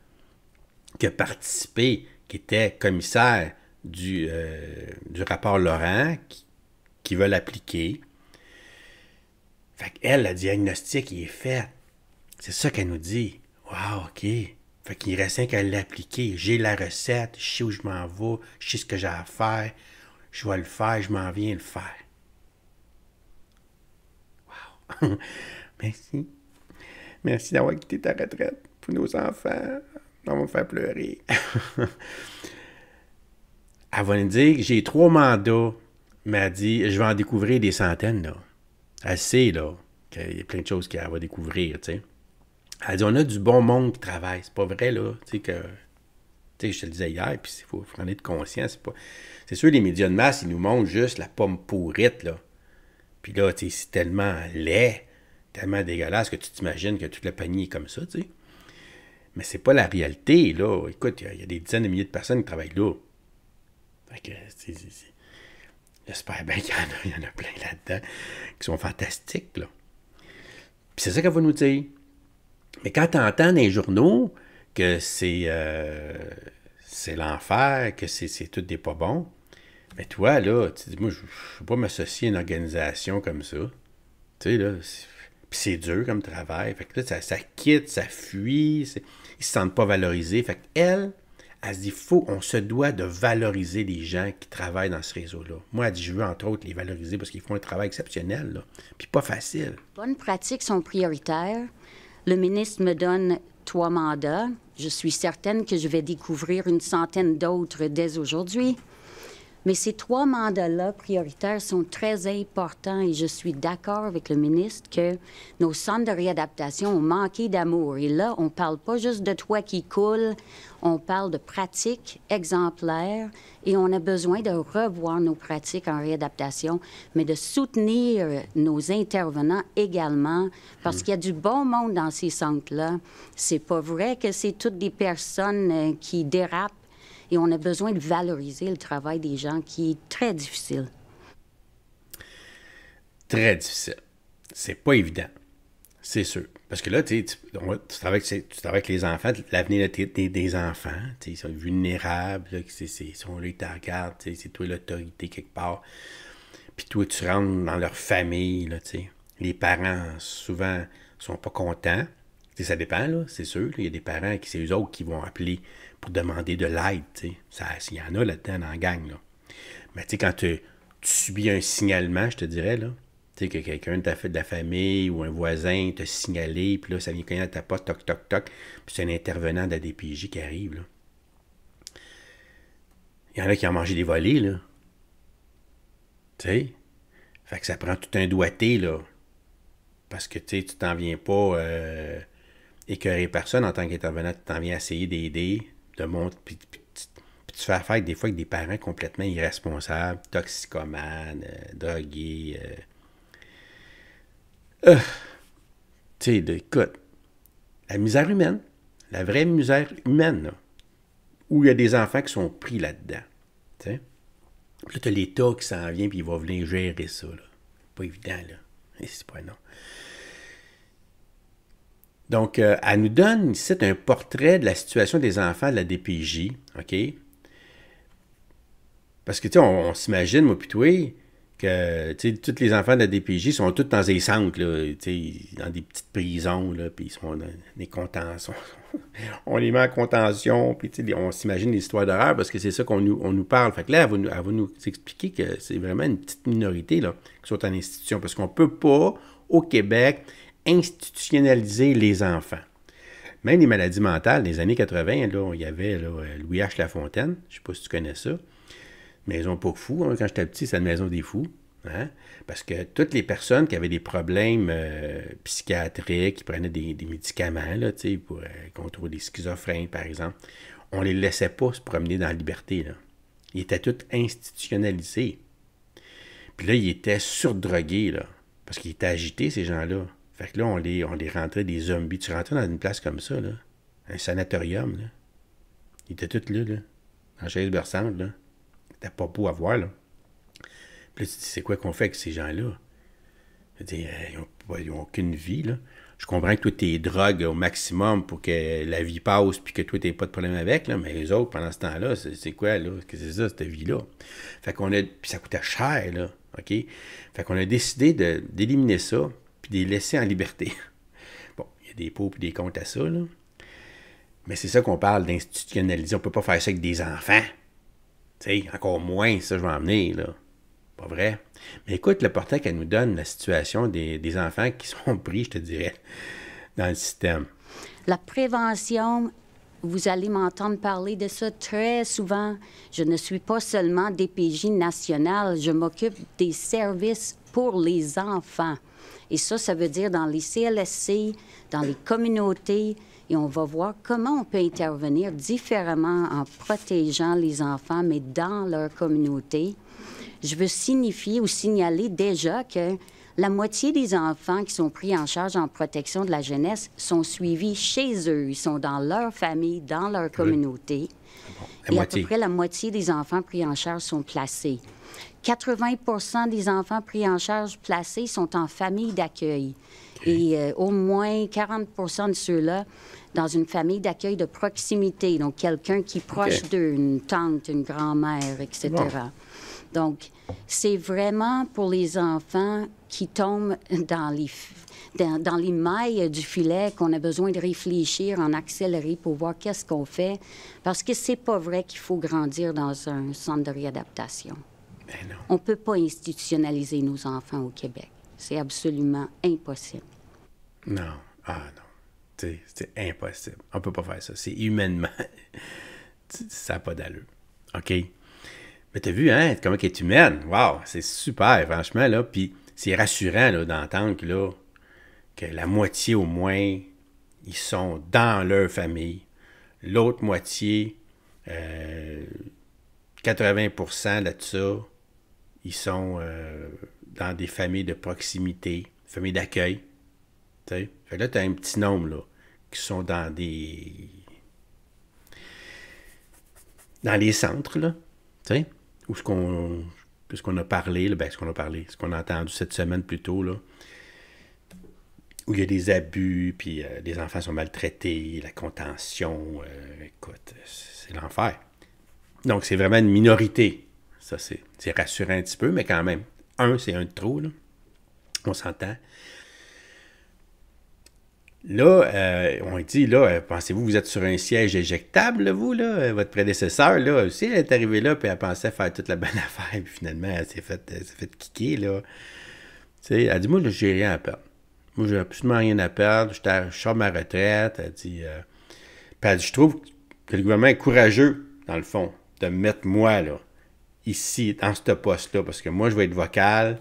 qui a participé, qui était commissaire du, euh, du rapport Laurent qui, veut l'appliquer. appliquer. Fait qu'elle, le diagnostic, il est fait. C'est ça qu'elle nous dit. Waouh, OK. Fait qu'il reste rien qu'à l'appliquer. J'ai la recette, je sais où je m'en vais, je sais ce que j'ai à faire, je vais le faire, je m'en viens le faire. Wow! Merci. Merci d'avoir quitté ta retraite pour nos enfants. On va me faire pleurer. Elle va me dire j'ai trois mandats, mais elle dit je vais en découvrir des centaines. Là. Elle sait là, qu'il y a plein de choses qu'elle va découvrir. T'sais. Elle dit on a du bon monde qui travaille. C'est pas vrai là. Tu que. je te le disais hier, puis il faut, faut, en être conscient. C'est, pas... c'est sûr, les médias de masse, ils nous montrent juste la pomme pourrite, là. Puis là, c'est tellement laid, tellement dégueulasse que tu t'imagines que toute la panier est comme ça, tu sais. Mais c'est pas la réalité, là. Écoute, il y, a des dizaines de milliers de personnes qui travaillent là. J'espère bien qu'il y, y en a, plein là-dedans qui sont fantastiques. Là. c'est ça qu'elle va nous dire. Mais quand tu entends dans les journaux que c'est euh, l'enfer, que c'est tout des pas bons, mais ben toi, là, tu dis, moi, je ne peux pas m'associer à une organisation comme ça. Tu sais, là, c'est dur comme travail. Fait que ça, quitte, ça fuit, ils se sentent pas valorisés. Fait qu'elle, elle faut, on se doit de valoriser les gens qui travaillent dans ce réseau-là. Moi, elle dit, je veux entre autres les valoriser parce qu'ils font un travail exceptionnel, puis pas facile. Bonnes pratiques sont prioritaires. Le ministre me donne trois mandats. Je suis certaine que je vais découvrir une centaine d'autres dès aujourd'hui. Mais ces trois mandats-là prioritaires sont très importants et je suis d'accord avec le ministre que nos centres de réadaptation ont manqué d'amour. Et là, on ne parle pas juste de toit qui coule, on parle de pratiques exemplaires et on a besoin de revoir nos pratiques en réadaptation, mais de soutenir nos intervenants également parce qu'il y a du bon monde dans ces centres-là. C'est pas vrai que c'est toutes des personnes euh, qui dérapent et on a besoin de valoriser le travail des gens qui est très difficile. Très difficile. C'est pas évident. C'est sûr. Parce que là, tu, tu, travailles, avec les enfants, l'avenir des, des, enfants, ils sont vulnérables, ils sont là, c est, les c'est toi l'autorité quelque part. Puis toi, tu rentres dans leur famille, là, Les parents, souvent, sont pas contents. ça dépend, c'est sûr. Il y a des parents qui c'est eux autres qui vont appeler pour demander de l'aide. Il y en a là-dedans dans la gang. Là. Mais quand tu, subis un signalement, je te dirais, là, tu sais, que quelqu'un de, de la famille ou un voisin t'a signalé, puis là, ça vient cogner à ta porte, toc, toc, toc, puis c'est un intervenant de la DPJ qui arrive. Là. Il y en a qui ont mangé des volets, là. Tu sais? Fait que ça prend tout un doigté, là. Parce que, tu tu t'en viens pas euh, personne en tant qu'intervenant. Tu t'en viens essayer d'aider, de monde. Puis, tu fais affaire des fois avec des parents complètement irresponsables, toxicomanes, euh, drogués. Euh. Euh, tu sais, écoute, la misère humaine, la vraie misère humaine, où il y a des enfants qui sont pris là-dedans. Tu sais? là, l'État qui s'en vient, puis il va venir gérer ça. Là. Pas évident, là. C'est pas non. Donc, euh, elle nous donne ici un portrait de la situation des enfants de la DPJ, OK? Parce que, tu sais, on, s'imagine, moi, puis toi, que, tu sais, tous les enfants de la DPJ sont tous dans des centres, là, tu sais, dans des petites prisons, là, puis ils sont dans des on les met en contention, puis, tu sais, on s'imagine des histoires d'horreur parce que c'est ça qu'on nous, parle. Fait que là, elle va nous, expliquer que c'est vraiment une petite minorité, là, qui sont en institution parce qu'on ne peut pas, au Québec, institutionnaliser les enfants. Même les maladies mentales, les années 80, là, il y avait euh, Louis H. Lafontaine, je ne sais pas si tu connais ça, Maison pour fous, hein, quand j'étais petit, c'est la Maison des fous. Hein. Parce que toutes les personnes qui avaient des problèmes euh, psychiatriques, qui prenaient des, médicaments là, pour euh, contrôler des schizophrènes, par exemple, on ne les laissait pas se promener dans la liberté. Là. Ils étaient tous institutionnalisés. Puis là, ils étaient surdrogués, là, parce qu'ils étaient agités, ces gens-là. Fait que là, on les, on les rentrait des zombies. Tu rentrais dans une place comme ça, là, un sanatorium, là. Ils étaient tous là, là, en chaise berçante, là. C'était pas beau à voir, là. Puis là, tu te dis, c'est quoi qu'on fait avec ces gens-là? Je dis ils n'ont aucune vie, là. Je comprends que toi, tes drogue au maximum pour que la vie passe puis que toi, n'aies pas de problème avec, là, mais les autres, pendant ce temps-là, c'est quoi, là? Qu'est-ce que c'est ça, cette vie-là? Fait qu'on a... Puis ça coûtait cher, là, OK? Fait qu'on a décidé d'éliminer ça puis des laissés en liberté. Bon, il y a des pots et des comptes à ça, là. Mais c'est ça qu'on parle d'institutionnaliser. On ne peut pas faire ça avec des enfants. Tu sais, encore moins, ça, je vais en venir, là. Pas vrai. Mais écoute, le portrait qu'elle nous donne, la situation des, des enfants qui sont pris, je te dirais, dans le système. La prévention vous allez m'entendre parler de ça très souvent. Je ne suis pas seulement DPJ nationale, je m'occupe des services pour les enfants. Et ça, ça veut dire dans les CLSC, dans les communautés, et on va voir comment on peut intervenir différemment en protégeant les enfants, mais dans leur communauté. Je veux signifier ou signaler déjà que la moitié des enfants qui sont pris en charge en protection de la jeunesse sont suivis chez eux. Ils sont dans leur famille, dans leur communauté. Ah et à peu près la moitié des enfants pris en charge sont placés. 80 des enfants pris en charge placés sont en famille d'accueil. Et euh, au moins 40 de ceux-là dans une famille d'accueil de proximité, donc quelqu'un qui est proche d'une d'eux, une tante, une grand-mère, etc. Donc, c'est vraiment pour les enfants qui tombent dans les, dans les mailles du filet qu'on a besoin de réfléchir en accéléré pour voir qu'est-ce qu'on fait, parce que c'est pas vrai qu'il faut grandir dans un centre de réadaptation. Ben On ne peut pas institutionnaliser nos enfants au Québec. C'est absolument impossible. Non. Ah non. C'est impossible. On peut pas faire ça. C'est humainement. ça n'a pas d'allure. OK? Mais t'as vu, hein, comment elle est humaine. Wow, c'est super, franchement, là. Puis c'est rassurant, d'entendre que, là, que la moitié au moins, ils sont dans leur famille. L'autre moitié, 80% euh, de ça, ils sont euh, dans des familles de proximité, familles d'accueil. là, tu as un petit nombre qui sont dans des. dans les centres, là. Ou ce qu'on. qu'on a parlé, ben, ce qu'on a parlé, ce qu'on a entendu cette semaine plus tôt, là où il y a des abus, puis euh, les enfants sont maltraités, la contention, euh, écoute, c'est l'enfer. Donc, c'est vraiment une minorité ça, c'est rassurant un petit peu, mais quand même, un, c'est un de trop, là. On s'entend. Là, euh, on dit, là, euh, pensez-vous, vous êtes sur un siège éjectable, vous, là? Euh, votre prédécesseur, là, aussi, elle est arrivée là, puis elle pensait faire toute la bonne affaire, puis finalement, elle s'est faite fait kicker, là. Tu sais, elle dit, moi, j'ai rien à perdre. Moi, j'ai absolument rien à perdre. Je suis ma retraite. Elle dit, elle dit, je trouve que le gouvernement est courageux, dans le fond, de mettre moi, là, ici, dans ce poste-là, parce que moi, je vais être vocal,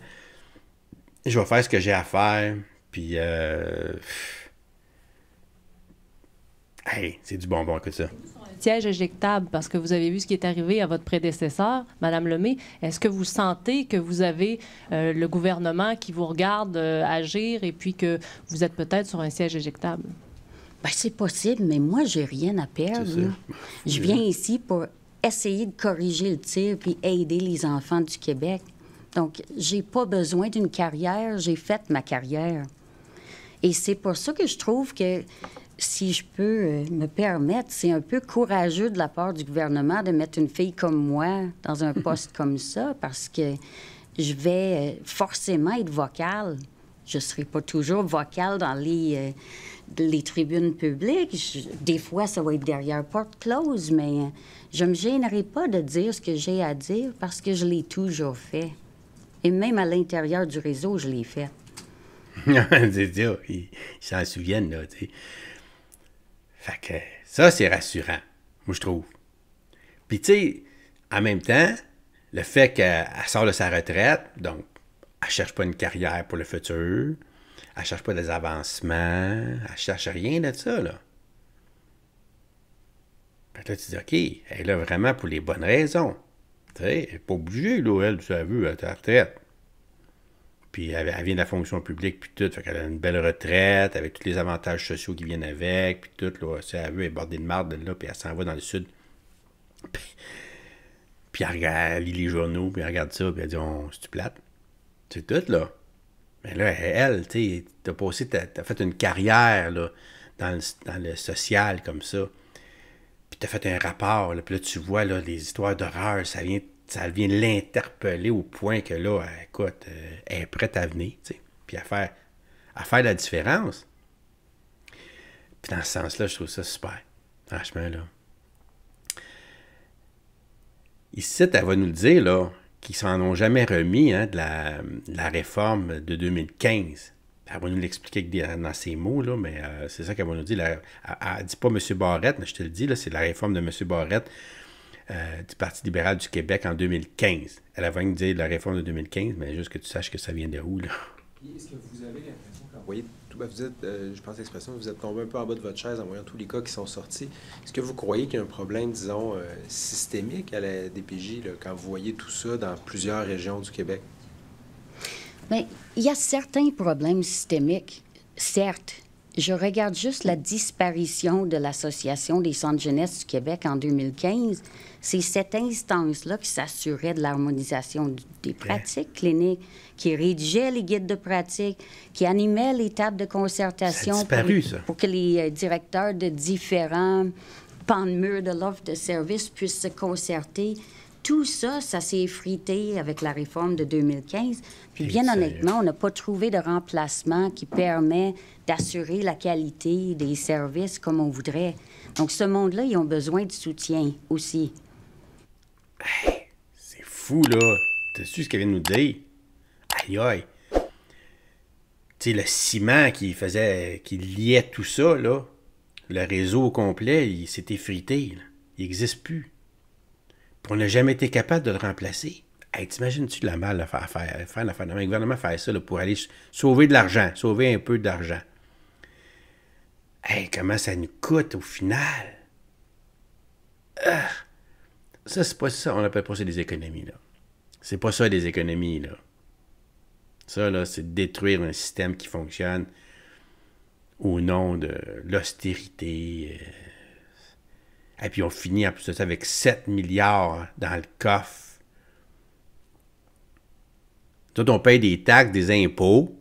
je vais faire ce que j'ai à faire, puis... Euh... Hey, c'est du bonbon que ça. Siège éjectable, parce que vous avez vu ce qui est arrivé à votre prédécesseur, Madame Lemay. Est-ce que vous sentez que vous avez euh, le gouvernement qui vous regarde euh, agir et puis que vous êtes peut-être sur un siège éjectable? Bien, c'est possible, mais moi, j'ai rien à perdre. Je viens ici pour essayer de corriger le tir puis aider les enfants du Québec. Donc, j'ai pas besoin d'une carrière, j'ai fait ma carrière. Et c'est pour ça que je trouve que, si je peux euh, me permettre, c'est un peu courageux de la part du gouvernement de mettre une fille comme moi dans un poste comme ça parce que je vais euh, forcément être vocale je ne serai pas toujours vocale dans les, euh, tribunes publiques. des fois, ça va être derrière porte close, mais euh, je ne me gênerai pas de dire ce que j'ai à dire parce que je l'ai toujours fait. Et même à l'intérieur du réseau, je l'ai fait. ils s'en souviennent, là, tu sais. Fait que ça, c'est rassurant, moi, je trouve. Puis, tu sais, en même temps, le fait qu'elle sort de sa retraite, donc elle ne cherche pas une carrière pour le futur. Elle ne cherche pas des avancements. Elle ne cherche rien de ça, là. Puis là, tu dis, OK, elle est là vraiment pour les bonnes raisons. Tu sais, elle n'est pas obligée, là, elle, tu as vu, à ta retraite. Puis elle, vient de la fonction publique, puis tout. Fait a une belle retraite, avec tous les avantages sociaux qui viennent avec, puis tout, là. Tu elle est bordée de marde, là, puis elle s'en va dans le sud. Puis, elle, lit les journaux, puis elle regarde ça, puis elle dit, on, cest plate? C'est tout, là. Mais là, elle, tu t'as passé, t'as, fait une carrière, là, dans le, social comme ça. Puis t'as fait un rapport, là, puis là, tu vois, là, les histoires d'horreur, ça vient, ça vient l'interpeller au point que là, écoute, euh, elle est prête à venir, tu sais, puis à faire, à faire la différence. Puis dans ce sens-là, je trouve ça super. Franchement, là. Ici, elle va nous le dire, là qui s'en ont jamais remis hein, de, la, réforme de 2015. Elle va nous l'expliquer dans ces mots, là, mais euh, c'est ça qu'elle va nous dire. elle ne dit pas M. Barrette, mais je te le dis, c'est la réforme de M. Barrette euh, du Parti libéral du Québec en 2015. Elle va nous dire la réforme de 2015, mais juste que tu saches que ça vient de où. Est-ce que vous avez ben, vous êtes, euh, je pense l'expression, vous êtes tombé un peu en bas de votre chaise en voyant tous les cas qui sont sortis. Est-ce que vous croyez qu'il y a un problème, disons, euh, systémique à la DPJ quand vous voyez tout ça dans plusieurs régions du Québec? Bien, il y a certains problèmes systémiques, certes, je regarde juste la disparition de l'Association des centres jeunesse du Québec en 2015. C'est cette instance-là qui s'assurait de l'harmonisation des pratiques cliniques, qui rédigeait les guides de pratique, qui animait les tables de concertation pour, que les euh, directeurs de différents pans de mur de l'offre de service puissent se concerter tout ça, ça s'est effrité avec la réforme de 2015. Puis bien honnêtement, on n'a pas trouvé de remplacement qui permet d'assurer la qualité des services comme on voudrait. Donc ce monde-là, ils ont besoin de soutien aussi. c'est fou, là. T'as su ce qu'elle vient de nous dire? Aïe aïe. Tu sais, le ciment qui faisait, qui liait tout ça, là, le réseau complet, il s'est effrité. Il n'existe plus on n'a jamais été capable de le remplacer. Hey, t'imagines-tu la mal à faire, faire, la faire le gouvernement faire ça pour aller sauver de l'argent, sauver un peu d'argent. Hey, comment ça nous coûte au final? Ah! Ça, c'est pas ça, on appelle pas ça des économies, là. C'est pas ça des économies, là. Ça, là, c'est détruire un système qui fonctionne au nom de l'austérité, euh, et puis on finit en plus ça avec 7 milliards dans le coffre. Tout, on paye des taxes, des impôts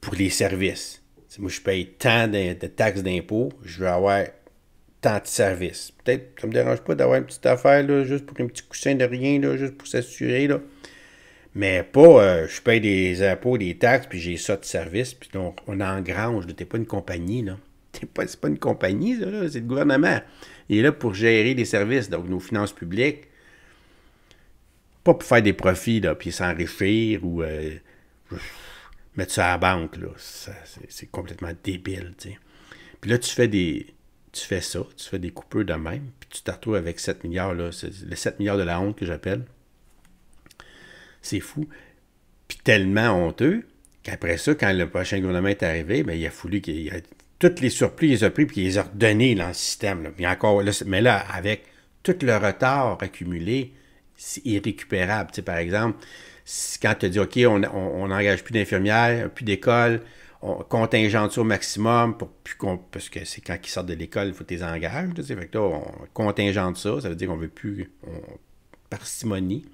pour les services. moi, je paye tant de, taxes d'impôts, je veux avoir tant de services. Peut-être que ça me dérange pas d'avoir une petite affaire, juste pour un petit coussin de rien, juste pour s'assurer. Là. Mais pas, euh, je paye des impôts, des taxes, puis j'ai ça de service, puis on, on engrange. n'es pas une compagnie, là. n'est pas, c'est pas une compagnie, c'est le gouvernement. Il est là pour gérer les services, donc nos finances publiques. Pas pour faire des profits, puis s'enrichir ou euh, mettre ça à la banque. Là. c'est complètement débile. sais. Puis là, tu fais des. Tu fais ça, tu fais des coupeurs de même, puis tu retrouves avec 7 milliards, là, le 7 milliards de la honte que j'appelle. C'est fou. Puis tellement honteux qu'après ça, quand le prochain gouvernement est arrivé, bien, il a fallu qu'il toutes les surprises, ils les a pris puis ils les ont redonnés dans le système. encore, mais là, avec tout le retard accumulé, c'est irrécupérable. Tu sais, par exemple, quand tu dis OK, on n'engage plus d'infirmières, plus d'école, contingente au maximum pour Parce que c'est quand ils sortent de l'école, il faut que tu les engages. fait que on contingente ça, ça veut dire qu'on veut plus. On, parcimonie.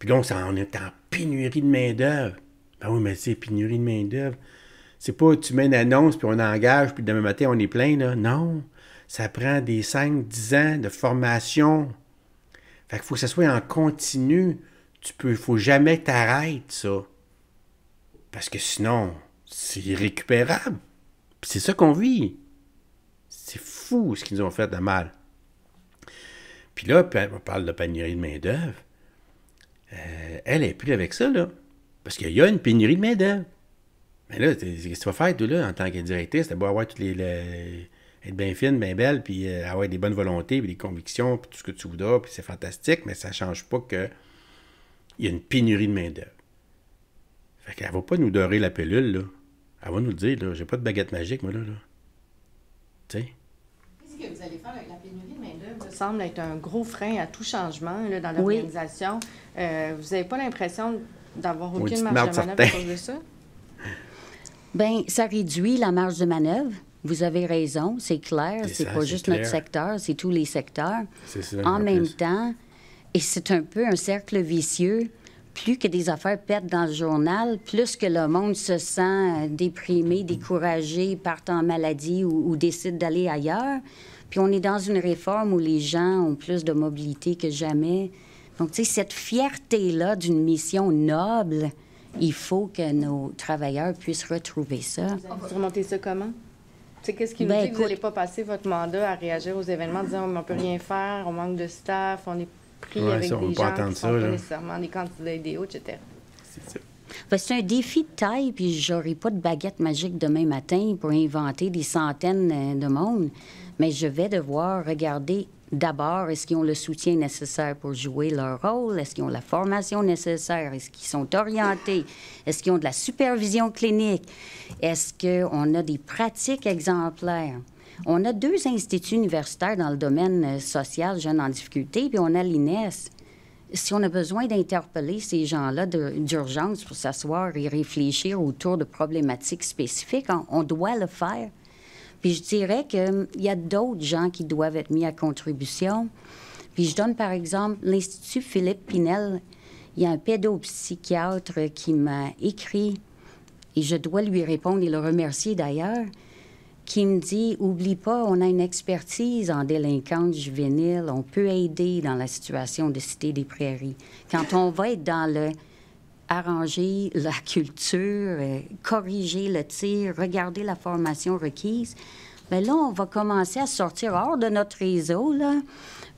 Puis là, on, est en pénurie de main-d'œuvre. Ben oui, mais c'est pénurie de main-d'œuvre. C'est pas tu mets une annonce, puis on engage, puis demain matin, on est plein. Là. Non, ça prend des 5-10 ans de formation. Fait qu'il faut que ça soit en continu. Tu peux, faut jamais t'arrêter, ça. Parce que sinon, c'est irrécupérable. c'est ça qu'on vit. C'est fou ce qu'ils nous ont fait de mal. Puis là, on parle de pénurie de main-d'œuvre. Euh, elle est plus avec ça, là. Parce qu'il y a une pénurie de main-d'œuvre. Mais là, c'est ce que tu vas faire, toi, là, en tant que directrice? T'as beau avoir toutes les. être bien fine, bien belle, puis euh, avoir des bonnes volontés, puis des convictions, puis tout ce que tu voudras, puis c'est fantastique, mais ça ne change pas que il y a une pénurie de main-d'œuvre. Fait qu'elle va pas nous dorer la pelule, là. Elle va nous le dire, là, j'ai pas de baguette magique, moi, là. là. Tu sais? Qu'est-ce que vous allez faire avec la pénurie de main-d'œuvre? Ça semble être un gros frein à tout changement, là, dans l'organisation. Euh, vous n'avez pas l'impression d'avoir aucune marge de manœuvre à cause de ça? Bien, ça réduit la marge de manœuvre. Vous avez raison, c'est clair. C'est pas juste notre secteur, c'est tous les secteurs. en même temps, et c'est un peu un cercle vicieux. Plus que des affaires pètent dans le journal, plus que le monde se sent euh, déprimé, mm-hmm. découragé, part en maladie ou, ou décide d'aller ailleurs. Puis on est dans une réforme où les gens ont plus de mobilité que jamais. Donc, tu sais, cette fierté-là d'une mission noble, il faut que nos travailleurs puissent retrouver ça. Vous remontez ça comment? Qu'est-ce qui nous ben, dit que vous n'allez pas passer votre mandat à réagir aux événements en disant on ne peut rien faire, on manque de staff, on est pris avec des gens qui ne sont pas nécessairement des candidats etc. C'est ça. Ben, c'est un défi de taille, puis j'aurai pas de baguette magique demain matin pour inventer des centaines euh, de monde mais je vais devoir regarder d'abord, est-ce qu'ils ont le soutien nécessaire pour jouer leur rôle? Est-ce qu'ils ont la formation nécessaire? Est-ce qu'ils sont orientés? Est-ce qu'ils ont de la supervision clinique? Est-ce qu'on a des pratiques exemplaires? On a deux instituts universitaires dans le domaine euh, social, jeunes en difficulté, puis on a l'INES. Si on a besoin d'interpeller ces gens-là d'urgence pour s'asseoir et réfléchir autour de problématiques spécifiques, on, on doit le faire puis je dirais qu'il hum, y a d'autres gens qui doivent être mis à contribution. Puis je donne par exemple l'Institut Philippe Pinel. Il y a un pédopsychiatre qui m'a écrit, et je dois lui répondre et le remercier d'ailleurs, qui me dit Oublie pas, on a une expertise en délinquance juvénile, on peut aider dans la situation de Cité des Prairies. Quand on va être dans le arranger la culture, euh, corriger le tir, regarder la formation requise. Mais ben là, on va commencer à sortir hors de notre réseau, là,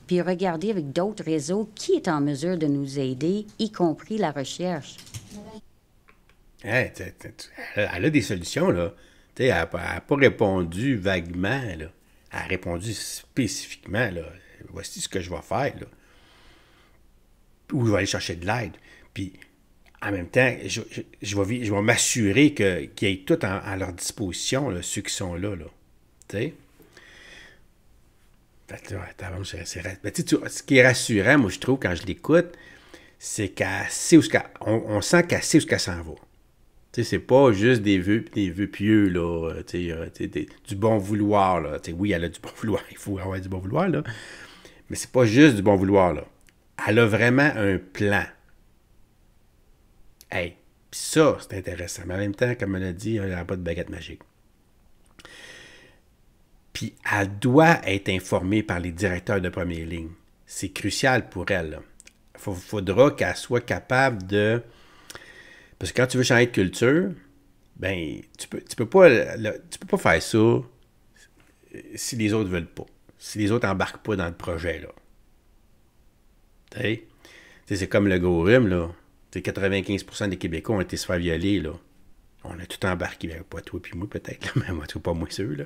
puis regarder avec d'autres réseaux qui est en mesure de nous aider, y compris la recherche. elle a des solutions, là. elle n'a pas répondu vaguement, là. Elle a répondu spécifiquement, Voici ce que je vais faire, là. Ou je vais aller chercher de l'aide. Puis en même temps, je, je, vais, m'assurer qu'ils aient tout à leur disposition, ceux qui sont là. là. Tu sais? ce qui est rassurant, moi, je trouve, quand je l'écoute, c'est qu'on on, sent qu'elle sait où elle s'en va. Tu sais, c'est pas juste des vœux, des vœux pieux, là, euh, tu sais, euh, du bon vouloir, là. Tu sais, oui, elle a du bon vouloir, il faut avoir du bon vouloir, là. Mais c'est pas juste du bon vouloir, là. Elle a vraiment un plan. Hey, ça, c'est intéressant. Mais en même temps, comme on a dit, il n'y pas de baguette magique. Puis elle doit être informée par les directeurs de première ligne. C'est crucial pour elle. Il faudra qu'elle soit capable de. Parce que quand tu veux changer de culture, ben, tu peux, tu peux pas, tu peux pas faire ça euh, si les autres veulent pas. Si les autres embarquent pas dans le projet, là. c'est comme le go là. 95% des Québécois ont été se faire On a tout embarqué, ben, pas toi puis moi peut-être, mais moi, pas moins sûr, là.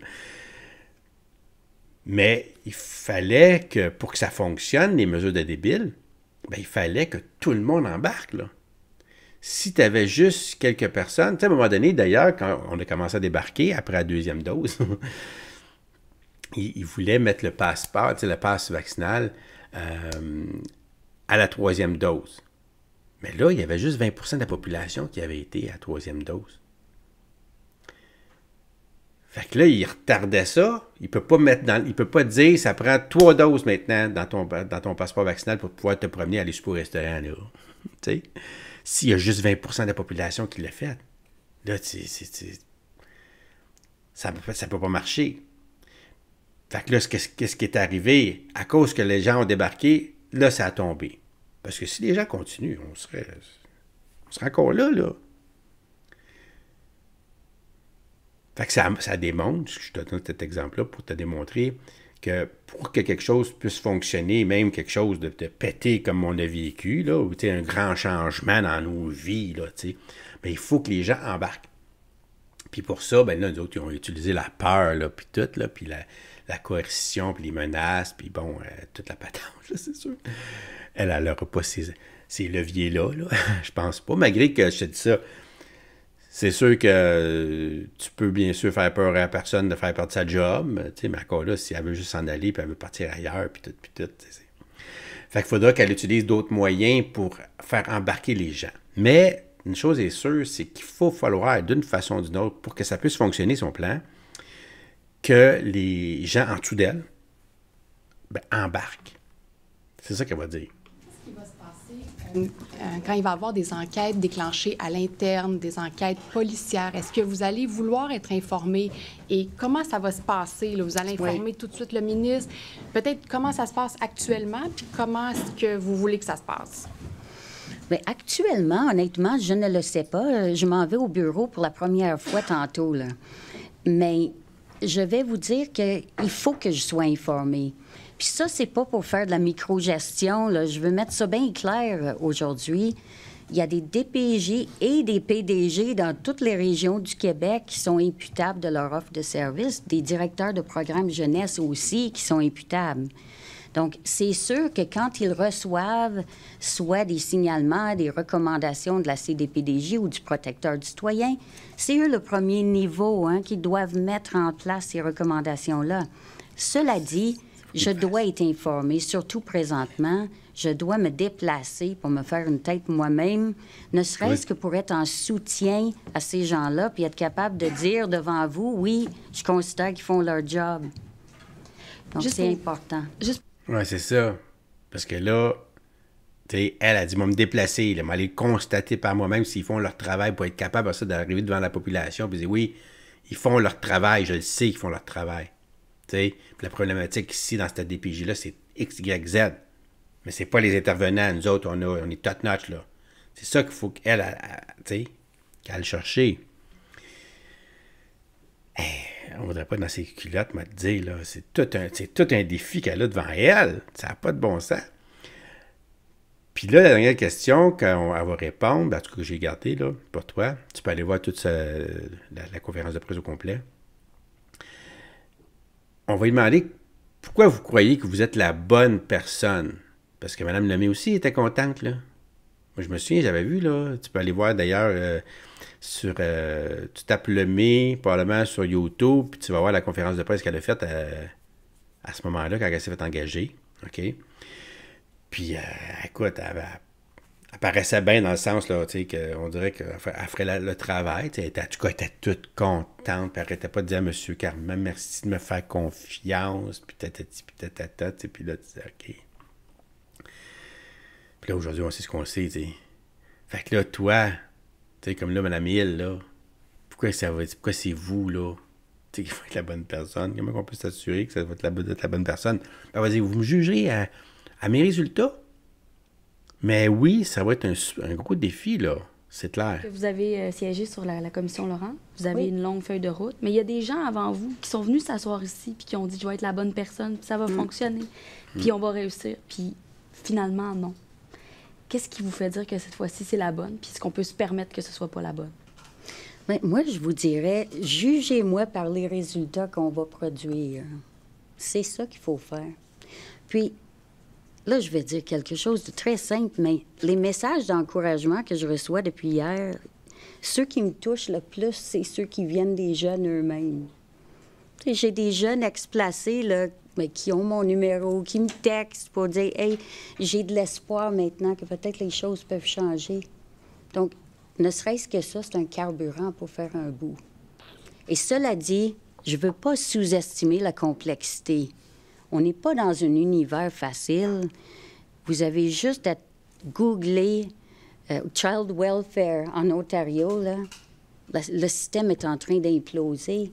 Mais il fallait que, pour que ça fonctionne, les mesures de débile, ben, il fallait que tout le monde embarque, Si tu avais juste quelques personnes, tu à un moment donné, d'ailleurs, quand on a commencé à débarquer après la deuxième dose, ils voulaient mettre le passeport, tu le passe vaccinal, euh, à la troisième dose. Mais là, il y avait juste 20 de la population qui avait été à la troisième dose. Fait que là, il retardait ça. Il peut pas mettre il peut pas dire ça prend trois doses maintenant dans ton, dans ton passeport vaccinal pour pouvoir te promener à aller au restaurant. Là. S'il y a juste 20 de la population qui l'a fait, là, c'est ça ne peut pas marcher. Fait que là, qu'est-ce qui est arrivé? À cause que les gens ont débarqué, là, ça a tombé. Parce que si les gens continuent, on serait, on serait encore là, là. Fait que ça, ça démontre, je te donne cet exemple-là pour te démontrer que pour que quelque chose puisse fonctionner, même quelque chose de, de pété comme on a vécu, là, ou un grand changement dans nos vies, là, mais ben, il faut que les gens embarquent. Puis pour ça, ben là, nous autres, ils ont utilisé la peur, là, puis tout, là, puis la, la coercition, puis les menaces, puis bon, euh, toute la patente, c'est sûr elle, n'aura pas ces, leviers-là. je je pense pas, malgré que je te dis ça. C'est sûr que euh, tu peux bien sûr faire peur à personne de faire de sa job, tu sais, mais encore là, si elle veut juste s'en aller, puis elle veut partir ailleurs, puis tout, puis tout. Fait qu'il faudra qu'elle utilise d'autres moyens pour faire embarquer les gens. Mais une chose est sûre, c'est qu'il faut falloir, d'une façon ou d'une autre, pour que ça puisse fonctionner, son plan, que les gens en dessous d'elle ben, embarquent. C'est ça qu'elle va dire. Euh, quand il va y avoir des enquêtes déclenchées à l'interne, des enquêtes policières, est-ce que vous allez vouloir être informé et comment ça va se passer? Vous allez informer tout de suite le ministre, peut-être comment ça se passe actuellement, puis comment est-ce que vous voulez que ça se passe? mais actuellement, honnêtement, je ne le sais pas. Euh, je m'en vais au bureau pour la première fois tantôt. Là. Mais je vais vous dire qu'il faut que je sois informée. Puis ça, c'est pas pour faire de la microgestion. Là. Je veux mettre ça bien clair euh, aujourd'hui. Il y a des DPG et des PDG dans toutes les régions du Québec qui sont imputables de leur offre de service, des directeurs de programmes jeunesse aussi qui sont imputables. Donc, c'est sûr que quand ils reçoivent soit des signalements, des recommandations de la CDPDJ ou du protecteur du citoyen, c'est eux le premier niveau hein, qui doivent mettre en place ces recommandations-là. Cela dit, je dois être informée, surtout présentement. Je dois me déplacer pour me faire une tête moi-même, ne serait-ce que pour être en soutien à ces gens-là, puis être capable de dire devant vous, oui, je considère qu'ils font leur job. Donc, c'est important. Oui, c'est ça. Parce que là, T'sais, elle a dit, je vais me déplacer, je vais aller constater par moi-même s'ils font leur travail pour être capable d'arriver devant la population. Puis oui, ils font leur travail, je le sais qu'ils font leur travail la problématique ici, dans cette DPJ-là, c'est X, Y, Z. Mais ce n'est pas les intervenants, nous autres, on, est top-notch, C'est ça qu'il faut qu'elle, qu'elle chercher. Eh, on ne voudrait pas dans ses culottes, me là. C'est tout un, tout un défi qu'elle a devant elle. Ça n'a pas de bon sens. Puis là, la dernière question qu'on va répondre, ben, en tout cas que j'ai gardé, là, pour toi, tu peux aller voir toute la, la conférence de presse au complet on va lui demander pourquoi vous croyez que vous êtes la bonne personne. Parce que Mme Lemay aussi était contente, là. Moi, je me souviens, j'avais vu, là. Tu peux aller voir d'ailleurs euh, sur. Euh, tu tapes Lemay, parlement sur YouTube, puis tu vas voir la conférence de presse qu'elle a faite euh, à, ce moment-là, quand elle s'est fait engager. OK? Puis, écoute, elle, apparaissait bien dans le sens, là, tu sais, qu'on dirait qu'elle ferait le travail, tu sais, elle, en tout cas, elle était toute contente, puis elle arrêtait pas de dire à M. Carmen, merci de me faire confiance, puis tatati, puis tatata, tu puis là, tu dis, OK. Puis là, aujourd'hui, on sait ce qu'on sait, tu sais. Fait que là, toi, tu sais, comme là, Mme Hill, là, pourquoi ça va pourquoi c'est vous, là, tu sais, qu'il faut être la bonne personne, comment on peut s'assurer que ça va être la, bonne personne? Ben, vas-y, vous me jugerez à mes résultats, mais oui, ça va être un, gros défi, là. C'est clair. Vous avez euh, siégé sur la, commission Laurent. Vous avez une longue feuille de route. Mais il y a des gens avant vous qui sont venus s'asseoir ici puis qui ont dit Je vais être la bonne personne, puis ça va mm. fonctionner, mm. puis on va réussir. Puis finalement, non. Qu'est-ce qui vous fait dire que cette fois-ci, c'est la bonne, puis est-ce qu'on peut se permettre que ce soit pas la bonne? Ben, moi, je vous dirais Jugez-moi par les résultats qu'on va produire. C'est ça qu'il faut faire. Puis, Là, je vais dire quelque chose de très simple, mais les messages d'encouragement que je reçois depuis hier, ceux qui me touchent le plus, c'est ceux qui viennent des jeunes eux-mêmes. J'ai des jeunes ex-placés là, qui ont mon numéro, qui me textent pour dire Hey, j'ai de l'espoir maintenant que peut-être les choses peuvent changer. Donc, ne serait-ce que ça, c'est un carburant pour faire un bout. Et cela dit, je ne veux pas sous-estimer la complexité. On n'est pas dans un univers facile. Vous avez juste à googler euh, Child Welfare en Ontario. Là. Le, système est en train d'imploser.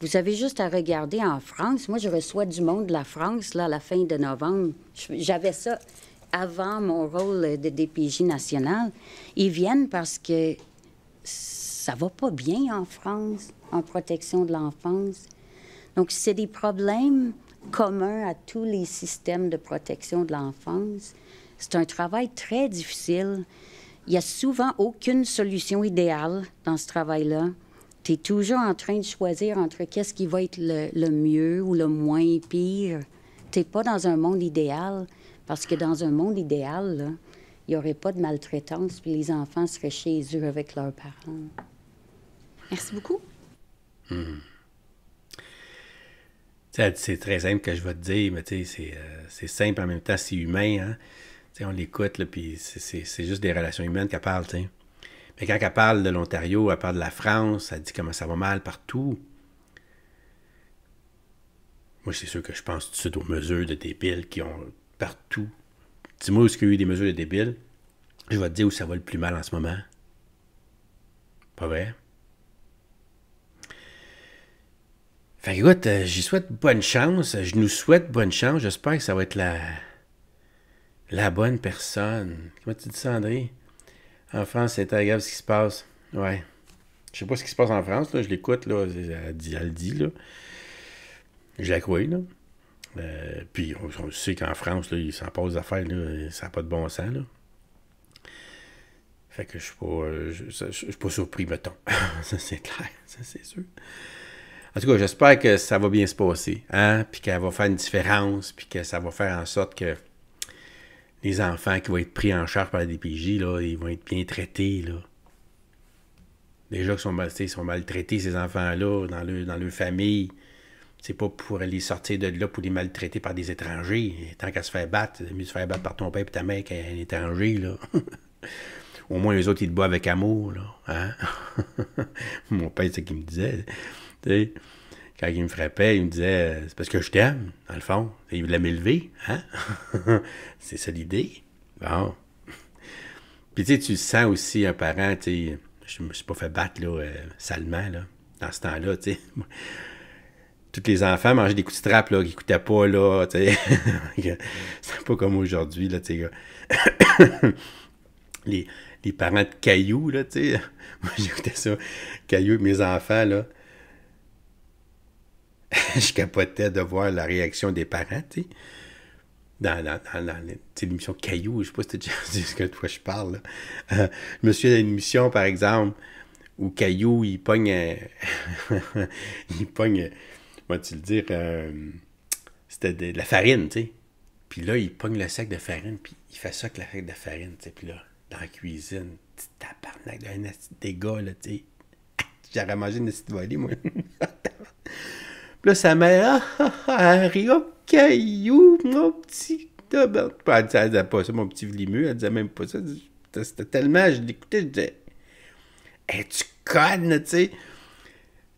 Vous avez juste à regarder en France. Moi, je reçois du monde de la France là, à la fin de novembre. J'avais ça avant mon rôle de DPJ national. Ils viennent parce que ça va pas bien en France, en protection de l'enfance. Donc, c'est des problèmes commun à tous les systèmes de protection de l'enfance. C'est un travail très difficile. Il n'y a souvent aucune solution idéale dans ce travail-là. Tu es toujours en train de choisir entre qu'est-ce qui va être le, mieux ou le moins pire. Tu pas dans un monde idéal, parce que dans un monde idéal, il n'y aurait pas de maltraitance, puis les enfants seraient chez eux avec leurs parents. Merci beaucoup. Hmm c'est très simple que je vais te dire, mais euh, c'est simple en même temps, c'est humain. Hein? on l'écoute, puis c'est juste des relations humaines qu'elle parle. Mais quand elle parle de l'Ontario, elle parle de la France, elle dit comment ça va mal partout. Moi, c'est sûr que je pense tout de suite aux mesures de débiles qui ont partout. Dis-moi où est-ce qu'il y a eu des mesures de débiles. Je vais te dire où ça va le plus mal en ce moment. Pas vrai? Fait que, écoute, euh, j'y souhaite bonne chance. Je nous souhaite bonne chance. J'espère que ça va être la, la bonne personne. Comment tu dis ça, André? En France, c'est agréable ce qui se passe. Ouais. Je sais pas ce qui se passe en France, là. Je l'écoute, là. Elle, dit, elle dit, là. Je la croyais, là. Euh, puis, on, sait qu'en France, là, il s'en posent d'affaires là. Ça n'a pas de bon sens, là. Fait que je suis pas, euh, je suis pas surpris, mettons. ça, c'est clair. Ça, c'est sûr. En tout cas, j'espère que ça va bien se passer, hein? puis qu'elle va faire une différence, puis que ça va faire en sorte que les enfants qui vont être pris en charge par la DPJ, là, ils vont être bien traités. Là. Déjà qui sont, sont, maltraités, ces enfants-là, dans, le, dans leur famille. C'est pas pour les sortir de là pour les maltraiter par des étrangers. tant qu'à se faire battre, c'est mieux se faire battre par ton père et ta mère un étranger, là. Au moins, les autres, ils te boivent avec amour, là. Hein? Mon père, c'est ce qu'il me disait quand il me frappait, il me disait euh, C'est parce que je t'aime, dans le fond. il voulait m'élever, hein? c'est ça l'idée. Puis tu sais, tu sens aussi un parent, tu sais, je me suis pas fait battre là, euh, salement, dans ce temps-là, Tous les enfants mangeaient des coups de strap, là, qui coûtaient pas, là, tu c'est pas comme aujourd'hui, là, les, parents de cailloux, là, Moi, j'écoutais ça, cailloux mes enfants, là. je capotais de voir la réaction des parents, tu sais. Dans, dans, dans, l'émission Caillou, je sais pas si tu déjà dit ce que toi je parle. Euh, je me souviens d'une émission, par exemple, où Caillou, il pogne. il pogne. comment tu le dire? Euh, c'était de, la farine, tu sais. Puis là, il pogne le sac de farine, puis il fait ça avec la sac de farine, tu sais. Puis là, dans la cuisine, petit tabarnak, un dégât, là, tu sais. J'aurais mangé une petite volée, moi là, sa mère, ah, Harry, ah, ah, oh, caillou, mon petit. Ben, elle disait, pas ça, mon petit Vlimeux, elle disait même pas ça. C'était tellement, je l'écoutais, je disais, « tu codes, tu sais.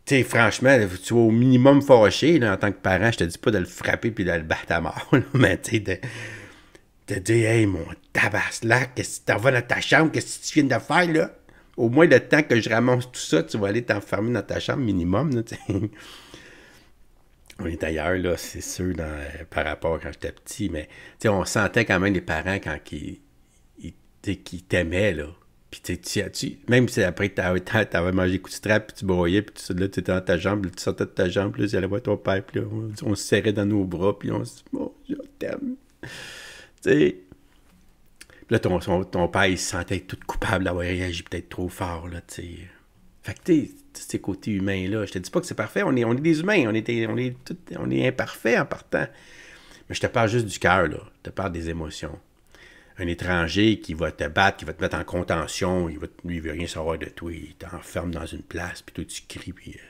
Tu sais, franchement, tu vas au minimum fâché, là, en tant que parent, je te dis pas de le frapper puis de le battre à mort, mais tu sais, de, de, dire, hey, mon tabaslac, qu'est-ce que tu t'en vas dans ta chambre, qu'est-ce que tu viens de faire, là? Au moins, le temps que je ramasse tout ça, tu vas aller t'enfermer dans ta chambre minimum, tu sais on est ailleurs, là, c'est sûr, par rapport à quand j'étais petit, mais on sentait quand même les parents quand ils, t'aimaient, là. Puis tu, tu, même si après tu avais, mangé coup de strap, puis tu broyais, puis tu, là, tu étais dans ta jambe, tu sortais de ta jambe, puis là, j'allais voir ton père, puis là, on, se serrait dans nos bras, puis on se dit, oh, je t'aime. Tu sais. Puis là, ton, père, il se sentait tout coupable d'avoir réagi peut-être trop fort, là, tu sais. Fait que tu ces côtés humains-là. Je te dis pas que c'est parfait, on est, on est des humains, on est, on est, on est imparfait en partant. Mais je te parle juste du cœur, là. Je te parle des émotions. Un étranger qui va te battre, qui va te mettre en contention, il va, lui, il veut rien savoir de toi, il t'enferme dans une place, puis toi, tu cries, puis. Euh,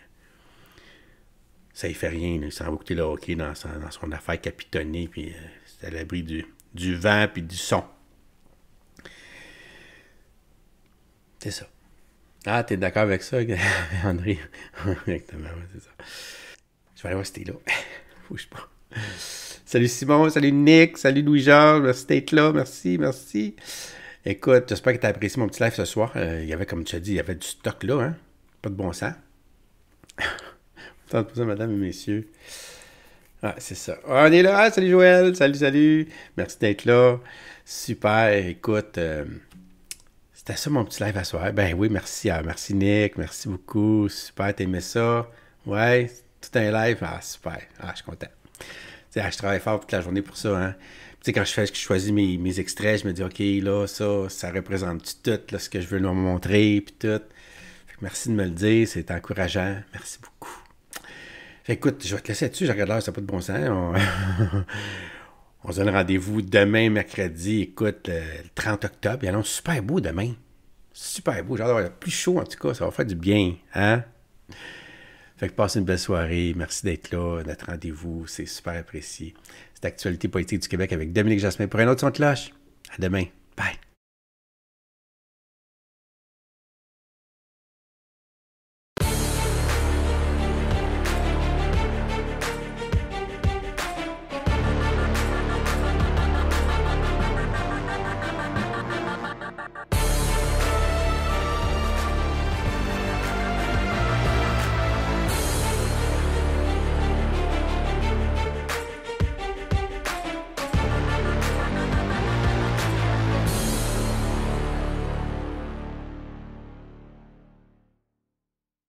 ça y fait rien, il s'en va écouter le hockey dans son, dans son affaire capitonnée, puis euh, c'est à l'abri du, du vent, puis du son. C'est ça. Ah, t'es d'accord avec ça, André? Exactement, c'est ça. Je vais aller voir si t'es là. Bouge pas. Salut Simon, salut Nick, salut Louis-Jean, merci d'être là, merci, merci. Écoute, j'espère que t'as apprécié mon petit live ce soir. Euh, il y avait, comme tu as dit, il y avait du stock là, hein? Pas de bon sens. Tant pour ça, madame et messieurs. Ah, c'est ça. Ah, on est là. Ah, salut Joël. Salut, salut. Merci d'être là. Super. Écoute, euh, c'était ça mon petit live à soir. Ben oui, merci. Euh, merci Nick, merci beaucoup. Super, t'aimais ça. Ouais, tout un live. Ah, super. Ah, je suis content. Ah, je travaille fort toute la journée pour ça. Hein. sais, quand je fais, je choisis mes, extraits, je me dis, OK, là, ça, ça représente tout ce que je veux leur montrer, puis tout. merci de me le dire, c'est encourageant. Merci beaucoup. écoute, je vais te laisser là-dessus, j'ai regardé l'heure, ça n'a pas de bon sens. On se donne rendez-vous demain, mercredi, écoute, le 30 octobre. Il y a un super beau demain. Super beau. J'adore. Plus chaud, en tout cas. Ça va faire du bien. Hein? Fait que passe une belle soirée. Merci d'être là. Notre rendez-vous, c'est super apprécié. C'est Actualité politique du Québec avec Dominique Jasmin pour un autre son de cloche. À demain. Bye.